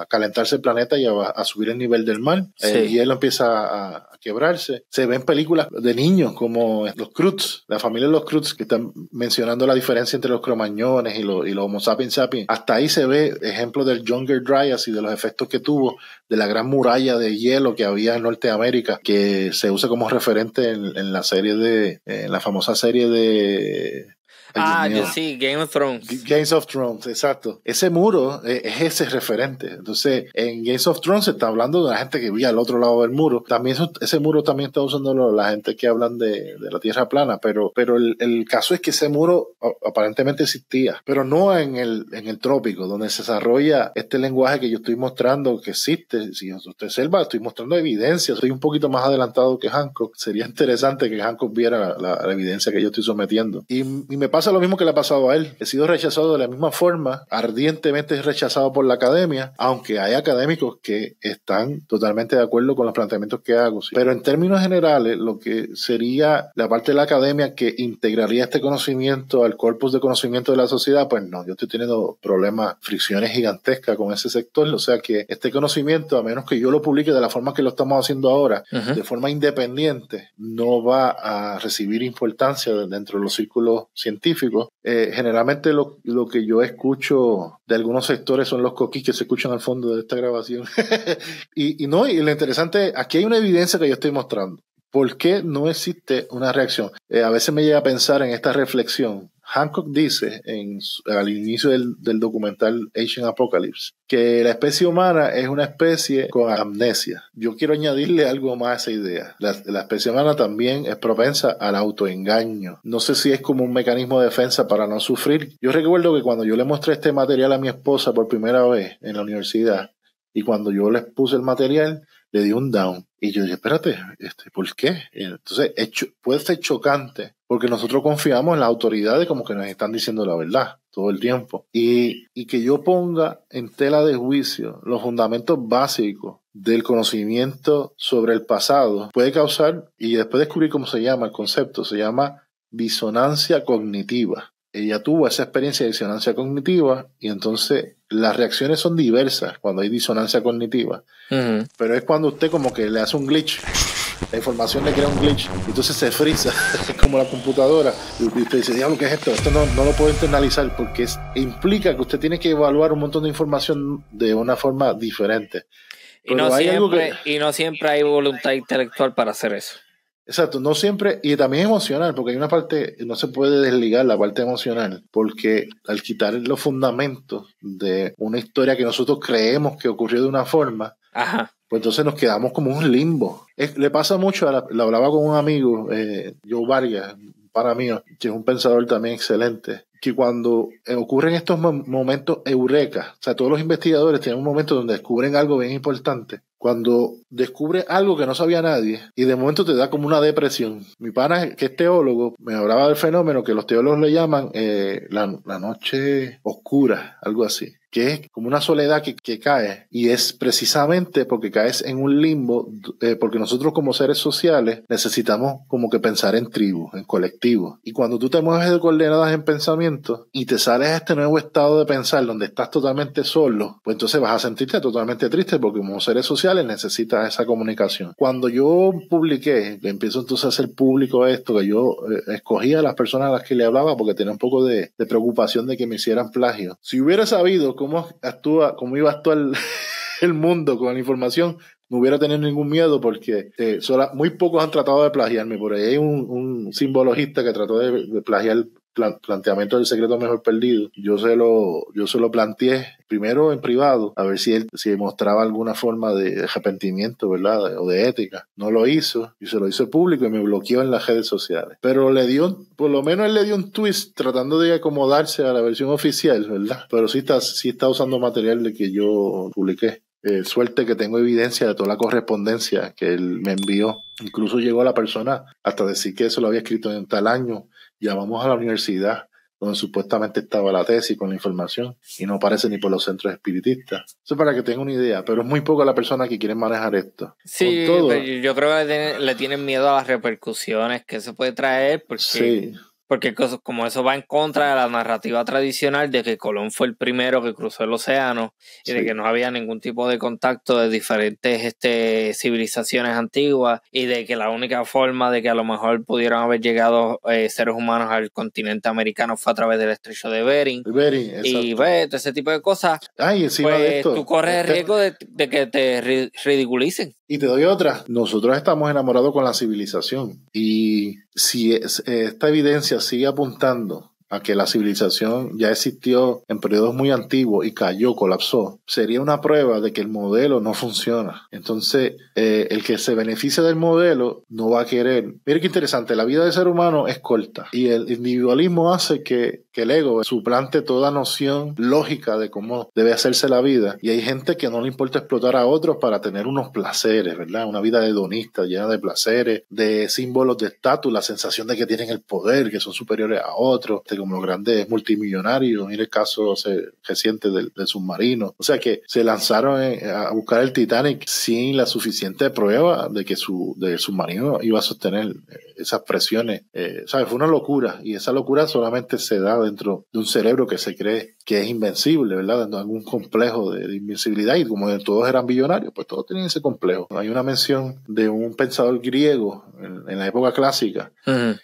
calentarse el planeta y a, subir el nivel del mar. El eh, hielo empieza a, quebrarse. Se ven películas de niños como los Cruz, la familia de los Cruz, que están mencionando la diferencia entre los cromañones y los, y los Homo sapiens sapiens. Hasta ahí se ve ejemplo del Younger Dryas y de los efectos que tuvo de la gran muralla de hielo que había en Norteamérica, que se usa como referente en, la serie de, en la famosa serie de ah, yo sí, Game of Thrones. Games of Thrones, exacto. Ese muro eh, es ese referente. Entonces, en Games of Thrones se está hablando de la gente que vive al otro lado del muro. También ese muro también está usando la gente que hablan de, la Tierra plana, pero, pero el, caso es que ese muro aparentemente existía, pero no en el, en el trópico, donde se desarrolla este lenguaje que yo estoy mostrando que existe. Si usted selva, estoy mostrando evidencia. Soy un poquito más adelantado que Hancock. Sería interesante que Hancock viera la, evidencia que yo estoy sometiendo. Y, y me pasa pasa lo mismo que le ha pasado a él. He sido rechazado de la misma forma, ardientemente rechazado por la academia, aunque hay académicos que están totalmente de acuerdo con los planteamientos que hago. Pero en términos generales, lo que sería la parte de la academia que integraría este conocimiento al corpus de conocimiento de la sociedad, pues no, yo estoy teniendo problemas, fricciones gigantescas con ese sector. O sea que este conocimiento, a menos que yo lo publique de la forma que lo estamos haciendo ahora, de forma independiente, no va a recibir importancia dentro de los círculos científicos eh, generalmente lo, que yo escucho de algunos sectores son los coquis que se escuchan al fondo de esta grabación. y, y, no, y lo interesante, aquí hay una evidencia que yo estoy mostrando. ¿Por qué no existe una reacción? Eh, a veces me llega a pensar en esta reflexión. Hancock dice al inicio del, documental Ancient Apocalypse que la especie humana es una especie con amnesia. Yo quiero añadirle algo más a esa idea. La, la, especie humana también es propensa al autoengaño. No sé si es como un mecanismo de defensa para no sufrir. Yo recuerdo que cuando yo le mostré este material a mi esposa por primera vez en la universidad y cuando yo les puse el material, le dio un down. Y yo dije, espérate, este, ¿por qué? Entonces, puede ser chocante, porque nosotros confiamos en las autoridades como que nos están diciendo la verdad todo el tiempo. Y, y que yo ponga en tela de juicio los fundamentos básicos del conocimiento sobre el pasado puede causar, y después descubrir cómo se llama el concepto, se llama disonancia cognitiva. Ella tuvo esa experiencia de disonancia cognitiva y entonces las reacciones son diversas cuando hay disonancia cognitiva, pero es cuando usted como que le hace un glitch, la información le crea un glitch, entonces se frisa, es como la computadora, y usted dice, diablo, ¿qué es esto? Esto no, lo puedo internalizar porque implica que usted tiene que evaluar un montón de información de una forma diferente. Y no, siempre, y no siempre hay voluntad intelectual para hacer eso. Exacto, no siempre, y también emocional, porque hay una parte, no se puede desligar la parte emocional, porque al quitar los fundamentos de una historia que nosotros creemos que ocurrió de una forma, pues entonces nos quedamos como un limbo. le pasa mucho, a la, lo hablaba con un amigo, eh, Joe Vargas, para mí, que es un pensador también excelente, que cuando ocurren estos momentos eureka, o sea, todos los investigadores tienen un momento donde descubren algo bien importante, cuando descubre algo que no sabía nadie y de momento te da como una depresión. Mi pana, que es teólogo, me hablaba del fenómeno que los teólogos le llaman eh, la noche oscura, algo así que es como una soledad que, cae y es precisamente porque caes en un limbo, eh, porque nosotros como seres sociales necesitamos como que pensar en tribu, en colectivos. Y cuando tú te mueves de coordenadas en pensamiento y te sales a este nuevo estado de pensar donde estás totalmente solo, pues entonces vas a sentirte totalmente triste porque como seres sociales necesitas esa comunicación. Cuando yo publiqué, empiezo entonces a hacer público esto, que yo eh, escogía a las personas a las que le hablaba porque tenía un poco de, de preocupación de que me hicieran plagio. Si hubiera sabido cómo actúa, cómo iba a actuar el mundo con la información, no hubiera tenido ningún miedo porque eh, muy pocos han tratado de plagiarme. Por ahí hay un, simbologista que trató de plagiar planteamiento del secreto mejor perdido, yo se lo, yo se lo planteé primero en privado, a ver si él si mostraba alguna forma de arrepentimiento, ¿verdad? O de ética. No lo hizo, y se lo hizo público y me bloqueó en las redes sociales. Pero le dio, por lo menos él le dio un twist tratando de acomodarse a la versión oficial, ¿verdad? Pero sí está, está usando material de que yo publiqué. Eh, suerte que tengo evidencia de toda la correspondencia que él me envió. Incluso llegó a la persona hasta decir que eso lo había escrito en tal año Llamamos a la universidad donde supuestamente estaba la tesis con la información y no aparece ni por los centros espiritistas. Eso para que tengan una idea, pero es muy poca la persona que quiere manejar esto. Sí, yo creo que le tienen, miedo a las repercusiones que se puede traer porque... Sí porque como eso va en contra de la narrativa tradicional de que Colón fue el primero que cruzó el océano y de que no había ningún tipo de contacto de diferentes este, civilizaciones antiguas y de que la única forma de que a lo mejor pudieran haber llegado eh, seres humanos al continente americano fue a través del estrecho de Bering. y ve, pues, ese tipo de cosas. Ay, encima de pues, esto. Tú corres el este riesgo de, que te ridiculicen. Y te doy otra. Nosotros estamos enamorados con la civilización y si esta evidencia sigue apuntando a que la civilización ya existió en periodos muy antiguos y cayó, colapsó, sería una prueba de que el modelo no funciona. Entonces, eh, el que se beneficia del modelo no va a querer. Mira qué interesante, la vida del ser humano es corta y el individualismo hace que que el ego suplante toda noción lógica de cómo debe hacerse la vida. Y hay gente que no le importa explotar a otros para tener unos placeres, ¿verdad? Una vida hedonista, llena de placeres, de símbolos de estatus, la sensación de que tienen el poder, que son superiores a otros, como los grandes multimillonarios. mire el caso reciente del, submarino. O sea que se lanzaron a buscar el Titanic sin la suficiente prueba de que su submarino iba a sostener eh, esas presiones. Eh, ¿sabes? Fue una locura y esa locura solamente se da dentro de un cerebro que se cree que es invencible, ¿verdad? Dentro de algún complejo de, invencibilidad y como todos eran billonarios, pues todos tenían ese complejo. Hay una mención de un pensador griego en, la época clásica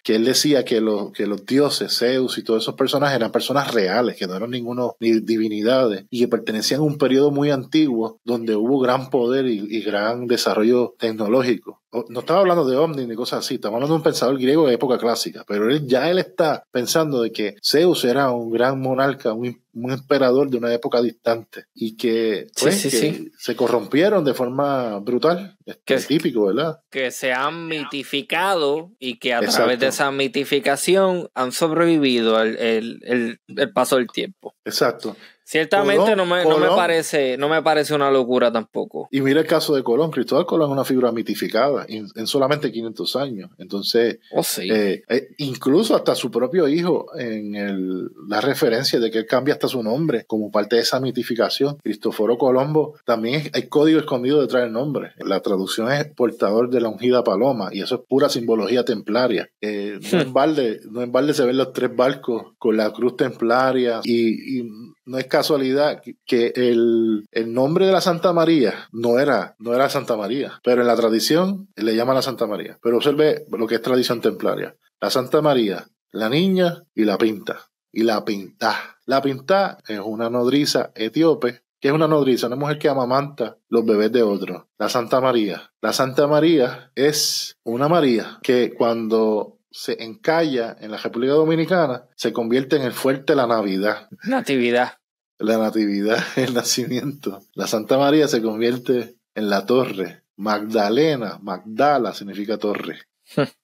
que él decía que, los dioses, Zeus y todos esos personajes eran personas reales, que no eran ninguno ni divinidades y que pertenecían a un periodo muy antiguo donde hubo gran poder y gran desarrollo tecnológico no estaba hablando de ovnis ni cosas así, estamos hablando de un pensador griego de época clásica, pero él, ya él está pensando de que Zeus era un gran monarca, un, emperador de una época distante y que, pues, se corrompieron de forma brutal, que es típico, ¿verdad? Que se han mitificado y que a través de esa mitificación han sobrevivido al el paso del tiempo. Exacto. Ciertamente no, me, parece, no me parece una locura tampoco. Y mira el caso de Colón. Cristóbal Colón es una figura mitificada en, solamente 500 años. Entonces, oh, eh, eh, incluso hasta su propio hijo, en la referencia de que él cambia hasta su nombre como parte de esa mitificación, Cristóforo Colombo, también hay código escondido detrás del nombre. La traducción es portador de la ungida paloma y eso es pura simbología templaria. Eh, no, hmm. en balde, no en balde se ven los tres barcos con la cruz templaria y no es casualidad que el, nombre de la Santa María no era, no era Santa María, pero en la tradición le llaman la Santa María. Pero observe lo que es tradición templaria. La Santa María, la niña y la pinta. Y la pinta. La pinta es una nodriza etíope, que es una nodriza, una mujer que amamanta los bebés de otros. La Santa María. La Santa María es una María que cuando se encalla en la República Dominicana, se convierte en el fuerte de la Navidad. Natividad la natividad, el nacimiento. La Santa María se convierte en la torre. Magdalena, Magdala significa torre.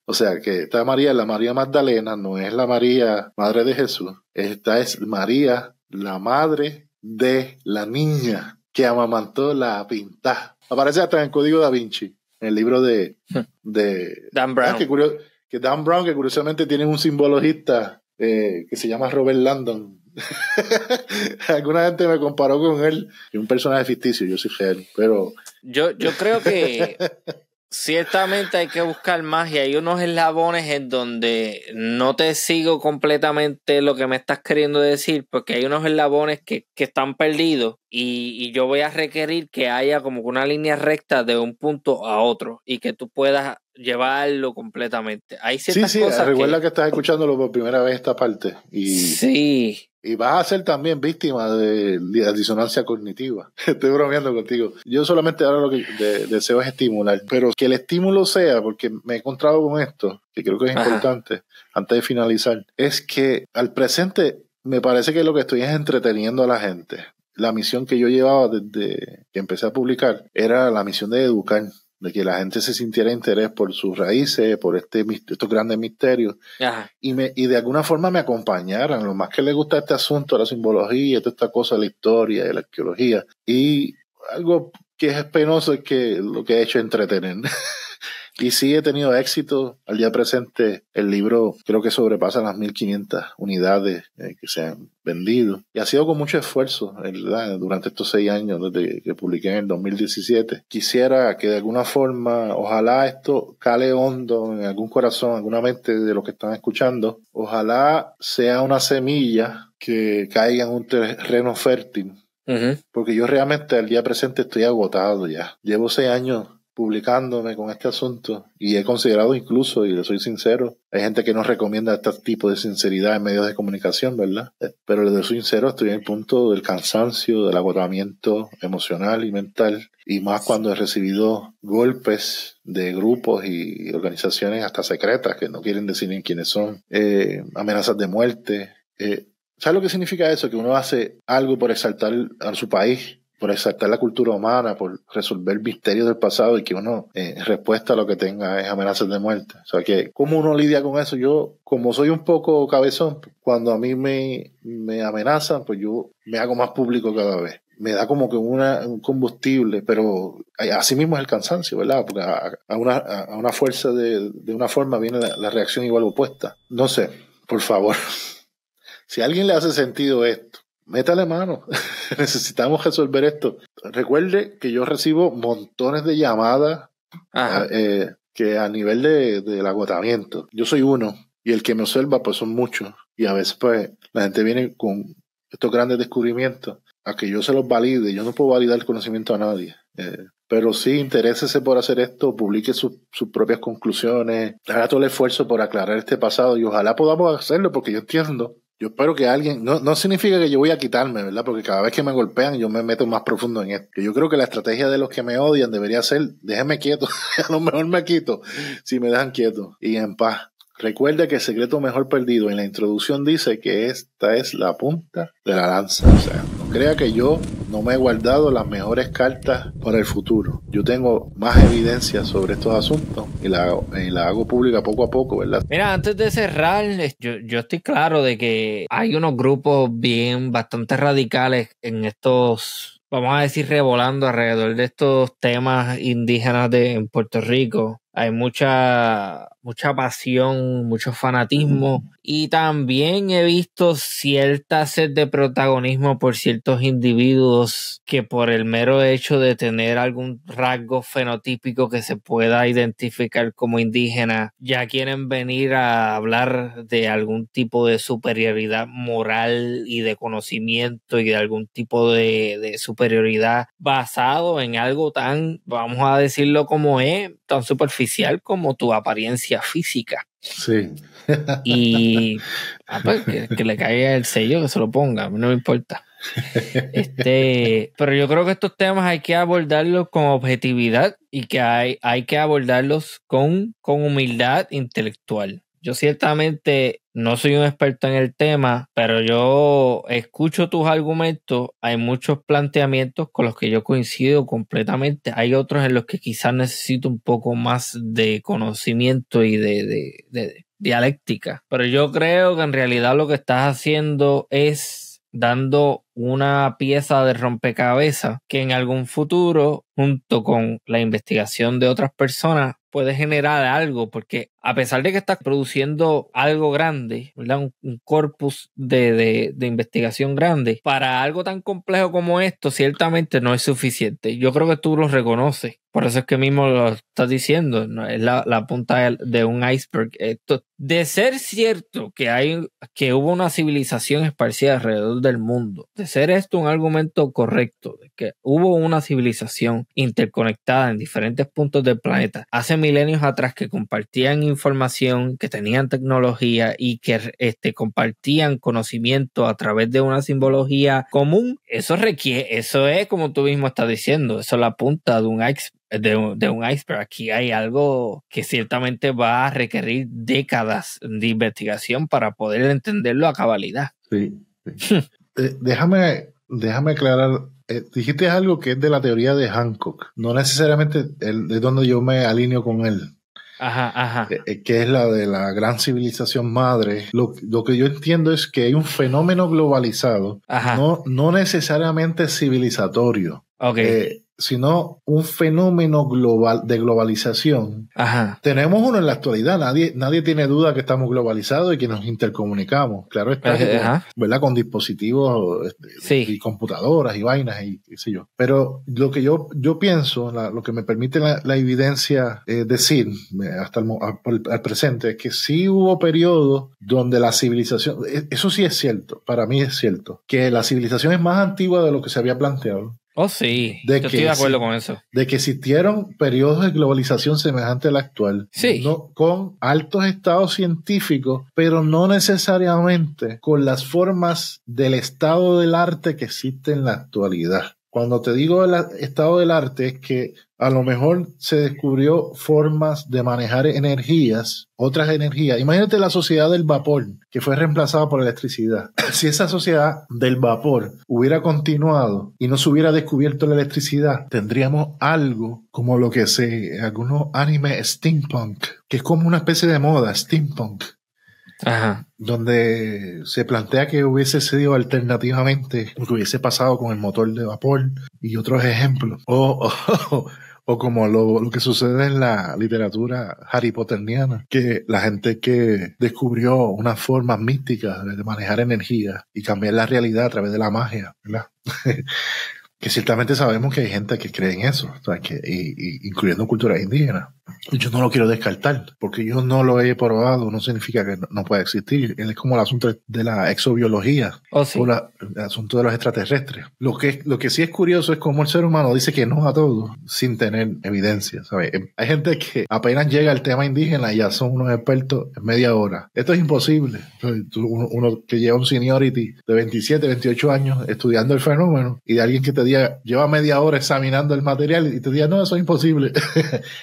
O sea que esta María la María Magdalena, no es la María Madre de Jesús. Esta es María, la madre de la niña que amamantó la pinta. Aparece hasta en el código da Vinci, en el libro de, de Dan Brown. que, Dan Brown, que curiosamente tiene un simbologista eh, que se llama Robert Landon, Alguna gente me comparó con él, y un personaje ficticio, yo soy real, pero... Yo, yo creo que ciertamente hay que buscar más y hay unos eslabones en donde no te sigo completamente lo que me estás queriendo decir, porque hay unos eslabones que, están perdidos y, yo voy a requerir que haya como una línea recta de un punto a otro y que tú puedas llevarlo completamente. Hay ciertas sí, sí, recuerda que... estás escuchándolo por primera vez esta parte. Sí, y vas a ser también víctima de la disonancia cognitiva. Estoy bromeando contigo. Yo solamente ahora lo que deseo es estimular, pero que el estímulo sea, porque me he encontrado con esto, que creo que es importante, antes de finalizar, es que al presente me parece que lo que estoy es entreteniendo a la gente. La misión que yo llevaba desde que empecé a publicar era la misión de educar de que la gente se sintiera interés por sus raíces, por este estos grandes misterios, y me, y de alguna forma me acompañaran. Lo más que le gusta este asunto, la simbología, toda esta cosa, la historia, de la arqueología, y algo que es penoso es que lo que he hecho es entretener. Y sí he tenido éxito. Al día presente, el libro creo que sobrepasa las 1500 unidades eh, que se han vendido. Y ha sido con mucho esfuerzo, Durante estos seis años, desde que publiqué en el 2017. Quisiera que de alguna forma, ojalá esto cale hondo en algún corazón, en alguna mente de los que están escuchando. Ojalá sea una semilla que caiga en un terreno fértil. Porque yo realmente al día presente estoy agotado ya. Llevo seis años publicándome con este asunto y he considerado incluso, y le soy sincero, hay gente que no recomienda este tipo de sinceridad en medios de comunicación, ¿verdad? Eh, pero le soy sincero, estoy en el punto del cansancio, del agotamiento emocional y mental, y más cuando he recibido golpes de grupos y organizaciones hasta secretas que no quieren decir en quiénes son, eh, amenazas de muerte. Eh, ¿Sabes lo que significa eso? Que uno hace algo por exaltar a su país por exaltar la cultura humana, por resolver misterios del pasado y que uno, en eh, respuesta a lo que tenga, es amenazas de muerte. O sea, que cómo uno lidia con eso. Yo, como soy un poco cabezón, cuando a mí me, me amenazan, pues yo me hago más público cada vez me da como que una, un combustible, pero así mismo es el cansancio, ¿verdad? Porque a, una, a una fuerza de, de, una forma viene la, la, reacción igual opuesta. No sé, por favor, si a alguien le hace sentido esto, métale mano. Necesitamos resolver esto. Recuerde que yo recibo montones de llamadas eh, eh, que a nivel de, del agotamiento. Yo soy uno y el que me observa pues son muchos. Y a veces pues la gente viene con estos grandes descubrimientos a que yo se los valide. Yo no puedo validar el conocimiento a nadie. Eh, pero sí, interésese por hacer esto, publique sus propias conclusiones, haga todo el esfuerzo por aclarar este pasado y ojalá podamos hacerlo porque yo entiendo yo espero que alguien, no, no significa que yo voy a quitarme, ¿verdad? Porque cada vez que me golpean yo me meto más profundo en esto. Yo creo que la estrategia de los que me odian debería ser, déjenme quieto, a lo mejor me quito, si me dejan quieto y en paz. Recuerda que el secreto mejor perdido en la introducción dice que esta es la punta de la lanza. O sea, Crea que yo no me he guardado las mejores cartas para el futuro. Yo tengo más evidencia sobre estos asuntos y la, hago, la hago pública poco a poco, ¿verdad? Mira, antes de cerrar, yo, estoy claro de que hay unos grupos bien bastante radicales en estos, vamos a decir, revolando alrededor de estos temas indígenas de Puerto Rico. Hay mucha mucha pasión, mucho fanatismo y también he visto cierta sed de protagonismo por ciertos individuos que por el mero hecho de tener algún rasgo fenotípico que se pueda identificar como indígena ya quieren venir a hablar de algún tipo de superioridad moral y de conocimiento y de algún tipo de, de superioridad basado en algo tan, vamos a decirlo como es, tan superficial como tu apariencia física. Y ah, pues, que, le caiga el sello, que se lo ponga, no me importa. Este, pero yo creo que estos temas hay que abordarlos con objetividad y que hay, hay que abordarlos con, con humildad intelectual yo ciertamente no soy un experto en el tema, pero yo escucho tus argumentos, hay muchos planteamientos con los que yo coincido completamente, hay otros en los que quizás necesito un poco más de conocimiento y de, dialéctica, pero yo creo que en realidad lo que estás haciendo es dando una pieza de rompecabezas que en algún futuro, junto con la investigación de otras personas, puede generar algo, porque a pesar de que estás produciendo algo grande, Un, corpus de, investigación grande, para algo tan complejo como esto, ciertamente no es suficiente. Yo creo que tú lo reconoces. Por eso es que mismo lo estás diciendo, es la, punta de un iceberg. Esto, de ser cierto que, hay, que hubo una civilización esparcida alrededor del mundo, de ser esto un argumento correcto, de que hubo una civilización interconectada en diferentes puntos del planeta hace milenios atrás que compartían información, que tenían tecnología y que este, compartían conocimiento a través de una simbología común, eso requiere, eso es como tú mismo estás diciendo, eso es la punta de un iceberg. De un, de Aquí hay algo que ciertamente va a requerir décadas de investigación para poder entenderlo a cabalidad. Eh, déjame, déjame aclarar eh, dijiste algo que es de la teoría de Hancock. No necesariamente el, de donde yo me alineo con él. Ajá, ajá. Eh, eh, que es la de la gran civilización madre, lo, lo, que yo entiendo es que hay un fenómeno globalizado, No, no necesariamente civilizatorio. Okay. Eh, sino un fenómeno global de globalización. Tenemos uno en la actualidad, nadie, tiene duda que estamos globalizados y que nos intercomunicamos, claro está, eh, ¿verdad? Con dispositivos este, y computadoras y vainas y yo. Pero lo que yo, yo pienso, lo que me permite la, evidencia eh, decir hasta el, presente es que sí hubo periodos donde la civilización, e, eso sí es cierto, para mí es cierto, que la civilización es más antigua de lo que se había planteado Oh, sí. estoy de acuerdo con eso. De que existieron periodos de globalización semejante al actual. Sí. con altos estados científicos, pero no necesariamente con las formas del estado del arte que existe en la actualidad. Cuando te digo el estado del arte es que a lo mejor se descubrió formas de manejar energías, otras energías. Imagínate la sociedad del vapor, que fue reemplazada por electricidad. Si esa sociedad del vapor hubiera continuado y no se hubiera descubierto la electricidad, tendríamos algo como lo que se, algunos animes steampunk, que es como una especie de moda, steampunk. Ajá. donde se plantea que hubiese sido alternativamente lo que hubiese pasado con el motor de vapor y otros ejemplos. Oh, oh, oh, o como lo, que sucede en la literatura Harry que la gente que descubrió una forma mística de manejar energía y cambiar la realidad a través de la magia, que ciertamente sabemos que hay gente que cree en eso, que, incluyendo culturas indígenas yo no lo quiero descartar, porque yo no lo he probado, no significa que no, puede pueda existir. Es como el asunto de la exobiología oh, o el asunto de los extraterrestres. Lo que, lo que sí es curioso es cómo el ser humano dice que no a todo sin tener evidencia. Em, hay gente que apenas llega al tema indígena y ya son unos expertos en media hora. Esto es imposible. Uno, uno que lleva un seniority de 27, 28 años estudiando el fenómeno y de alguien que te diga, lleva media hora examinando el material y te diga, no, eso es imposible.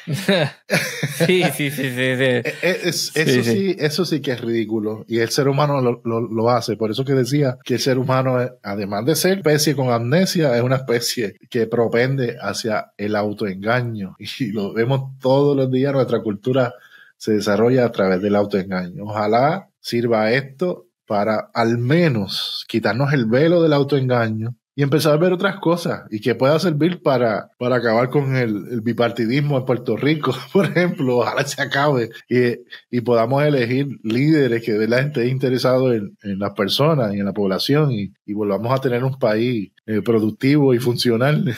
Sí, sí, eh, eh, sí, sí. eso, sí, que es ridículo. Y el ser humano lo, lo, hace. Por eso que decía que el ser humano, eh, además de ser especie con amnesia, es una especie que propende hacia el autoengaño. Y lo vemos todos los días. Nuestra cultura se desarrolla a través del autoengaño. Ojalá sirva esto para al menos quitarnos el velo del autoengaño y empezar a ver otras cosas y que pueda servir para, para acabar con el, bipartidismo en Puerto Rico, por ejemplo, ojalá se acabe y, podamos elegir líderes que de la gente interesado en, en, las personas y en la población y, volvamos a tener un país eh, productivo y funcional.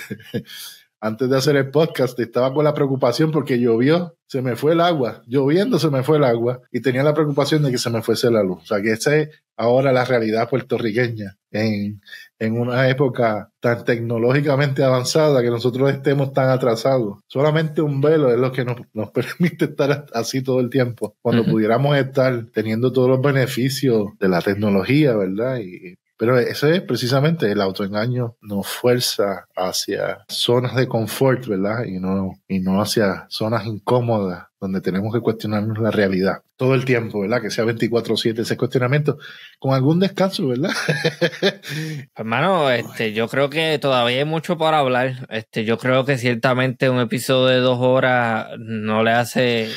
Antes de hacer el podcast estaba con la preocupación porque llovió, se me fue el agua, lloviendo se me fue el agua y tenía la preocupación de que se me fuese la luz. O sea que esa es ahora la realidad puertorriqueña en, en una época tan tecnológicamente avanzada que nosotros estemos tan atrasados. Solamente un velo es lo que nos, nos permite estar así todo el tiempo, cuando pudiéramos estar teniendo todos los beneficios de la tecnología, ¿verdad? Y pero eso es precisamente el autoengaño nos fuerza hacia zonas de confort, ¿verdad? Y no, y no hacia zonas incómodas donde tenemos que cuestionarnos la realidad todo el tiempo, ¿verdad? Que sea 24/7 ese cuestionamiento, con algún descanso, ¿verdad? Hermano, pues, este, yo creo que todavía hay mucho por hablar. Este, yo creo que ciertamente un episodio de dos horas no le hace,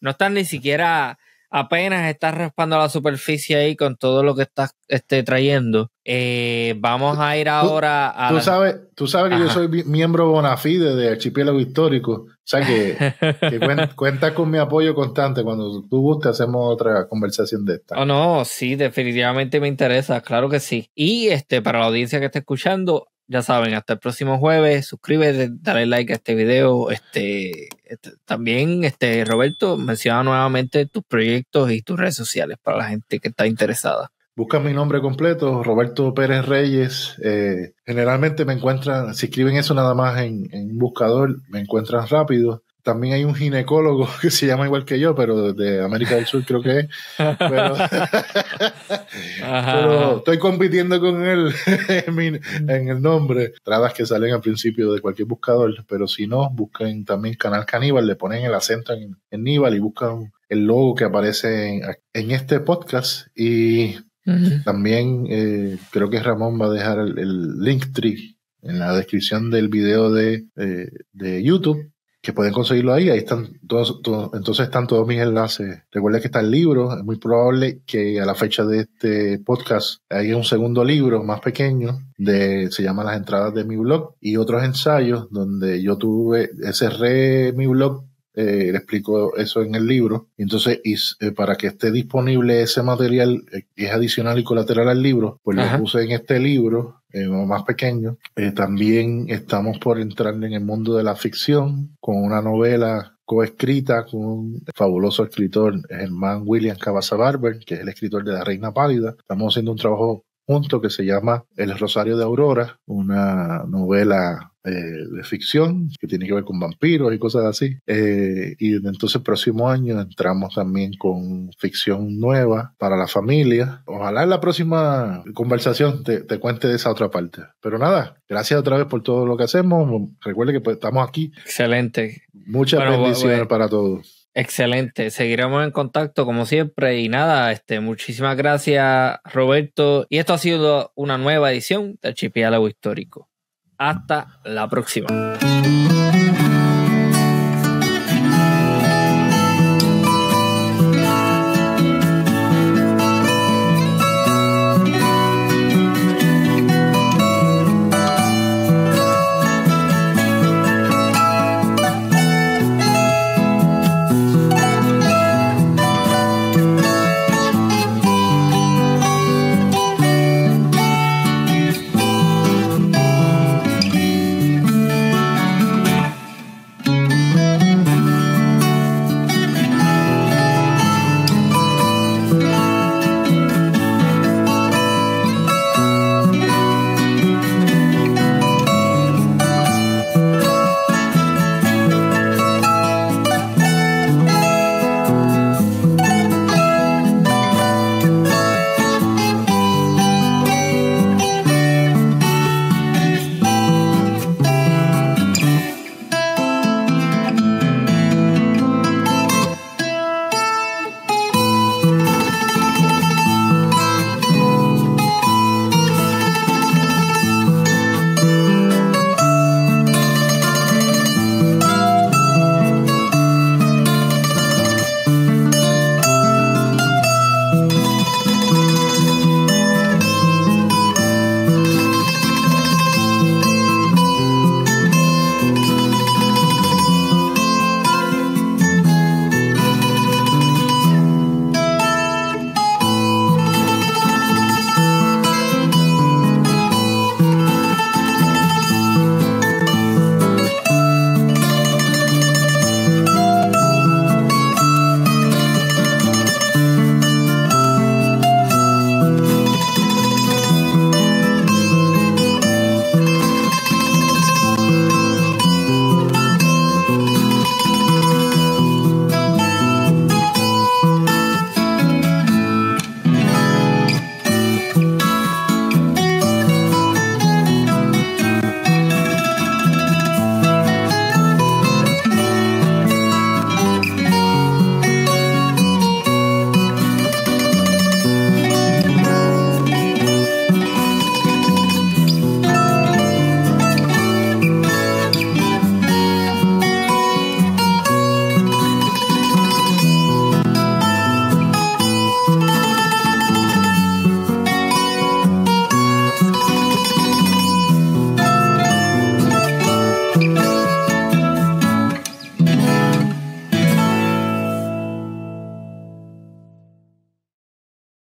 no está ni siquiera apenas estás raspando la superficie ahí con todo lo que estás este, trayendo. Eh, vamos a ir ahora a. Tú, sabes, tú sabes que yo soy miembro fide de Archipiélago Histórico. O sea que, cuentas con mi apoyo constante. Cuando tú guste hacemos otra conversación de esta. Oh, no, sí, definitivamente me interesa, claro que sí. Y este, para la audiencia que está escuchando, ya saben, hasta el próximo jueves. Suscríbete, dale like a este video. Este, este, también, este, Roberto, menciona nuevamente tus proyectos y tus redes sociales para la gente que está interesada. Busca mi nombre completo, Roberto Pérez Reyes. Eh, generalmente me encuentran, si escriben eso nada más en, en buscador, me encuentran rápido también hay un ginecólogo que se llama igual que yo, pero de América del Sur creo que es. Pero, estoy compitiendo con él en, el nombre. Tradas que salen al principio de cualquier buscador, pero si no, busquen también Canal Caníbal, le ponen el acento en, Caníbal y buscan el logo que aparece en, este podcast. Y también eh, creo que Ramón va a dejar el, link tree en la descripción del video de, de YouTube que pueden conseguirlo ahí. Ahí están todos, entonces están todos mis enlaces. Recuerda que está el libro. Es muy probable que a la fecha de este podcast haya un segundo libro más pequeño de, se llama Las entradas de mi blog y otros ensayos donde yo tuve, cerré mi blog eh, le explico eso en el libro. Entonces, y, entonces eh, para que esté disponible ese material, que eh, es adicional y colateral al libro, pues lo puse en este libro, más pequeño. también estamos por entrar en el mundo de la ficción con una novela coescrita con un fabuloso escritor, Germán William Cavazza Barber, que es el escritor de La Reina Pálida. Estamos haciendo un trabajo junto que se llama El Rosario de Aurora, una novela eh, de ficción que tiene que ver con vampiros y cosas así. Eh, y entonces el próximo año entramos también con ficción nueva para la familia. Ojalá en la próxima conversación te, cuente de esa otra parte. Pero nada, gracias otra vez por todo lo que hacemos. Recuerde que pues, estamos aquí. Excelente. Muchas pues, bendiciones para todos. Excelente, seguiremos en contacto como siempre y nada, este, muchísimas gracias Roberto y esto ha sido una nueva edición de Archipiélago Histórico. Hasta la próxima.